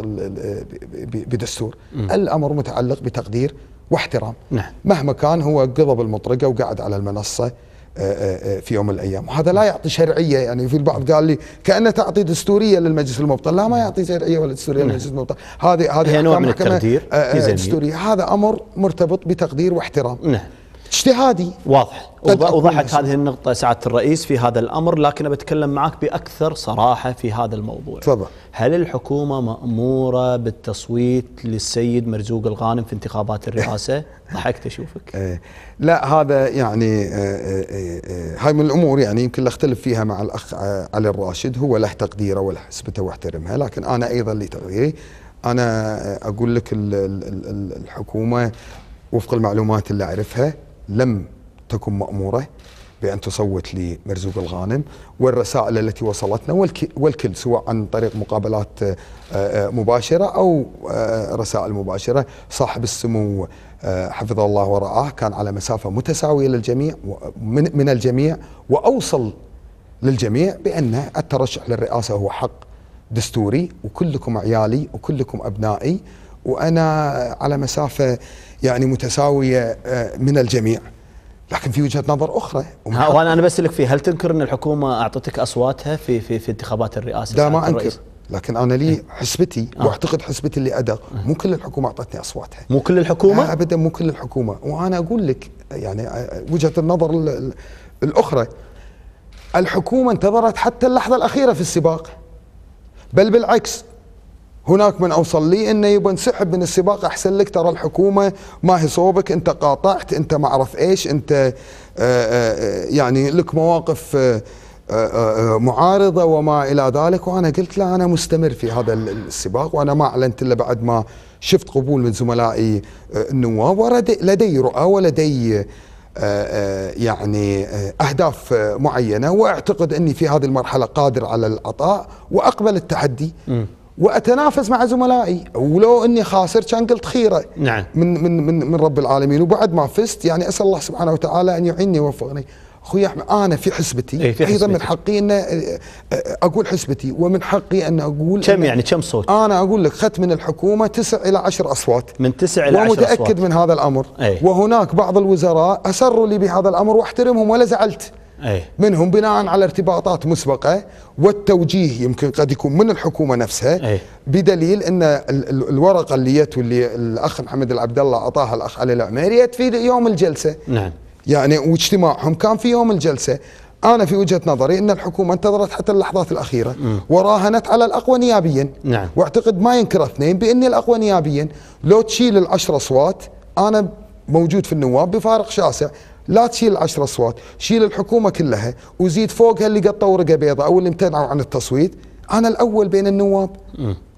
بدستور الامر متعلق بتقدير واحترام نعم. مهما كان هو قضى بالمطرقه وقعد على المنصه آه، آه، آه، في يوم من الايام وهذا لا يعطي شرعيه يعني في البعض قال لي كانه تعطي دستوريه للمجلس المبطل لا ما يعطي شرعيه ولا دستوريه نعم. للمجلس المبطل هذه هذه نوع من التقدير هذا امر مرتبط بتقدير واحترام نعم. اجتهادي واضح وضحت هذه النقطة سعادة الرئيس في هذا الأمر لكن بتكلم معك بأكثر صراحة في هذا الموضوع تفضل هل الحكومة مأمورة بالتصويت للسيد مرزوق الغانم في انتخابات الرئاسة؟ ضحكت أشوفك إيه. لا هذا يعني إيه، إيه، هاي من الأمور يعني يمكن أختلف فيها مع الأخ علي الراشد هو له تقديره وله حسبته واحترمها لكن أنا أيضا لي تقديري أنا أقول لك الحكومة وفق المعلومات اللي أعرفها لم تكن مأمورة بأن تصوت لمرزوق الغانم والرسائل التي وصلتنا والكل سواء عن طريق مقابلات آه، آه، مباشرة أو آه، رسائل مباشرة صاحب السمو حفظه الله ورعاه كان على مسافة متساوية للجميع من الجميع وأوصل للجميع بأن الترشح للرئاسة هو حق دستوري وكلكم عيالي وكلكم أبنائي وانا على مسافه يعني متساويه آه، من الجميع لكن في وجهه نظر اخرى وانا انا بسالك فيه هل تنكر ان الحكومه اعطتك اصواتها في في في انتخابات الرئاسه لا ما انكر لكن انا لي إيه. حسبتي آه. واعتقد حسبتي اللي ادق آه. مو كل الحكومه اعطتني اصواتها مو كل الحكومه لا ابدا مو كل الحكومه وانا اقول لك يعني آه، وجهه النظر الاخرى الحكومه انتظرت حتى اللحظه الاخيره في السباق بل بالعكس هناك من اوصل لي انه يبغى انسحب من السباق احسن لك ترى الحكومه ما هي صوبك انت قاطعت انت ما اعرف ايش انت آآ آه، آآ آه، آه، يعني لك مواقف آآ معارضه وما الى ذلك وانا قلت لا انا مستمر في هذا السباق وانا ما اعلنت الا بعد ما شفت قبول من زملائي النواب ولدي رؤى ولدي يعني اهداف معينه واعتقد اني في هذه المرحله قادر على العطاء واقبل التحدي م. واتنافس مع زملائي ولو اني خاسر كان قلت خيره نعم من من من, من رب العالمين وبعد ما فزت يعني اسال الله سبحانه وتعالى ان يعيني ويوفقني اخوي احمد انا في حسبتي إيه في حسبتي. ايضا من حقي ان اقول حسبتي ومن حقي ان اقول كم يعني كم صوت؟ انا اقول لك اخذت من الحكومه تسع الى عشر اصوات من تسع الى عشر اصوات ومتاكد من هذا الامر ايه؟ وهناك بعض الوزراء اسروا لي بهذا الامر واحترمهم ولا زعلت إيه. منهم بناء على ارتباطات مسبقة والتوجيه يمكن قد يكون من الحكومة نفسها أي. بدليل أن الورقة اللي يت واللي الأخ محمد العبد الله أعطاها الأخ علي العميري في يوم الجلسة نعم. يعني واجتماعهم كان في يوم الجلسة أنا في وجهة نظري أن الحكومة انتظرت حتى اللحظات الأخيرة م. وراهنت على الأقوى نيابيا نعم. واعتقد ما ينكر اثنين بأني الأقوى نيابيا لو تشيل العشر أصوات أنا موجود في النواب بفارق شاسع لا تشيل العشر اصوات شيل الحكومه كلها وزيد فوقها اللي قطوا ورقه بيضاء او اللي امتنعوا عن التصويت انا الاول بين النواب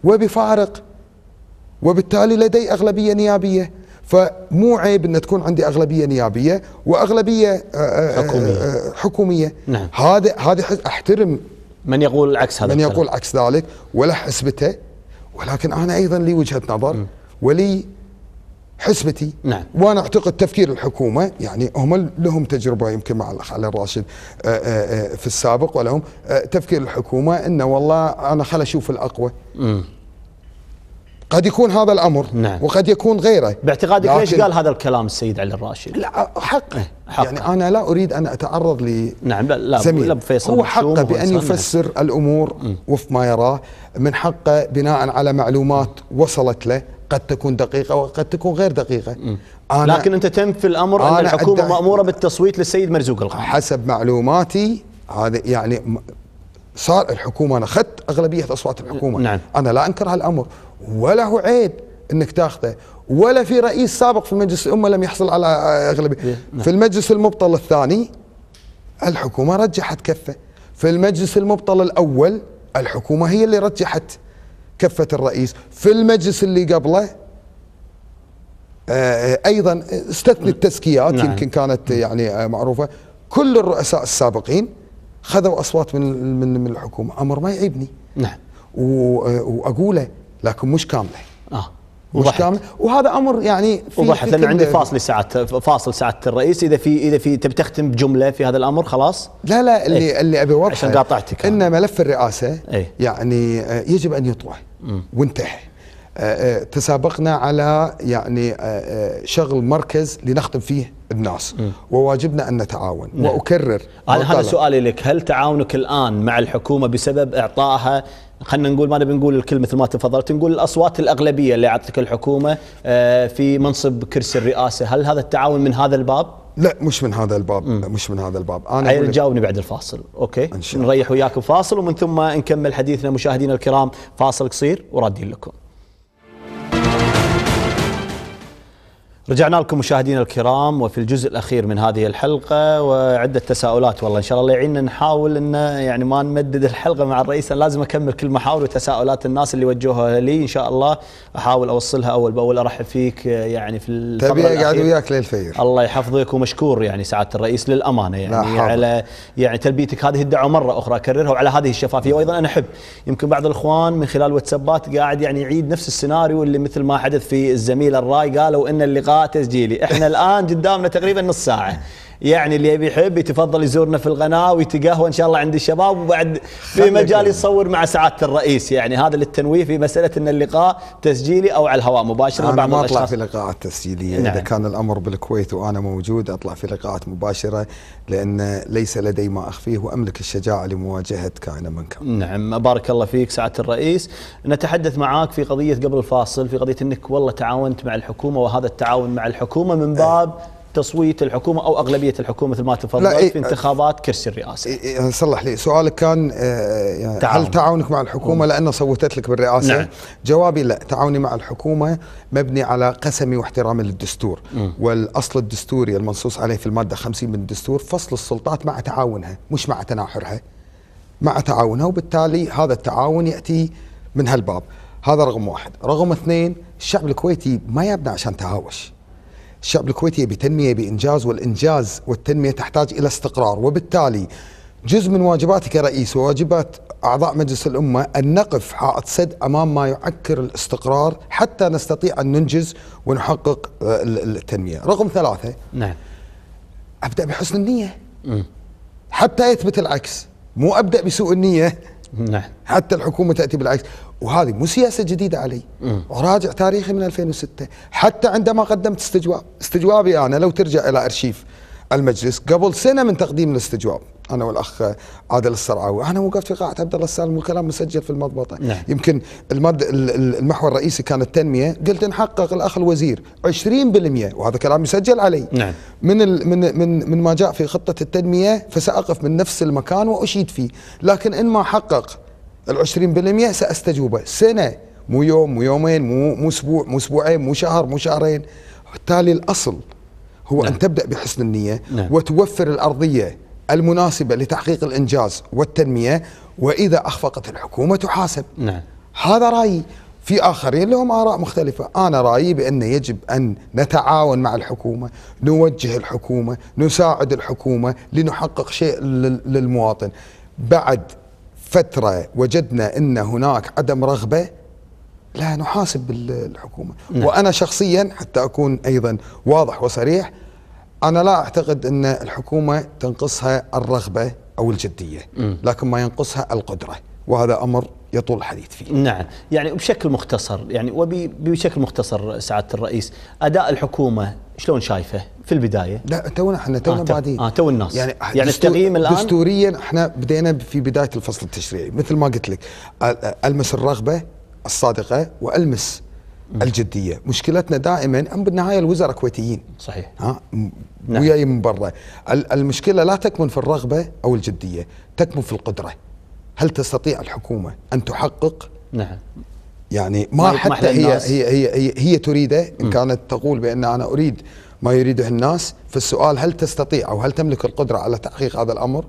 وبفارق وبالتالي لدي اغلبيه نيابيه فمو عيب ان تكون عندي اغلبيه نيابيه واغلبيه آه، آه، آه، حكوميه حكوميه نعم. هذا هذا احترم من يقول العكس هذا من يقول عكس ذلك ولا حسبته ولكن انا ايضا لي وجهه نظر ولي حسبتي نعم. وانا اعتقد تفكير الحكومه يعني هم لهم تجربه يمكن مع الاخ علي الراشد آه، آه، آه، في السابق ولهم تفكير الحكومه انه والله انا خل اشوف الاقوى م. قد يكون هذا الامر نعم. وقد يكون غيره باعتقادك ليش قال هذا الكلام السيد علي الراشد؟ لا حقه حقه يعني انا لا اريد ان اتعرض ل نعم لا لا, بفيصل لا هو حقه بان يفسر نعم. الامور وفق ما يراه من حقه بناء على معلومات وصلت له قد تكون دقيقه وقد تكون غير دقيقه أنا لكن انت تم في الامر ان الحكومه ماموره بالتصويت للسيد مرزوق الغامدي حسب معلوماتي هذا يعني صار الحكومه انا اخذت اغلبيه اصوات الحكومه نعم. انا لا انكر هالامر ولا هو عيب انك تاخذه ولا في رئيس سابق في المجلس الامه لم يحصل على اغلبيه إيه، نعم. في المجلس المبطل الثاني الحكومه رجحت كفه في المجلس المبطل الاول الحكومه هي اللي رجحت كفه الرئيس في المجلس اللي قبله آه، آه، ايضا استثني التزكيات نعم. يمكن كانت يعني آه، معروفه كل الرؤساء السابقين خذوا اصوات من من, من الحكومه امر ما يعيبني نعم واقوله لكن مش كامله اه وضحت. مش كامله وهذا امر يعني في وضحت لان عندي فاصل ساعات فاصل سعاده الرئيس اذا في اذا في تبي تختم بجمله في هذا الامر خلاص لا لا إيه. اللي ايه؟ اللي ابي اوضحه عشان قاطعتك ان ملف الرئاسه ايه؟ يعني آه، يجب ان يطوى وانتهى آه، آه، تسابقنا على يعني آه، شغل مركز لنخدم فيه الناس م. وواجبنا ان نتعاون نعم. واكرر انا هذا سؤالي لك هل تعاونك الان مع الحكومه بسبب اعطائها خلينا نقول ما نبي نقول الكلمة مثل ما تفضلت نقول الأصوات الأغلبية اللي أعطتك الحكومة في منصب كرسي الرئاسة هل هذا التعاون من هذا الباب؟ لا مش من هذا الباب مم. مش من هذا الباب انا جاوبني تجاوبني بعد الفاصل اوكي نريح وياك فاصل ومن ثم نكمل حديثنا مشاهدينا الكرام فاصل قصير ورادين لكم رجعنا لكم مشاهدينا الكرام وفي الجزء الاخير من هذه الحلقه وعده تساؤلات والله ان شاء الله يعيننا نحاول ان يعني ما نمدد الحلقه مع الرئيس أنا لازم اكمل كل محاور وتساؤلات الناس اللي وجهوها لي ان شاء الله احاول اوصلها اول باول ارحب فيك يعني في الفتره تبي اقعد وياك للفير الله يحفظك ومشكور يعني سعاده الرئيس للامانه يعني على يعني تلبيتك هذه الدعوه مره اخرى اكررها وعلى هذه الشفافيه وايضا انا احب يمكن بعض الاخوان من خلال واتسابات قاعد يعني يعيد نفس السيناريو اللي مثل ما حدث في الزميل الراي قالوا ان اللقاء تسجيلي احنا الان قدامنا تقريبا نص ساعه يعني اللي يبي يحب يتفضل يزورنا في القناه ويتقهوى ان شاء الله عند الشباب وبعد في مجال يصور مع سعاده الرئيس يعني هذا للتنويه في مساله ان اللقاء تسجيلي او على الهواء مباشره انا ما اطلع في لقاءات تسجيليه نعم. اذا كان الامر بالكويت وانا موجود اطلع في لقاءات مباشره لان ليس لدي ما اخفيه واملك الشجاعه لمواجهه كائنا من كان نعم بارك الله فيك سعاده الرئيس نتحدث معاك في قضيه قبل الفاصل في قضيه انك والله تعاونت مع الحكومه وهذا التعاون مع الحكومه من إيه. باب أه. تصويت الحكومه او اغلبيه الحكومه مثل ما تفضلت في انتخابات كرسي الرئاسه. صلح لي سؤالك كان آه، يعني تعاون. هل تعاونك مع الحكومه لانه صوتت لك بالرئاسه؟ نعم. جوابي لا، تعاوني مع الحكومه مبني على قسمي واحترامي للدستور مم. والاصل الدستوري المنصوص عليه في الماده 50 من الدستور فصل السلطات مع تعاونها مش مع تناحرها. مع تعاونها وبالتالي هذا التعاون ياتي من هالباب. هذا رقم واحد، رقم اثنين الشعب الكويتي ما يبنى عشان تهاوش الشعب الكويتي بتنمية بإنجاز والإنجاز والتنمية تحتاج إلى استقرار وبالتالي جزء من واجباتي كرئيس وواجبات أعضاء مجلس الأمة أن نقف حائط سد أمام ما يعكر الاستقرار حتى نستطيع أن ننجز ونحقق آه، التنمية رقم ثلاثة نعم أبدأ بحسن النية م. حتى يثبت العكس مو أبدأ بسوء النية نعم حتى الحكومة تأتي بالعكس وهذه مو سياسه جديده علي اراجع تاريخي من 2006 حتى عندما قدمت استجواب استجوابي انا لو ترجع الى ارشيف المجلس قبل سنه من تقديم الاستجواب انا والاخ عادل السرعاوي انا وقفت في قاعه عبد الله السالم والكلام مسجل في المضبطه نعم. يمكن المد... المحور الرئيسي كان التنميه قلت نحقق الاخ الوزير 20% وهذا كلام مسجل علي نعم. من ال... من من من ما جاء في خطه التنميه فساقف من نفس المكان واشيد فيه لكن ان ما حقق ال 20% ساستجوبه سنه مو يوم مو يومين مو مو اسبوع مو اسبوعين مو شهر مو شهرين بالتالي الاصل هو نعم. ان تبدا بحسن النيه نعم. وتوفر الارضيه المناسبه لتحقيق الانجاز والتنميه واذا اخفقت الحكومه تحاسب نعم. هذا رايي في اخرين لهم اراء مختلفه، انا رايي بان يجب ان نتعاون مع الحكومه، نوجه الحكومه، نساعد الحكومه لنحقق شيء للمواطن. بعد فترة وجدنا أن هناك عدم رغبة لا نحاسب الحكومة نعم. وأنا شخصيا حتى أكون أيضا واضح وصريح أنا لا أعتقد أن الحكومة تنقصها الرغبة أو الجدية م. لكن ما ينقصها القدرة وهذا أمر يطول الحديث فيه نعم يعني بشكل مختصر يعني وبشكل مختصر سعادة الرئيس أداء الحكومة شلون شايفه في البداية لا تونا احنا تونا آه بعدين آه تو الناس يعني, يعني دستور التقييم الآن دستوريا احنا بدينا في بداية الفصل التشريعي مثل ما قلت لك ألمس الرغبة الصادقة وألمس الجديه، مشكلتنا دائما هم بالنهايه الوزراء كويتيين. صحيح. ها نعم. وياي من برا، المشكله لا تكمن في الرغبه او الجديه، تكمن في القدره. هل تستطيع الحكومه ان تحقق نعم يعني ما حتى هي, هي هي هي هي تريده ان كانت تقول بان انا اريد ما يريده الناس فالسؤال هل تستطيع او هل تملك القدره على تحقيق هذا الامر؟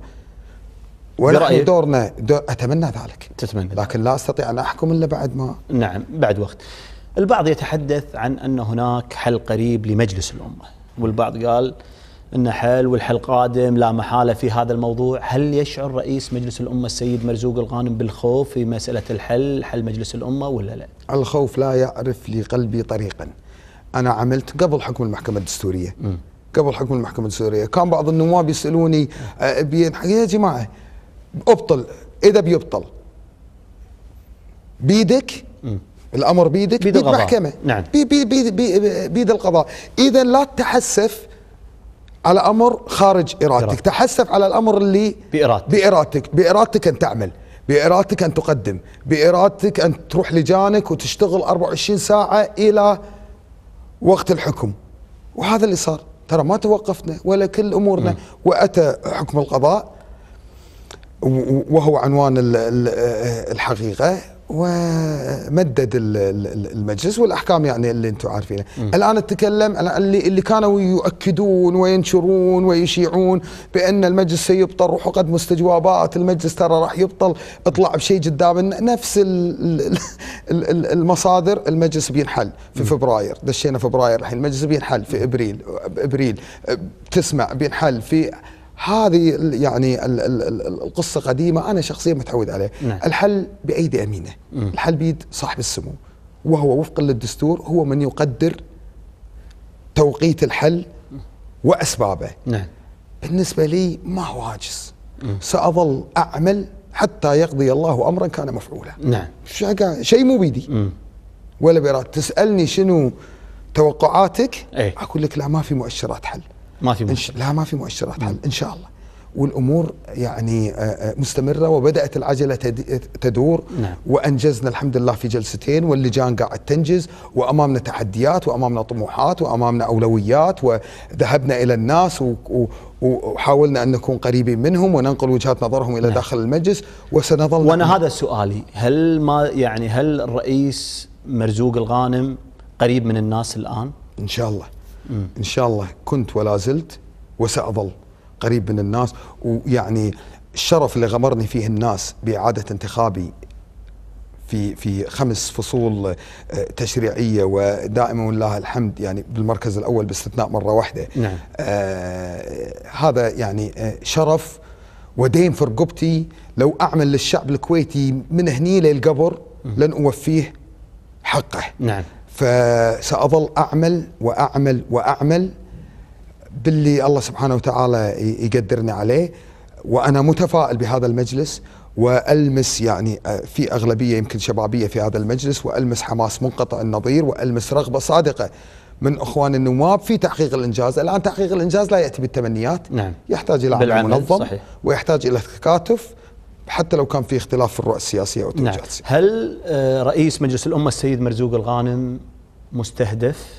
ونحن دورنا دور اتمنى ذلك تتمنى لكن لا استطيع ان احكم الا بعد ما نعم بعد وقت البعض يتحدث عن ان هناك حل قريب لمجلس الامه والبعض قال أن حل والحل قادم لا محالة في هذا الموضوع هل يشعر رئيس مجلس الأمة السيد مرزوق الغانم بالخوف في مسألة الحل حل مجلس الأمة ولا لا الخوف لا يعرف لقلبي طريقا أنا عملت قبل حكم المحكمة الدستورية م. قبل حكم المحكمة الدستورية كان بعض النواب يسألوني آه، يا جماعة ابطل إذا بيبطل بيدك م. الامر بيدك بيد, بيد المحكمه نعم بيد, بيد, بيد, بيد القضاء اذا لا تتحسف على امر خارج ارادتك تحسف على الامر اللي بارادتك بارادتك بارادتك ان تعمل بارادتك ان تقدم بارادتك ان تروح لجانك وتشتغل 24 ساعه الى وقت الحكم وهذا اللي صار ترى ما توقفنا ولا كل امورنا م. واتى حكم القضاء وهو عنوان الحقيقه ومدد المجلس والاحكام يعني اللي انتم عارفينها الان اتكلم اللي اللي كانوا يؤكدون وينشرون ويشيعون بان المجلس سيبطل روحوا قدموا استجوابات المجلس ترى راح يبطل اطلع بشيء قدام نفس المصادر المجلس بينحل في فبراير دشينا فبراير الحين المجلس بينحل في ابريل ابريل تسمع بينحل في هذه يعني القصه قديمه انا شخصيا متعود عليه نعم. الحل بايدي امينه مم. الحل بيد صاحب السمو وهو وفقا للدستور هو من يقدر توقيت الحل واسبابه نعم. بالنسبه لي ما هو عاجز ساظل اعمل حتى يقضي الله امرا كان مفعولا نعم شيء مو بيدي مم. ولا بيرات تسالني شنو توقعاتك ايه؟ اقول لك لا ما في مؤشرات حل ما في مؤشرات لا ما في مؤشرات حل ان شاء الله والامور يعني آه، آه، مستمره وبدات العجله تدور نعم. وانجزنا الحمد لله في جلستين واللجان قاعد تنجز وامامنا تحديات وامامنا طموحات وامامنا اولويات وذهبنا الى الناس وحاولنا ان نكون قريبين منهم وننقل وجهات نظرهم الى نعم. داخل المجلس وسنظل وانا هذا سؤالي هل ما يعني هل الرئيس مرزوق الغانم قريب من الناس الان؟ ان شاء الله إن شاء الله كنت ولا زلت وسأظل قريب من الناس ويعني الشرف اللي غمرني فيه الناس بإعادة انتخابي في في خمس فصول آه، تشريعيه ودائما ولله الحمد يعني بالمركز الاول باستثناء مره واحده نعم. آه هذا يعني آه، شرف ودين في رقبتي لو اعمل للشعب الكويتي من هني للقبر لن اوفيه حقه نعم فسأظل أعمل وأعمل وأعمل باللي الله سبحانه وتعالى يقدرنا عليه وأنا متفائل بهذا المجلس والمس يعني آه، في اغلبيه يمكن شبابيه في هذا المجلس والمس حماس منقطع النظير والمس رغبه صادقه من اخوان النواب في تحقيق الانجاز، الان تحقيق الانجاز لا ياتي بالتمنيات نعم. يحتاج الى عمل منظم صحيح. ويحتاج الى تكاتف حتى لو كان في اختلاف في الرؤى السياسيه او نعم. السياسية. هل آه، رئيس مجلس الامه السيد مرزوق الغانم مستهدف؟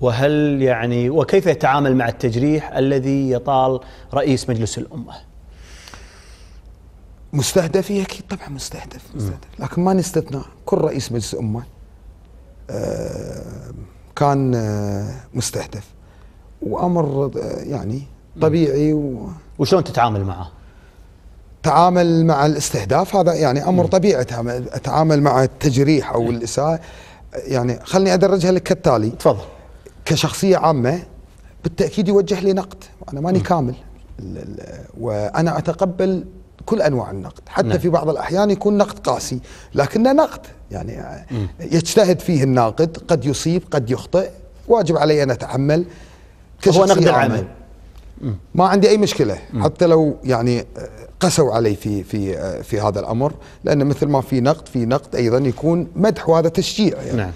وهل يعني وكيف يتعامل مع التجريح الذي يطال رئيس مجلس الامه؟ مستهدف اكيد طبعا مستهدف, مستهدف. لكن ما نستثنى كل رئيس مجلس امه آه، كان آه، مستهدف وامر يعني طبيعي و... وشلون تتعامل معه؟ تعامل مع الاستهداف هذا يعني امر طبيعي اتعامل مع التجريح او الاساءه يعني خلني ادرجها لك كالتالي تفضل كشخصيه عامه بالتاكيد يوجه لي نقد انا ماني م. كامل وانا اتقبل كل انواع النقد حتى نعم. في بعض الاحيان يكون نقد قاسي لكنه نقد يعني يجتهد فيه الناقد قد يصيب قد يخطئ واجب علي ان اتحمل هو نقد العمل ما عندي اي مشكله حتى لو يعني آه، قسوا علي في في آه، في هذا الامر لان مثل ما في نقد في نقد ايضا يكون مدح وهذا تشجيع يعني نعم.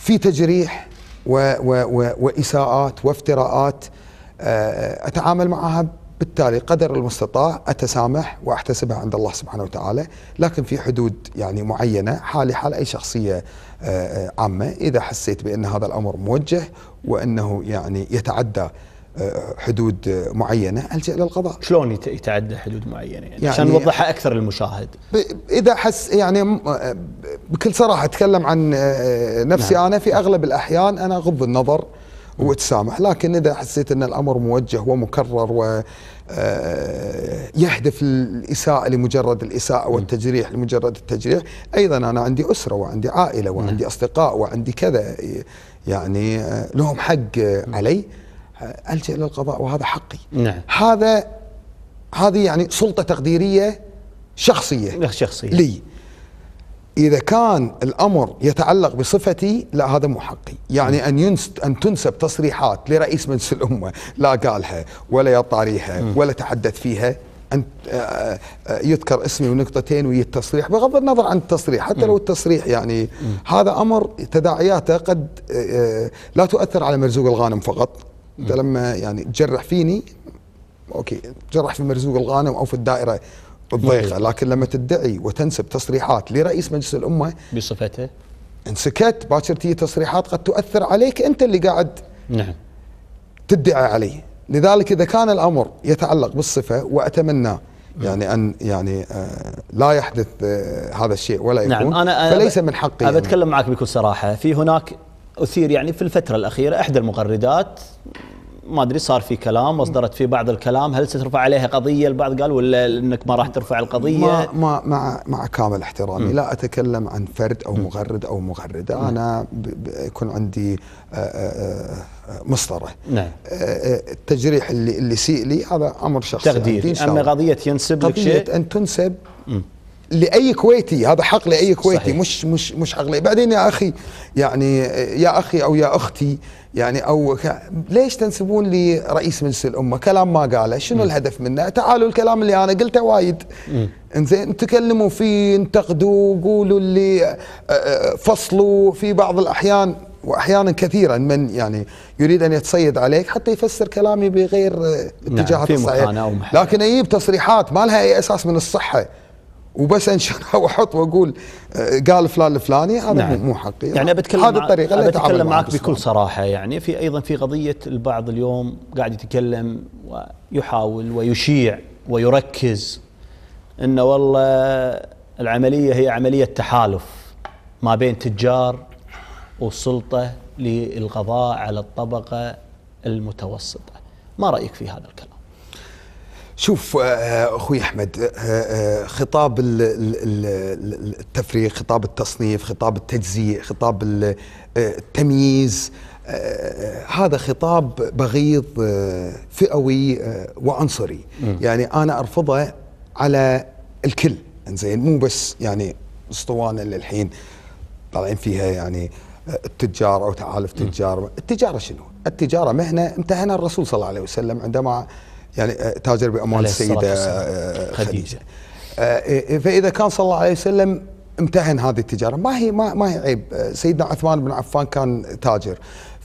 في تجريح و و و واساءات وافتراءات آه، اتعامل معها بالتالي قدر المستطاع اتسامح واحتسبها عند الله سبحانه وتعالى، لكن في حدود يعني معينه حالي حال اي شخصيه عامه، اذا حسيت بان هذا الامر موجه وانه يعني يتعدى حدود معينه الجا الى القضاء. شلون يتعدى حدود معينه؟ يعني, يعني عشان نوضحها اكثر للمشاهد. اذا حس يعني بكل صراحه اتكلم عن آه، نفسي نعم. انا في اغلب الاحيان انا اغض النظر واتسامح لكن اذا حسيت ان الامر موجه ومكرر و آه، يهدف الاساءه لمجرد الاساءه والتجريح لمجرد التجريح، ايضا انا عندي اسره وعندي عائله وعندي اصدقاء وعندي كذا يعني آه، لهم حق علي الجا الى القضاء وهذا حقي نعم. هذا هذه يعني سلطه تقديريه شخصيه شخصيه لي اذا كان الامر يتعلق بصفتي لا هذا مو حقي يعني ان ينسب ان تنسب تصريحات لرئيس مجلس الامه لا قالها ولا يطاريها ولا تحدث فيها ان آه، آه، يذكر اسمي ونقطتين ويا التصريح بغض النظر عن التصريح حتى لو التصريح يعني هذا امر تداعياته قد آه، لا تؤثر على مرزوق الغانم فقط انت لما يعني تجرح فيني اوكي تجرح في مرزوق الغانم او في الدائره الضيقه لكن لما تدعي وتنسب تصريحات لرئيس مجلس الامه بصفته ان سكت باكر تجي تصريحات قد تؤثر عليك انت اللي قاعد نعم تدعي عليه لذلك اذا كان الامر يتعلق بالصفه واتمنى يعني ان يعني آه، لا يحدث آه، هذا الشيء ولا نعم، يكون نعم أنا فليس من حقي أنا بتكلم يعني. معك بكل صراحه في هناك أثير يعني في الفترة الأخيرة إحدى المغردات ما أدري صار في كلام وأصدرت في بعض الكلام هل سترفع عليها قضية البعض قال ولا أنك ما راح ترفع القضية ما, ما مع, مع كامل احترامي لا أتكلم عن فرد أو مغرد أو مغردة أنا يكون عندي آه، آه، آه، مسطرة نعم. التجريح اللي, اللي سيء لي هذا أمر شخصي تقدير أما قضية ينسب لك شيء أن تنسب لاي كويتي هذا حق لاي كويتي صحيح. مش مش مش حق لي بعدين يا اخي يعني يا اخي او يا اختي يعني او ليش تنسبون لي رئيس مجلس الامه كلام ما قاله شنو م. الهدف منه تعالوا الكلام اللي انا قلته وايد انزين تكلموا فيه انتقدوا قولوا اللي فصلوا في بعض الاحيان واحيانا كثيرا من يعني يريد ان يتصيد عليك حتى يفسر كلامي بغير نعم، اتجاهات نعم الصحيح لكن اجيب تصريحات ما لها اي اساس من الصحه وبس انشرها واحط واقول آه، قال فلان الفلاني هذا نعم. مو حقي يعني بتكلم هذه الطريقه اللي بتكلم معك بكل صراحة. صراحه يعني في ايضا في قضيه البعض اليوم قاعد يتكلم ويحاول ويشيع ويركز انه والله العمليه هي عمليه تحالف ما بين تجار والسلطه للقضاء على الطبقه المتوسطه ما رايك في هذا الكلام شوف آه، آه، اخوي احمد آه، خطاب التفريق خطاب التصنيف خطاب التجزيء خطاب التمييز هذا خطاب بغيض فئوي وعنصري م. يعني انا ارفضه على الكل انزين مو بس يعني اسطوانه اللي الحين طالعين فيها يعني التجار او تعالف تجار التجاره شنو التجاره مهنه امتهنها الرسول صلى الله عليه وسلم عندما يعني آه، تاجر بأموال السيدة آه، خديجة آه، إيه، فإذا كان صلى الله عليه وسلم امتهن هذه التجارة ما هي ما, ما هي عيب سيدنا عثمان بن عفان كان تاجر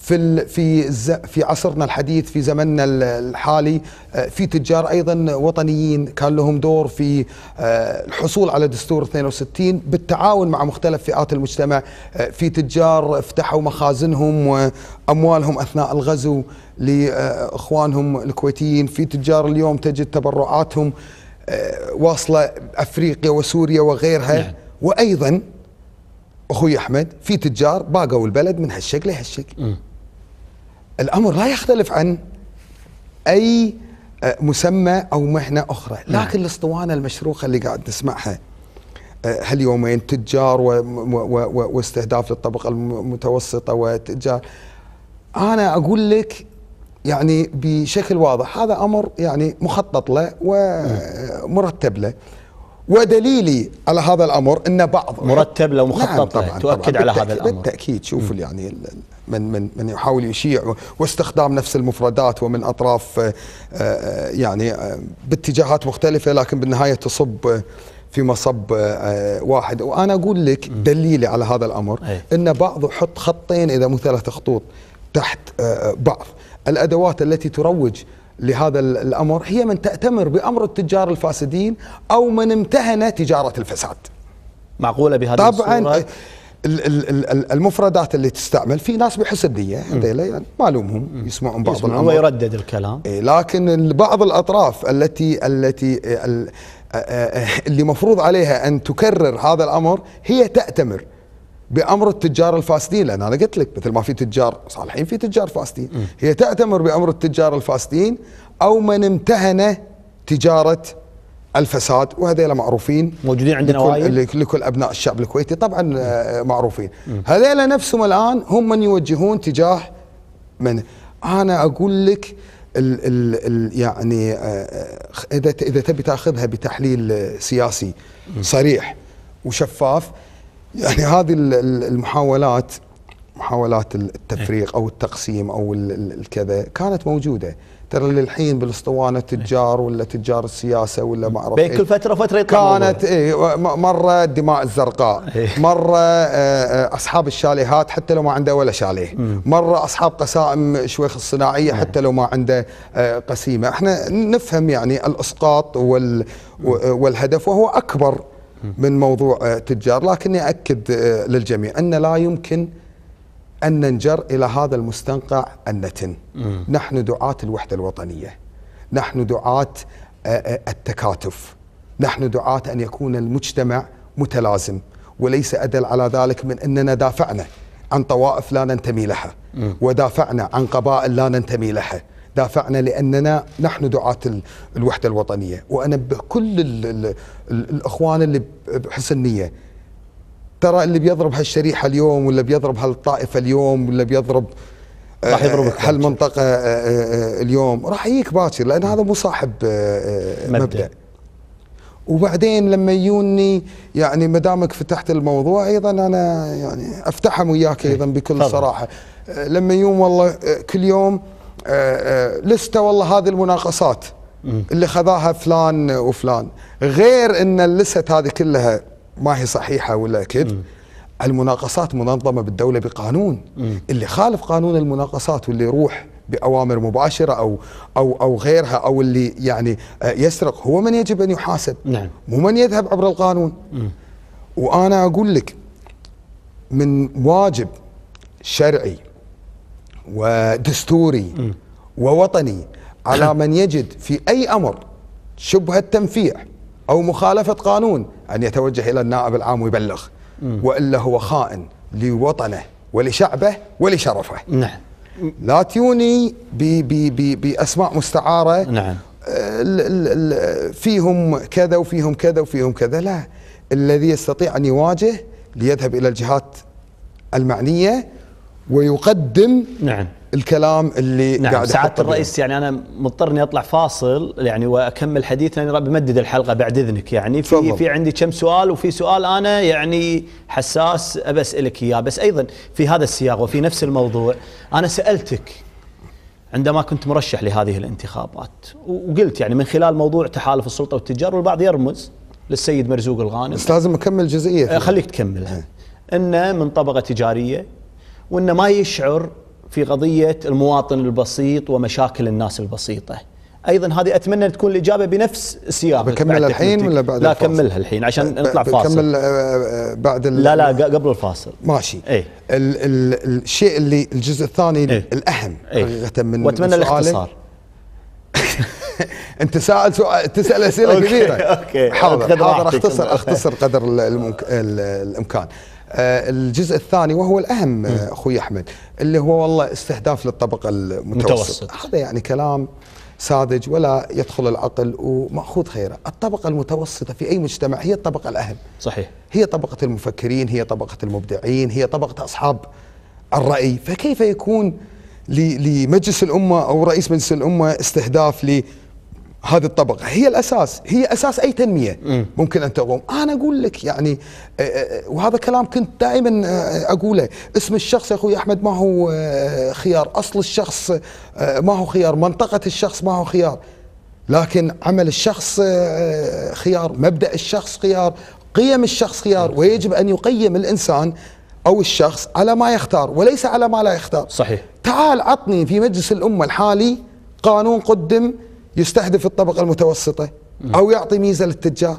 في في في عصرنا الحديث في زمننا الحالي آه، في تجار ايضا وطنيين كان لهم دور في آه، الحصول على دستور 62 بالتعاون مع مختلف فئات المجتمع آه، في تجار فتحوا مخازنهم واموالهم اثناء الغزو لاخوانهم الكويتيين في تجار اليوم تجد تبرعاتهم واصله افريقيا وسوريا وغيرها نعم. وايضا اخوي احمد في تجار باقوا البلد من هالشكل لهالشكل الأمر لا يختلف عن أي آه، مسمى أو مهنة أخرى نعم. لكن الأسطوانة المشروخة اللي قاعد نسمعها هاليومين آه، تجار و و واستهداف للطبقة المتوسطة وتجار أنا أقول لك يعني بشكل واضح هذا أمر يعني مخطط له ومرتب نعم. آه، له ودليلي على هذا الامر ان بعض مرتب لو نعم، مخطط نعم طبعا تؤكد طبعاً على هذا الامر بالتاكيد شوف يعني من من من يحاول يشيع واستخدام نفس المفردات ومن اطراف آه، آه، يعني آه، باتجاهات مختلفه لكن بالنهايه تصب في مصب واحد وانا اقول لك دليلي على هذا الامر ان بعض حط خطين اذا مو ثلاث خطوط تحت بعض الادوات التي تروج لهذا الأمر هي من تأتمر بأمر التجار الفاسدين أو من امتهن تجارة الفساد معقولة بهذه طبعا الصورة؟ المفردات اللي تستعمل في ناس بحسن نيه يعني ما الومهم يسمعون بعض يسمعون الامر ويردد الكلام إيه، لكن بعض الاطراف التي التي اللي مفروض عليها ان تكرر هذا الامر هي تاتمر بامر التجار الفاسدين لان انا قلت لك مثل ما في تجار صالحين في تجار فاسدين هي تاتمر بامر التجار الفاسدين او من امتهن تجاره الفساد وهذيل معروفين موجودين عندنا لكل, وايد لكل ابناء الشعب الكويتي طبعا آه، م. معروفين هذيل نفسهم الان هم من يوجهون تجاه من انا اقول لك الـ الـ الـ يعني آه، آه، اذا اذا تبي تاخذها بتحليل سياسي صريح وشفاف يعني هذه المحاولات محاولات التفريق إيه. او التقسيم او الكذا كانت موجوده ترى للحين بالاسطوانه تجار ولا تجار السياسه ولا ما اعرف بين كل فتره وفتره كانت اي مره الدماء الزرقاء إيه. مره آه، آه، اصحاب الشاليهات حتى لو ما عنده ولا شاليه مره اصحاب قسائم شويخ الصناعيه إيه. حتى لو ما عنده آه، قسيمه احنا نفهم يعني الاسقاط والهدف وهو اكبر من موضوع آه، تجار لكني أكد آه، للجميع أن لا يمكن أن ننجر إلى هذا المستنقع النتن نحن دعاة الوحدة الوطنية نحن دعاة آه، التكاتف نحن دعاة أن يكون المجتمع متلازم وليس أدل على ذلك من أننا دافعنا عن طوائف لا ننتمي لها ودافعنا عن قبائل لا ننتمي لها دافعنا لأننا نحن دعاة الوحدة الوطنية وأنبه كل الـ الـ الأخوان اللي بحسن نية ترى اللي بيضرب هالشريحة اليوم ولا بيضرب هالطائفة اليوم ولا بيضرب آه، راح يضربك آه، هالمنطقة آه، اليوم راح يجيك باكر لأن هذا مو صاحب مبدأ, مبدأ. وبعدين لما يوني يعني ما دامك فتحت الموضوع ايضا انا يعني افتحهم وياك ايضا بكل صراحه لما يوم والله كل يوم آه، آه، لسته والله هذه المناقصات اللي خذاها فلان وفلان غير ان اللست هذه كلها ما هي صحيحه ولا كذب المناقصات منظمه بالدوله بقانون اللي خالف قانون المناقصات واللي يروح باوامر مباشره او او او غيرها او اللي يعني آه، يسرق هو من يجب ان يحاسب نعم. مو من يذهب عبر القانون وانا اقول لك من واجب شرعي ودستوري م. ووطني على من يجد في أي أمر شبهة تنفيع أو مخالفة قانون أن يتوجه إلى النائب العام ويبلغ وإلا هو خائن لوطنه ولشعبه ولشرفه نعم لا تيوني بأسماء مستعارة نعم آه، فيهم كذا وفيهم كذا وفيهم كذا لا الذي يستطيع أن يواجه ليذهب إلى الجهات المعنية ويقدم نعم الكلام اللي نعم قاعد سعاده الرئيس يعني انا مضطر اني اطلع فاصل يعني واكمل حديث لاني بمدد الحلقه بعد اذنك يعني في في عندي كم سؤال وفي سؤال انا يعني حساس ابى اسالك اياه بس ايضا في هذا السياق وفي نفس الموضوع انا سالتك عندما كنت مرشح لهذه الانتخابات وقلت يعني من خلال موضوع تحالف السلطه والتجار والبعض يرمز للسيد مرزوق الغانم بس لازم اكمل جزئيه آه، خليك تكملها إيه. انه من طبقه تجاريه وانه ما يشعر في قضيه المواطن البسيط ومشاكل الناس البسيطه. ايضا هذه اتمنى تكون الاجابه بنفس السياق طيب، بكمل الحين ولا بعد لا الفاصل؟ كملها الحين عشان أه، نطلع فاصل كمل أه، أه، بعد لا لا قبل الفاصل ماشي ايه؟ ال ال الشيء اللي الجزء الثاني ايه؟ الاهم حقيقه ايه؟ من واتمنى الاختصار انت سائل سؤال تسال اسئله كبيره اوكي حاضر حاضر اختصر اختصر قدر الامكان آه، الجزء الثاني وهو الاهم آه، اخوي احمد اللي هو والله استهداف للطبقه المتوسطه متوسط. هذا يعني كلام ساذج ولا يدخل العقل ومأخوذ خيره الطبقة المتوسطة في أي مجتمع هي الطبقة الأهم صحيح هي طبقة المفكرين هي طبقة المبدعين هي طبقة أصحاب الرأي فكيف يكون لمجلس الأمة أو رئيس مجلس الأمة استهداف هذه الطبقة هي الأساس هي أساس أي تنمية ممكن أن تقوم أنا أقول لك يعني آه، آه، وهذا كلام كنت دائما آه، أقوله اسم الشخص يا أخوي أحمد ما هو خيار أصل الشخص ما هو خيار منطقة الشخص ما هو خيار لكن عمل الشخص خيار مبدأ الشخص خيار قيم الشخص خيار ويجب أن يقيم الإنسان أو الشخص على ما يختار وليس على ما لا يختار صحيح تعال عطني في مجلس الأمة الحالي قانون قدم يستهدف الطبقة المتوسطة أو يعطي ميزة للتجار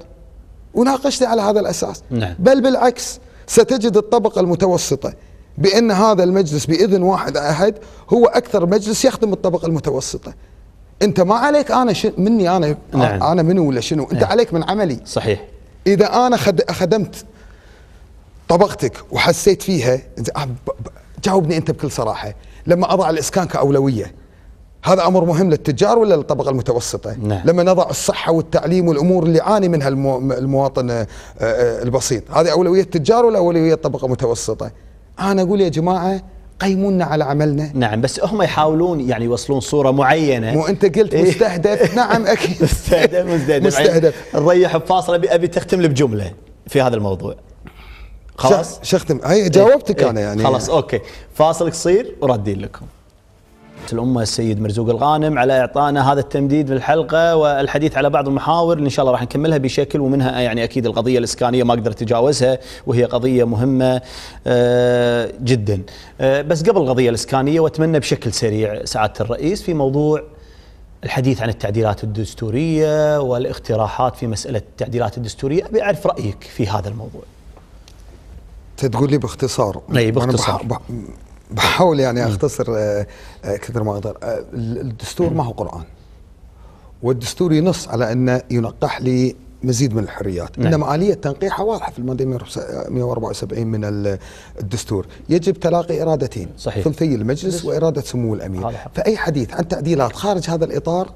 وناقشني على هذا الأساس نعم. بل بالعكس ستجد الطبقة المتوسطة بأن هذا المجلس بإذن واحد أحد هو أكثر مجلس يخدم الطبقة المتوسطة أنت ما عليك أنا شن مني أنا نعم. أنا منو ولا شنو أنت نعم. عليك من عملي صحيح إذا أنا خدمت طبقتك وحسيت فيها جاوبني أنت بكل صراحة لما أضع الإسكان كأولوية هذا امر مهم للتجار ولا للطبقه المتوسطه نعم. لما نضع الصحه والتعليم والامور اللي يعاني منها المواطن آه، آه، البسيط هذه اولويه التجار ولا اولويه الطبقه المتوسطه انا اقول يا جماعه قيمونا على عملنا نعم بس هم يحاولون يعني يوصلون صوره معينه مو انت قلت إيه. مستهدف نعم اكيد مستهدف مستهدف يعني مستهدف نريح بفاصله ابي ابي تختم لي بجمله في هذا الموضوع خلاص شختم هي جاوبتك إيه. انا يعني خلاص اوكي فاصل قصير وردين لكم الأمة السيد مرزوق الغانم على إعطائنا هذا التمديد للحلقة والحديث على بعض المحاور اللي إن شاء الله راح نكملها بشكل ومنها يعني أكيد القضية الإسكانية ما أقدر أتجاوزها وهي قضية مهمة آه، جدا آه، بس قبل القضية الإسكانية وأتمنى بشكل سريع سعادة الرئيس في موضوع الحديث عن التعديلات الدستورية والاقتراحات في مسألة التعديلات الدستورية أبي أعرف رأيك في هذا الموضوع تقول لي باختصار اي باختصار بحاول يعني اختصر آه، آه، كثر ما اقدر آه، الدستور ما هو قران والدستور ينص على انه ينقح لي مزيد من الحريات نعم. انما اليه تنقيحها واضحه في الماده 174 من الدستور يجب تلاقي ارادتين صحيح ثلثي المجلس واراده سمو الامير فاي حديث عن تعديلات خارج هذا الاطار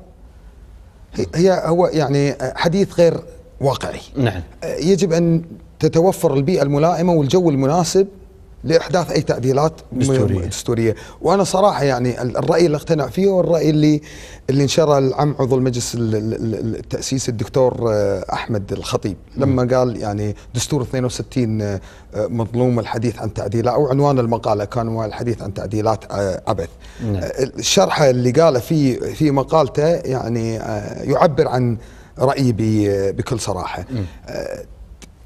هي هو يعني حديث غير واقعي نعم يجب ان تتوفر البيئه الملائمه والجو المناسب لاحداث اي تعديلات دستوريه دستوريه وانا صراحه يعني الراي اللي اقتنع فيه والراي اللي اللي نشره العم عضو المجلس التاسيس الدكتور آه، احمد الخطيب لما م. قال يعني دستور 62 آه، آه، مظلوم الحديث عن تعديلات او عنوان المقاله كان الحديث عن تعديلات عبث نعم. الشرحه اللي قاله في في مقالته يعني يعبر عن رايي بكل صراحه م.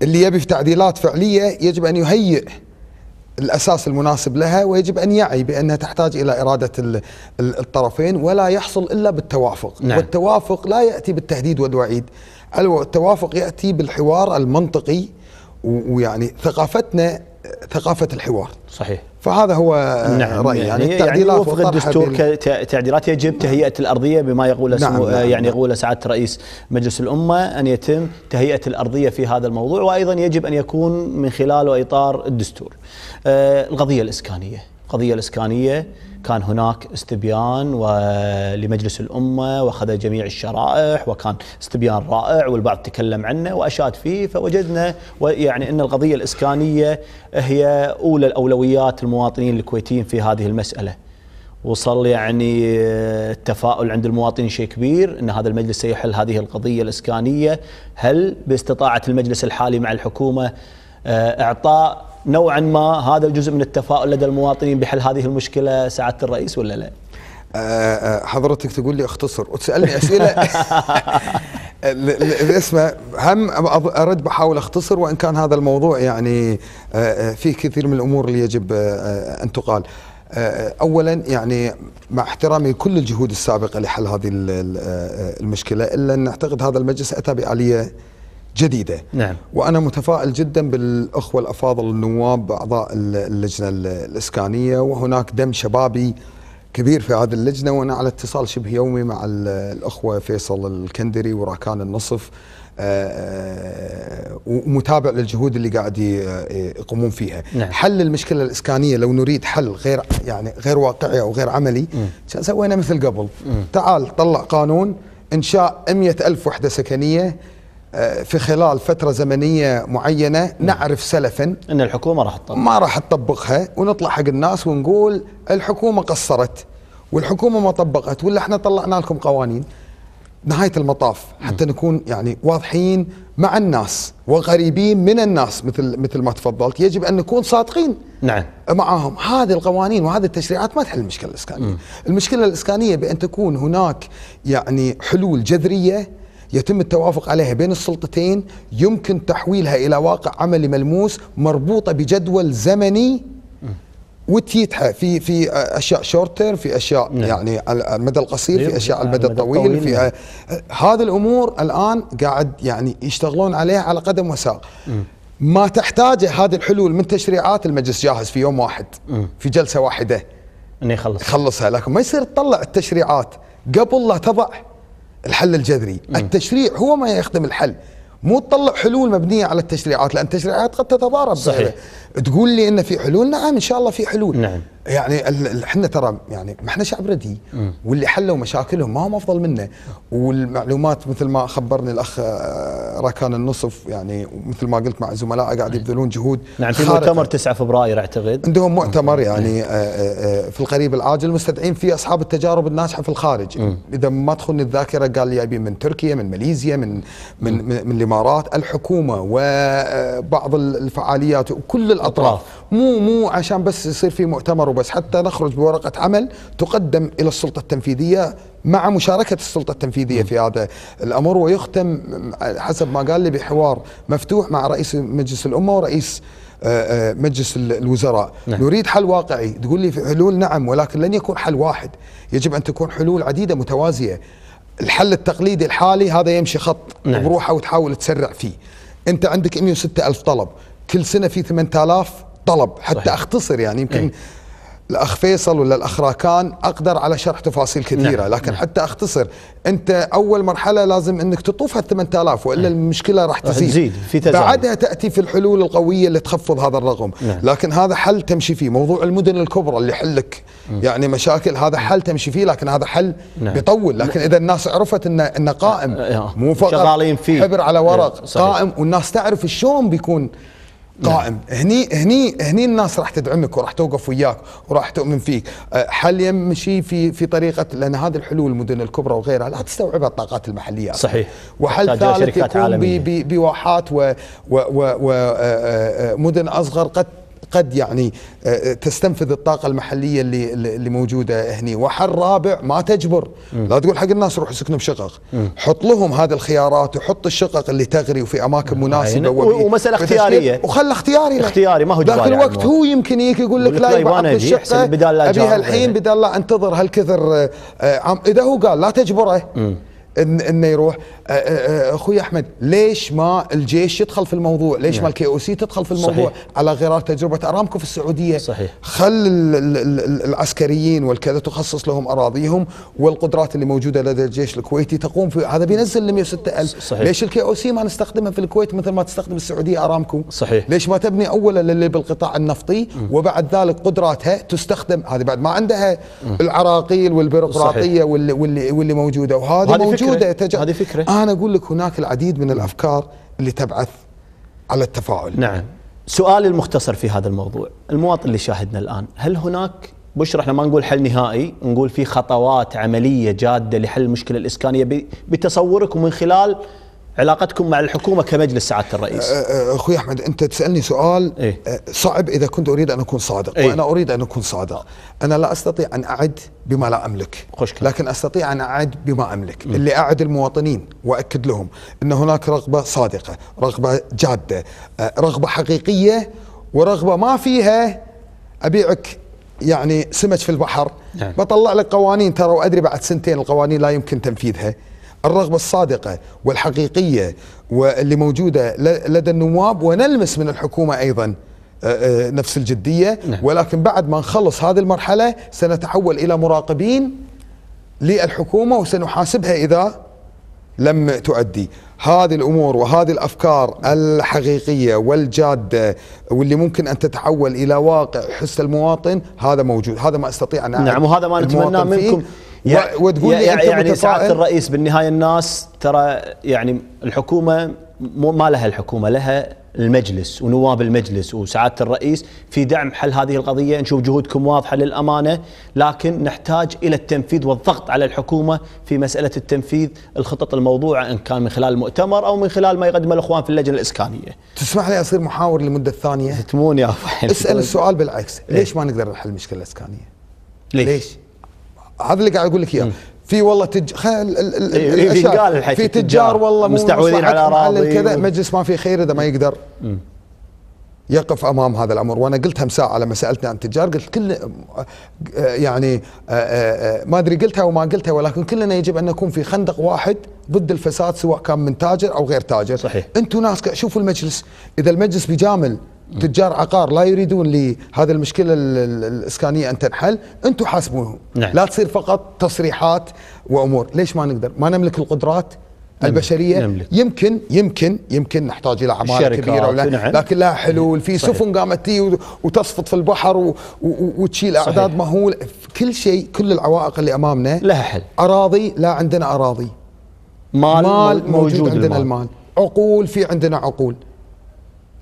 اللي يبي في تعديلات فعليه يجب ان يهيئ الاساس المناسب لها ويجب ان يعي بانها تحتاج الى اراده الطرفين ولا يحصل الا بالتوافق نعم. والتوافق لا ياتي بالتهديد والوعيد التوافق ياتي بالحوار المنطقي ويعني ثقافتنا ثقافه الحوار صحيح فهذا هو آه، نعم رأي يعني, يعني التعديلات يعني وفق الدستور تعديلات يجب تهيئة الأرضية بما يقول نعم نعم آه، يعني نعم. يقول سعادة رئيس مجلس الأمة أن يتم تهيئة الأرضية في هذا الموضوع وأيضا يجب أن يكون من خلاله إطار الدستور آه، القضية الإسكانية القضية الإسكانية كان هناك استبيان لمجلس الأمة وأخذ جميع الشرائح وكان استبيان رائع والبعض تكلم عنه وأشاد فيه فوجدنا يعني أن القضية الإسكانية هي أولى الأولويات المواطنين الكويتيين في هذه المسألة وصل يعني التفاؤل عند المواطنين شيء كبير ان هذا المجلس سيحل هذه القضيه الاسكانيه، هل باستطاعه المجلس الحالي مع الحكومه آه، اعطاء نوعا ما هذا الجزء من التفاؤل لدى المواطنين بحل هذه المشكله سعاده الرئيس ولا لا؟ آه، آه، حضرتك تقول لي اختصر وتسالني اسئله اسمه هم ارد بحاول اختصر وان كان هذا الموضوع يعني آه، فيه كثير من الامور اللي يجب ان تقال. اولا يعني مع احترامي لكل الجهود السابقه لحل هذه المشكله الا ان اعتقد هذا المجلس اتى باليه جديدة نعم. وأنا متفائل جدا بالأخوة الأفاضل النواب أعضاء اللجنة الإسكانية وهناك دم شبابي كبير في هذه اللجنة وأنا على اتصال شبه يومي مع الأخوة فيصل الكندري وراكان النصف آه، آه، ومتابع للجهود اللي قاعد آه، يقومون فيها نعم. حل المشكله الاسكانيه لو نريد حل غير يعني غير واقعي او غير عملي كان سوينا مثل قبل م. تعال طلع قانون انشاء 100 الف وحده سكنيه آه، في خلال فتره زمنيه معينه نعرف سلفا ان الحكومه راح تطبق ما راح تطبقها ونطلع حق الناس ونقول الحكومه قصرت والحكومه ما طبقت ولا احنا طلعنا لكم قوانين نهايه المطاف حتى نكون يعني واضحين مع الناس وقريبين من الناس مثل مثل ما تفضلت يجب ان نكون صادقين نعم معاهم هذه القوانين وهذه التشريعات ما تحل المشكله الاسكانيه المشكله الاسكانيه بان تكون هناك يعني حلول جذريه يتم التوافق عليها بين السلطتين يمكن تحويلها الى واقع عملي ملموس مربوطه بجدول زمني وتيتها في في اشياء شورتر في اشياء نعم. يعني على المدى القصير في أيوة. اشياء على آه، المدى الطويل في نعم. هذه الامور الان قاعد يعني يشتغلون عليها على قدم وساق ما تحتاجه هذه الحلول من تشريعات المجلس جاهز في يوم واحد م. في جلسه واحده انه يخلص خلصها لكن ما يصير تطلع التشريعات قبل لا تضع الحل الجذري التشريع هو ما يخدم الحل مو تطلع حلول مبنيه على التشريعات لان التشريعات قد تتضارب صحيح تقول لي ان في حلول نعم ان شاء الله في حلول نعم يعني احنا ترى يعني ما احنا شعب ردي واللي حلوا مشاكلهم ما هم افضل منا والمعلومات مثل ما خبرني الاخ آه، ركان النصف يعني مثل ما قلت مع زملائه قاعد نعم. يبذلون جهود نعم في مؤتمر 9 فبراير اعتقد عندهم مؤتمر يعني آه، آه، في القريب العاجل مستدعين فيه اصحاب التجارب الناجحه في الخارج اذا ما تخن الذاكره قال لي جايبين من تركيا من ماليزيا من من, من, من الامارات الحكومه وبعض الفعاليات وكل الأطراف مو مو عشان بس يصير في مؤتمر وبس حتى نخرج بورقة عمل تقدم إلى السلطة التنفيذية مع مشاركة السلطة التنفيذية في هذا الأمر ويختم حسب ما قال لي بحوار مفتوح مع رئيس مجلس الأمة ورئيس آه، آه، مجلس الوزراء نعم. نريد حل واقعي تقول لي حلول نعم ولكن لن يكون حل واحد يجب أن تكون حلول عديدة متوازية الحل التقليدي الحالي هذا يمشي خط نعم. بروحه وتحاول تسرع فيه انت عندك 106 ألف طلب كل سنه في 8000 طلب حتى صحيح. اختصر يعني يمكن ايه. الاخ فيصل ولا الاخ راكان اقدر على شرح تفاصيل نعم. كثيره نعم. لكن نعم. حتى اختصر انت اول مرحله لازم انك تطوف هال 8000 والا نعم. المشكله راح تزيد, تزيد في تزايد. بعدها تاتي في الحلول القويه اللي تخفض هذا الرقم نعم. لكن هذا حل تمشي فيه موضوع المدن الكبرى اللي حلك نعم. يعني مشاكل هذا حل تمشي فيه لكن هذا حل نعم. بيطول لكن اذا الناس عرفت انه انه قائم إيه. مو فقط شغالين فيه حبر على ورق نعم. قائم والناس تعرف شلون بيكون قائم نعم. هني هني هني الناس راح تدعمك وراح توقف وياك وراح تؤمن فيك أه، حل يمشي في في طريقه لان هذه الحلول المدن الكبرى وغيرها لا تستوعبها الطاقات المحليه صحيح وحل ثالث يكون بواحات ومدن أه، أه، اصغر قد قد يعني آه، آه، تستنفذ الطاقة المحلية اللي اللي موجودة هني وحل رابع ما تجبر م. لا تقول حق الناس روحوا سكنوا بشقق حط لهم هذه الخيارات وحط الشقق اللي تغري وفي أماكن آه، مناسبة يعني، ومسألة اختيارية وخلى اختياري اختياري ما هو لكن الوقت هو يمكن يجي يقول لك لا يبغى أبيها الحين بدال لا أنتظر هالكثر إذا هو قال لا تجبره انه يروح آه، آه، آه، اخوي احمد ليش ما الجيش يدخل في الموضوع ليش ما الكي او سي تدخل في الموضوع صحيح. على غرار تجربه ارامكو في السعوديه صحيح. خل العسكريين والكذا تخصص لهم اراضيهم والقدرات اللي موجوده لدى الجيش الكويتي تقوم في هذا بينزل ال 106000 صحيح. ليش الكي او سي ما نستخدمها في الكويت مثل ما تستخدم السعوديه ارامكو صحيح ليش ما تبني اولا اللي بالقطاع النفطي م. وبعد ذلك قدراتها تستخدم هذه بعد ما عندها العراقيل والبيروقراطيه واللي, واللي واللي موجوده وهذه موجوده هذه فكره انا اقول لك هناك العديد من الافكار اللي تبعث على التفاعل نعم سؤالي المختصر في هذا الموضوع المواطن اللي شاهدنا الان هل هناك بشرى احنا ما نقول حل نهائي نقول في خطوات عمليه جاده لحل المشكله الاسكانيه بتصورك ومن خلال علاقتكم مع الحكومه كمجلس سعاده الرئيس أه، أه، اخوي احمد انت تسالني سؤال إيه؟ أه، صعب اذا كنت اريد ان اكون صادق إيه؟ وانا اريد ان اكون صادق انا لا استطيع ان اعد بما لا املك لكن استطيع ان اعد بما املك م. اللي اعد المواطنين واكد لهم ان هناك رغبه صادقه رغبه جاده رغبه حقيقيه ورغبه ما فيها ابيعك يعني سمك في البحر يعني. بطلع لك قوانين ترى وادري بعد سنتين القوانين لا يمكن تنفيذها الرغبة الصادقة والحقيقية واللي موجودة لدى النواب ونلمس من الحكومة أيضا آه، آه، نفس الجدية نعم. ولكن بعد ما نخلص هذه المرحلة سنتحول إلى مراقبين للحكومة وسنحاسبها إذا لم تؤدي هذه الأمور وهذه الأفكار الحقيقية والجادة واللي ممكن أن تتحول إلى واقع حس المواطن هذا موجود هذا ما أستطيع أن نعم وهذا ما نتمناه منكم وتقول لي يعني سعاده الرئيس بالنهايه الناس ترى يعني الحكومه ما لها الحكومه لها المجلس ونواب المجلس وسعاده الرئيس في دعم حل هذه القضيه نشوف جهودكم واضحه للامانه لكن نحتاج الى التنفيذ والضغط على الحكومه في مساله التنفيذ الخطط الموضوعه ان كان من خلال المؤتمر او من خلال ما يقدمه الاخوان في اللجنه الاسكانيه. تسمح لي اصير محاور لمده ثانيه تمون يا اسال السؤال بالعكس، إيه. ليش ما نقدر نحل المشكله الاسكانيه؟ ليش؟ ليش؟ هذا اللي قاعد اقول لك اياه في والله تج خل... إيه، إيه، الاشياء في تجار والله مستعوذين على اراضي كذا مجلس ما فيه خير اذا ما يقدر م. يقف امام هذا الامر وانا قلتها مساء لما سالتني عن التجار قلت كل آه، آه، يعني آه، ما ادري قلتها وما قلتها ولكن كلنا يجب ان نكون في خندق واحد ضد الفساد سواء كان من تاجر او غير تاجر صحيح انتم ناس شوفوا المجلس اذا المجلس بيجامل تجار عقار لا يريدون لهذه المشكله الاسكانيه ان تنحل انتم حاسبوهم نعم. لا تصير فقط تصريحات وامور ليش ما نقدر ما نملك القدرات البشريه نملك. يمكن يمكن يمكن نحتاج الى عماره كبيره ولا نعم. لكن لها حلول في صحيح. سفن قامت تي وتصفط في البحر وتشيل اعداد مهول كل شيء كل العوائق اللي امامنا لها حل اراضي لا عندنا اراضي مال, مال موجود, موجود عندنا المال. المال عقول في عندنا عقول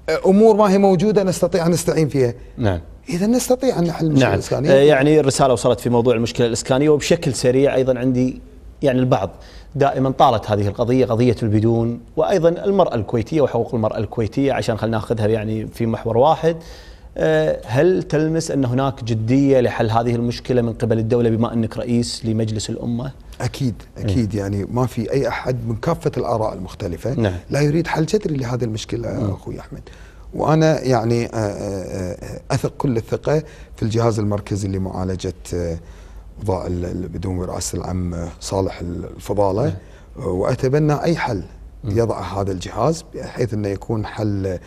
آه، امور ما هي موجوده نستطيع ان نستعين فيها. نعم. اذا نستطيع ان نحل المشكله نعم. الاسكانيه. آه، يعني الرساله وصلت في موضوع المشكله الاسكانيه وبشكل سريع ايضا عندي يعني البعض دائما طالت هذه القضية قضية البدون وأيضا المرأة الكويتية وحقوق المرأة الكويتية عشان خلينا ناخذها يعني في محور واحد آه، هل تلمس أن هناك جدية لحل هذه المشكلة من قبل الدولة بما أنك رئيس لمجلس الأمة؟ أكيد أكيد يعني ما في أي أحد من كافة الآراء المختلفة نعم. لا يريد حل جذري لهذه المشكلة أخوي أحمد وأنا يعني آه، آه، آه، أثق كل الثقة في الجهاز المركزي لمعالجة وضع بدون رئاسة العم صالح الفضالة نعم. وأتبنى أي حل يضع هذا الجهاز بحيث أنه يكون حل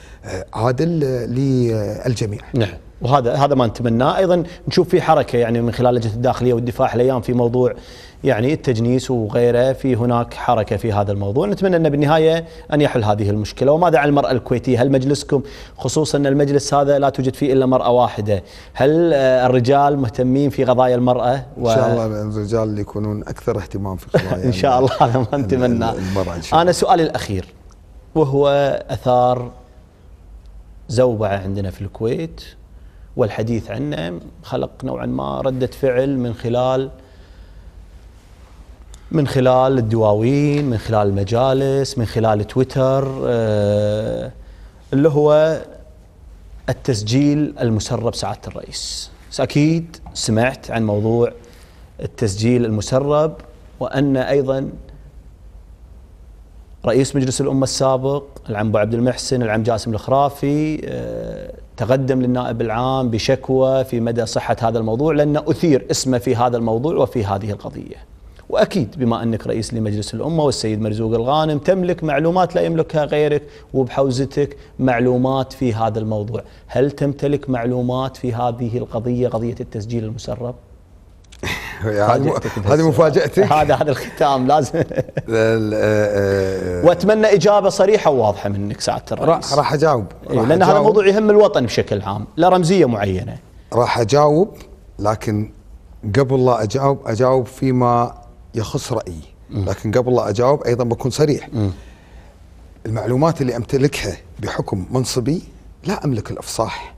عادل للجميع نعم وهذا هذا ما نتمناه ايضا نشوف في حركه يعني من خلال لجنه الداخليه والدفاع الايام في موضوع يعني التجنيس وغيره في هناك حركه في هذا الموضوع نتمنى ان بالنهايه ان يحل هذه المشكله وماذا عن المراه الكويتيه هل مجلسكم خصوصا ان المجلس هذا لا توجد فيه الا مراه واحده هل آه، الرجال مهتمين في قضايا المراه و... ان شاء الله الرجال يكونون اكثر اهتمام في قضايا ان شاء الله هذا ما نتمناه انا سؤالي الاخير وهو اثار زوبعه عندنا في الكويت والحديث عنه خلق نوعا ما ردة فعل من خلال من خلال الدواوين من خلال المجالس من خلال تويتر آه، اللي هو التسجيل المسرب سعادة الرئيس أكيد سمعت عن موضوع التسجيل المسرب وأن أيضا رئيس مجلس الأمة السابق العم ابو عبد المحسن العم جاسم الخرافي آه، تقدم للنائب العام بشكوى في مدى صحه هذا الموضوع لان اثير اسمه في هذا الموضوع وفي هذه القضيه. واكيد بما انك رئيس لمجلس الامه والسيد مرزوق الغانم تملك معلومات لا يملكها غيرك وبحوزتك معلومات في هذا الموضوع، هل تمتلك معلومات في هذه القضيه قضيه التسجيل المسرب؟ يعني هذه مفاجاتك هذا هذا الختام لازم آه، آه. واتمنى اجابه صريحه وواضحه منك سعاده الرئيس راح اجاوب إيه، لان هذا موضوع يهم الوطن بشكل عام لا رمزيه معينه راح اجاوب لكن قبل لا اجاوب اجاوب فيما يخص رايي لكن قبل لا اجاوب ايضا بكون صريح المعلومات اللي امتلكها بحكم منصبي لا املك الافصاح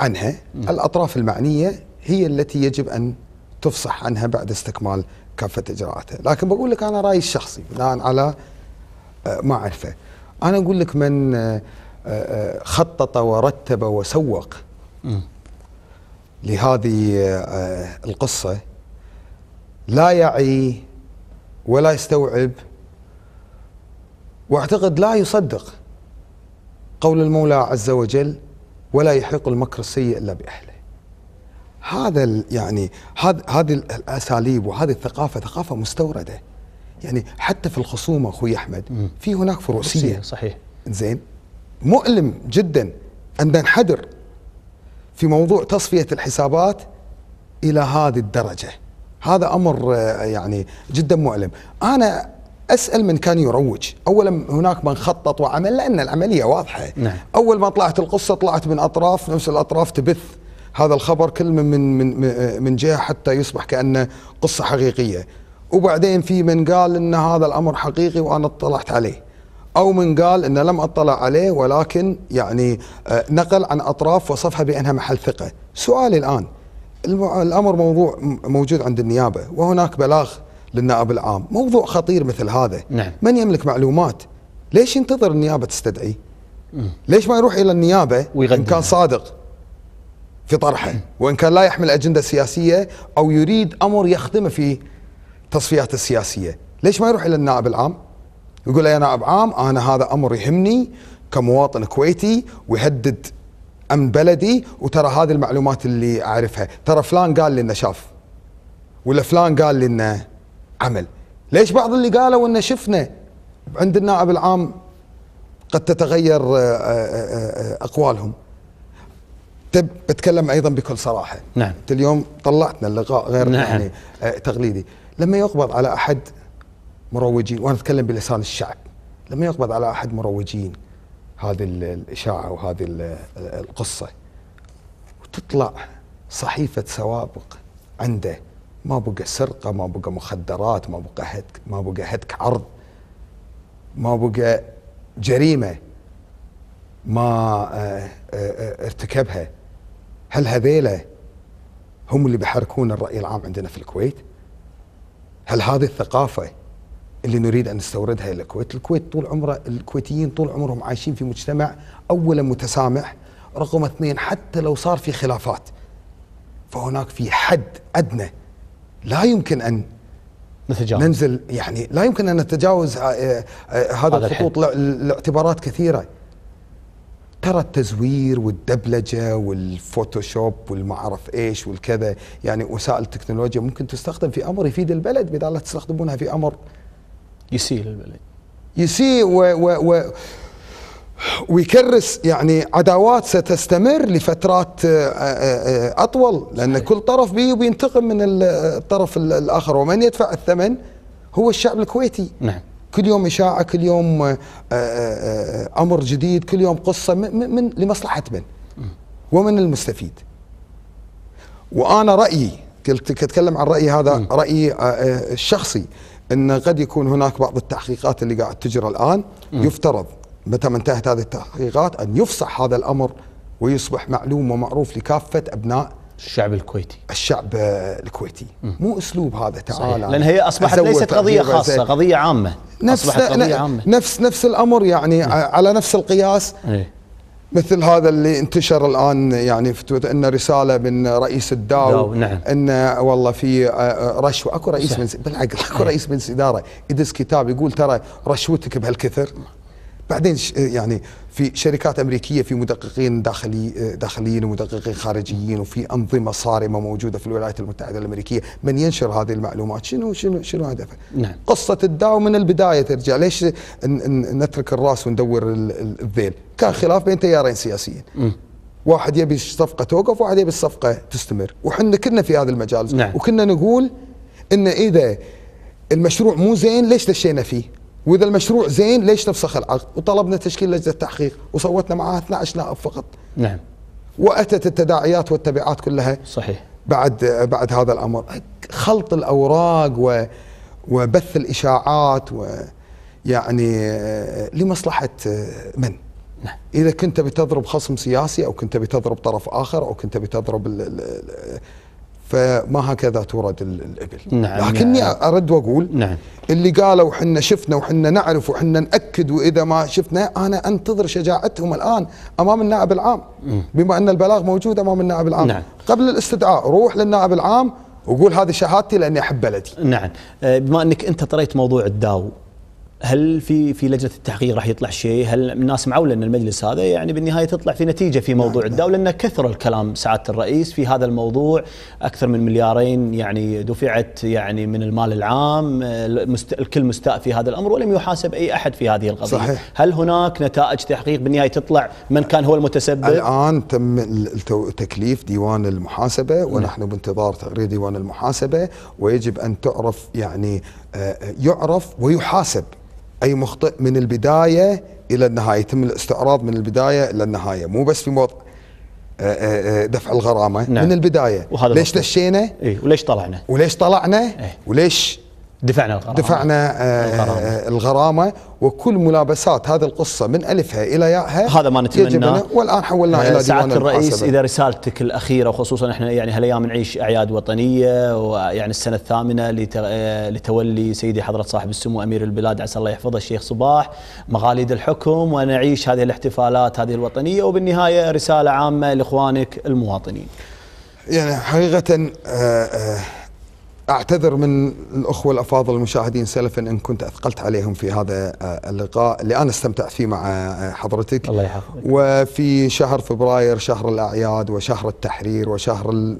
عنها الاطراف المعنيه هي التي يجب ان تفصح عنها بعد استكمال كافه اجراءاتها، لكن بقول لك انا رايي الشخصي بناء على آه، ما اعرفه. انا اقول لك من آه، آه، خطط ورتب وسوق لهذه القصه لا يعي ولا يستوعب واعتقد لا يصدق قول المولى عز وجل ولا يحق المكر السيء الا باهله هذا يعني هذه الاساليب وهذه الثقافه ثقافه مستورده يعني حتى في الخصومه اخوي احمد في هناك فروسيه صحيح زين مؤلم جدا ان ننحدر في موضوع تصفيه الحسابات الى هذه الدرجه هذا امر آه، يعني جدا مؤلم انا اسال من كان يروج اولا هناك من خطط وعمل لان العمليه واضحه نعم. اول ما طلعت القصه طلعت من اطراف نفس الاطراف تبث هذا الخبر كل من من من جهة حتى يصبح كأنه قصة حقيقية وبعدين في من قال ان هذا الامر حقيقي وانا اطلعت عليه او من قال ان لم اطلع عليه ولكن يعني آه، نقل عن اطراف وصفها بانها محل ثقه سؤالي الان الامر موضوع موجود عند النيابه وهناك بلاغ للنائب العام موضوع خطير مثل هذا نعم. من يملك معلومات ليش ينتظر النيابه تستدعي ليش ما يروح الى النيابه ويغدر. ان كان صادق في طرحه وإن كان لا يحمل أجندة سياسية أو يريد أمر يخدمه في تصفيات السياسية ليش ما يروح إلى النائب العام يقول يا نائب عام أنا هذا أمر يهمني كمواطن كويتي ويهدد أمن بلدي وترى هذه المعلومات اللي أعرفها ترى فلان قال لي إنه شاف ولا فلان قال لي إنه عمل ليش بعض اللي قالوا إنه شفنا عند النائب العام قد تتغير آه، آه، آه، أقوالهم طب بتكلم ايضا بكل صراحه نعم انت اليوم طلعتنا اللقاء غير نعم. يعني آه، تقليدي لما يقبض على احد مروجين وانا اتكلم بلسان الشعب لما يقبض على احد مروجين هذه الاشاعه وهذه القصه وتطلع صحيفه سوابق عنده ما بقى سرقه ما بقى مخدرات ما بقى هتك ما بقى هتك عرض ما بقى جريمه ما آه، آه، ارتكبها هل هذيلا هم اللي بيحركون الرأي العام عندنا في الكويت هل هذه الثقافة اللي نريد أن نستوردها إلى الكويت الكويت طول عمره الكويتيين طول عمرهم عايشين في مجتمع أولا متسامح رقم اثنين حتى لو صار في خلافات فهناك في حد أدنى لا يمكن أن نتجاوز. ننزل يعني لا يمكن أن نتجاوز آه، آه، آه، هذا الخطوط لاعتبارات كثيرة ترى التزوير والدبلجه والفوتوشوب والمعرف ايش والكذا يعني وسائل التكنولوجيا ممكن تستخدم في امر يفيد البلد بدال لا تستخدمونها في امر يسيء للبلد يسيء و, و, و ويكرس يعني عداوات ستستمر لفترات آه، آه، آه، اطول لان كل طرف بي بينتقم من الطرف الاخر ومن يدفع الثمن هو الشعب الكويتي نعم كل يوم إشاعة كل يوم آه، آه، آه، أمر جديد كل يوم قصة من لمصلحة من ومن المستفيد وأنا رأيي قلت أتكلم عن رأيي هذا رأيي الشخصي أن قد يكون هناك بعض التحقيقات اللي قاعد تجرى الآن يفترض متى ما انتهت هذه التحقيقات أن يفصح هذا الأمر ويصبح معلوم ومعروف لكافة أبناء الشعب الكويتي الشعب الكويتي م. مو اسلوب هذا تعالى لان هي اصبحت ليست قضيه خاصه زي. قضيه عامه نفس اصبحت قضيه عامه نفس نفس الامر يعني م. على نفس القياس ايه؟ مثل هذا اللي انتشر الان يعني في تويتر ان رساله من رئيس الداو داو نعم ان والله في آه، آه، رشوه اكو رئيس من بالعقل اكو إيه. رئيس مجلس اداره يدس كتاب يقول ترى رشوتك بهالكثر بعدين يعني في شركات امريكيه في مدققين داخلي داخليين ومدققين خارجيين وفي انظمه صارمه موجوده في الولايات المتحده الامريكيه، من ينشر هذه المعلومات شنو شنو شنو هدفه؟ نعم. قصه الداو من البدايه ترجع ليش نترك الراس وندور الذيل؟ كان خلاف بين تيارين سياسيين. م. واحد يبي الصفقه توقف واحد يبي الصفقه تستمر، وحنا كنا في هذا المجال نعم. وكنا نقول ان اذا المشروع مو زين ليش دشينا فيه؟ واذا المشروع زين ليش نفسخ العقد وطلبنا تشكيل لجنه تحقيق وصوتنا معها 12 نائب فقط نعم واتت التداعيات والتبعات كلها صحيح بعد بعد هذا الامر خلط الاوراق و وبث الاشاعات ويعني لمصلحه من؟ نعم. اذا كنت بتضرب خصم سياسي او كنت بتضرب طرف اخر او كنت بتضرب فما هكذا تورد الإبل نعم, نعم. لكني نعم أرد وأقول نعم اللي قالوا احنا شفنا وحنا نعرف وحنا نأكد وإذا ما شفنا أنا أنتظر شجاعتهم الآن أمام النائب العام بما أن البلاغ موجود أمام النائب العام نعم قبل الاستدعاء روح للنائب العام وقول هذه شهادتي لأني أحب بلدي نعم آه، بما أنك أنت طريت موضوع الداو هل في في لجنه التحقيق راح يطلع شيء؟ هل الناس معوله ان المجلس هذا يعني بالنهايه تطلع في نتيجه في موضوع نعم،, نعم الدوله لان كثر الكلام سعاده الرئيس في هذا الموضوع اكثر من مليارين يعني دفعت يعني من المال العام الكل مستاء في هذا الامر ولم يحاسب اي احد في هذه القضيه. صحيح هل هناك نتائج تحقيق بالنهايه تطلع من كان هو المتسبب؟ الان تم تكليف ديوان المحاسبه ونحن بانتظار تقرير ديوان المحاسبه ويجب ان تعرف يعني آه، يعرف ويحاسب اي مخطئ من البدايه الى النهايه يتم الاستعراض من البدايه الى النهايه مو بس في موضع آه، آه، آه، دفع الغرامه نعم. من البدايه وهذا ليش دشينا إيه؟ وليش طلعنا وليش طلعنا إيه؟ وليش دفعنا الغرامة دفعنا آه، الغرامة, الغرامة وكل ملابسات هذه القصة من ألفها إلى ياءها هذا ما نتمناه والآن حولناه إلى آه، ديوان الرئيس المحاسبة. إذا رسالتك الأخيرة وخصوصا إحنا يعني هالأيام نعيش أعياد وطنية ويعني السنة الثامنة آه، لتولي سيدي حضرة صاحب السمو أمير البلاد عسى الله يحفظه الشيخ صباح مغاليد الحكم ونعيش هذه الاحتفالات هذه الوطنية وبالنهاية رسالة عامة لإخوانك المواطنين يعني حقيقة آآ آآ أعتذر من الأخوة الأفاضل المشاهدين سلفا إن كنت أثقلت عليهم في هذا آه، اللقاء اللي أنا استمتعت فيه مع آه، حضرتك الله يحفظك وفي شهر فبراير شهر الأعياد وشهر التحرير وشهر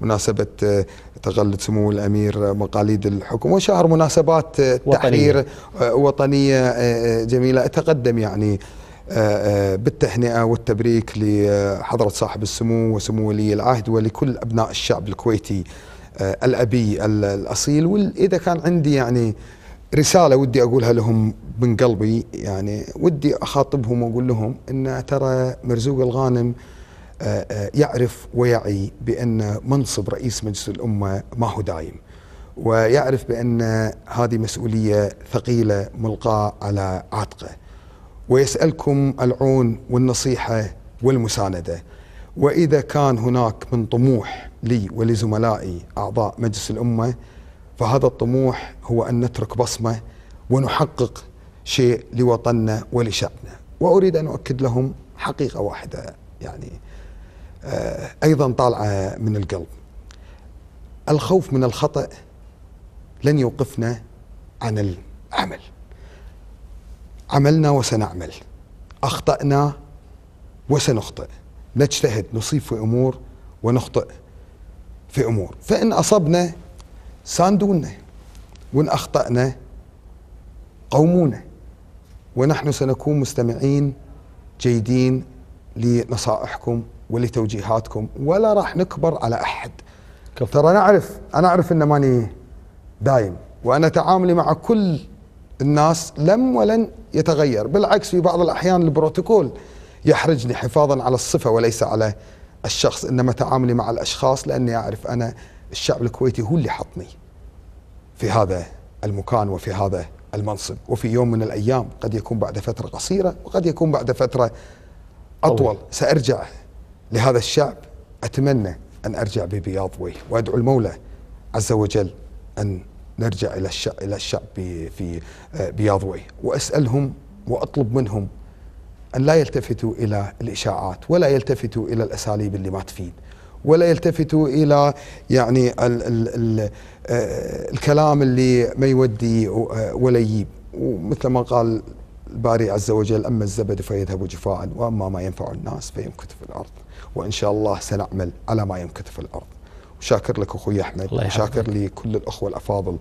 مناسبة آه، تغلد سمو الأمير مقاليد الحكم وشهر مناسبات وطنية. تحرير وطنية جميلة أتقدم يعني بالتهنئة والتبريك لحضرة صاحب السمو وسمو ولي العهد ولكل أبناء الشعب الكويتي آه، الابي الاصيل واذا كان عندي يعني رساله ودي اقولها لهم من قلبي يعني ودي اخاطبهم واقول لهم ان ترى مرزوق الغانم آه، آه، يعرف ويعي بان منصب رئيس مجلس الامه ما هو دايم ويعرف بان هذه مسؤوليه ثقيله ملقاه على عاتقه ويسالكم العون والنصيحه والمسانده واذا كان هناك من طموح لي ولزملائي اعضاء مجلس الامه فهذا الطموح هو ان نترك بصمه ونحقق شيء لوطننا ولشعبنا واريد ان اؤكد لهم حقيقه واحده يعني آه، ايضا طالعه من القلب الخوف من الخطا لن يوقفنا عن العمل عملنا وسنعمل اخطانا وسنخطئ نجتهد نصيب في أمور ونخطئ في أمور فإن أصبنا ساندونا وإن أخطأنا قومونا ونحن سنكون مستمعين جيدين لنصائحكم ولتوجيهاتكم ولا راح نكبر على أحد كفر. ترى أنا أعرف أنا أعرف أن ماني دايم وأنا تعاملي مع كل الناس لم ولن يتغير بالعكس في بعض الأحيان البروتوكول يحرجني حفاظا على الصفة وليس على الشخص إنما تعاملي مع الأشخاص لأني أعرف أنا الشعب الكويتي هو اللي حطني في هذا المكان وفي هذا المنصب وفي يوم من الأيام قد يكون بعد فترة قصيرة وقد يكون بعد فترة أطول أوه. سأرجع لهذا الشعب أتمنى أن أرجع ببياض وجه وأدعو المولى عز وجل أن نرجع إلى الشعب, إلى الشعب في آه، بياض وجه وأسألهم وأطلب منهم أن لا يلتفتوا إلى الإشاعات ولا يلتفتوا إلى الأساليب اللي ما تفيد ولا يلتفتوا إلى يعني الـ الـ الـ آه، الكلام اللي ما يودي آه، ولا يجيب ومثل ما قال الباري عز وجل أما الزبد فيذهب جفاء وأما ما ينفع الناس فيمكث في الأرض وإن شاء الله سنعمل على ما يمكث في الأرض وشاكر لك أخوي أحمد وشاكر لكل الأخوة الأفاضل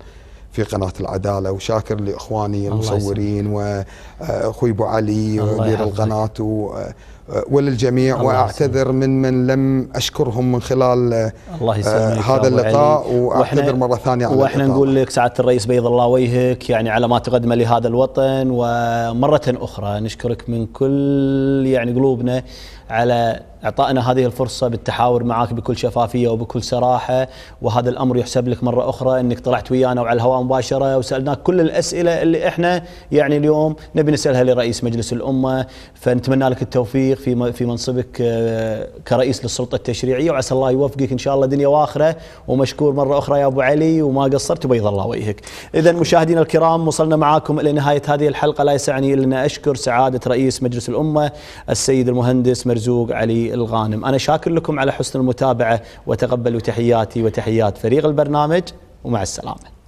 في قناة العدالة وشاكر لإخواني المصورين وأخوي آه، أبو علي ومدير القناة آه، وللجميع واعتذر من من لم اشكرهم من خلال الله آه، هذا اللقاء واعتذر مره ثانيه على واحنا نقول لك سعاده الرئيس بيض الله وجهك يعني على ما تقدمه لهذا الوطن ومره اخرى نشكرك من كل يعني قلوبنا على اعطائنا هذه الفرصه بالتحاور معك بكل شفافيه وبكل صراحه وهذا الامر يحسب لك مره اخرى انك طلعت ويانا وعلى الهواء مباشره وسالناك كل الاسئله اللي احنا يعني اليوم نبي نسالها لرئيس مجلس الامه فنتمنى لك التوفيق في في منصبك آه، كرئيس للسلطه التشريعيه وعسى الله يوفقك ان شاء الله دنيا واخره ومشكور مره اخرى يا ابو علي وما قصرت وبيض الله وجهك. اذا مشاهدينا الكرام وصلنا معاكم الى نهايه هذه الحلقه لا يسعني الا ان اشكر سعاده رئيس مجلس الامه السيد المهندس مرزوق علي الغانم أنا شاكر لكم على حسن المتابعة وتقبلوا تحياتي وتحيات فريق البرنامج ومع السلامة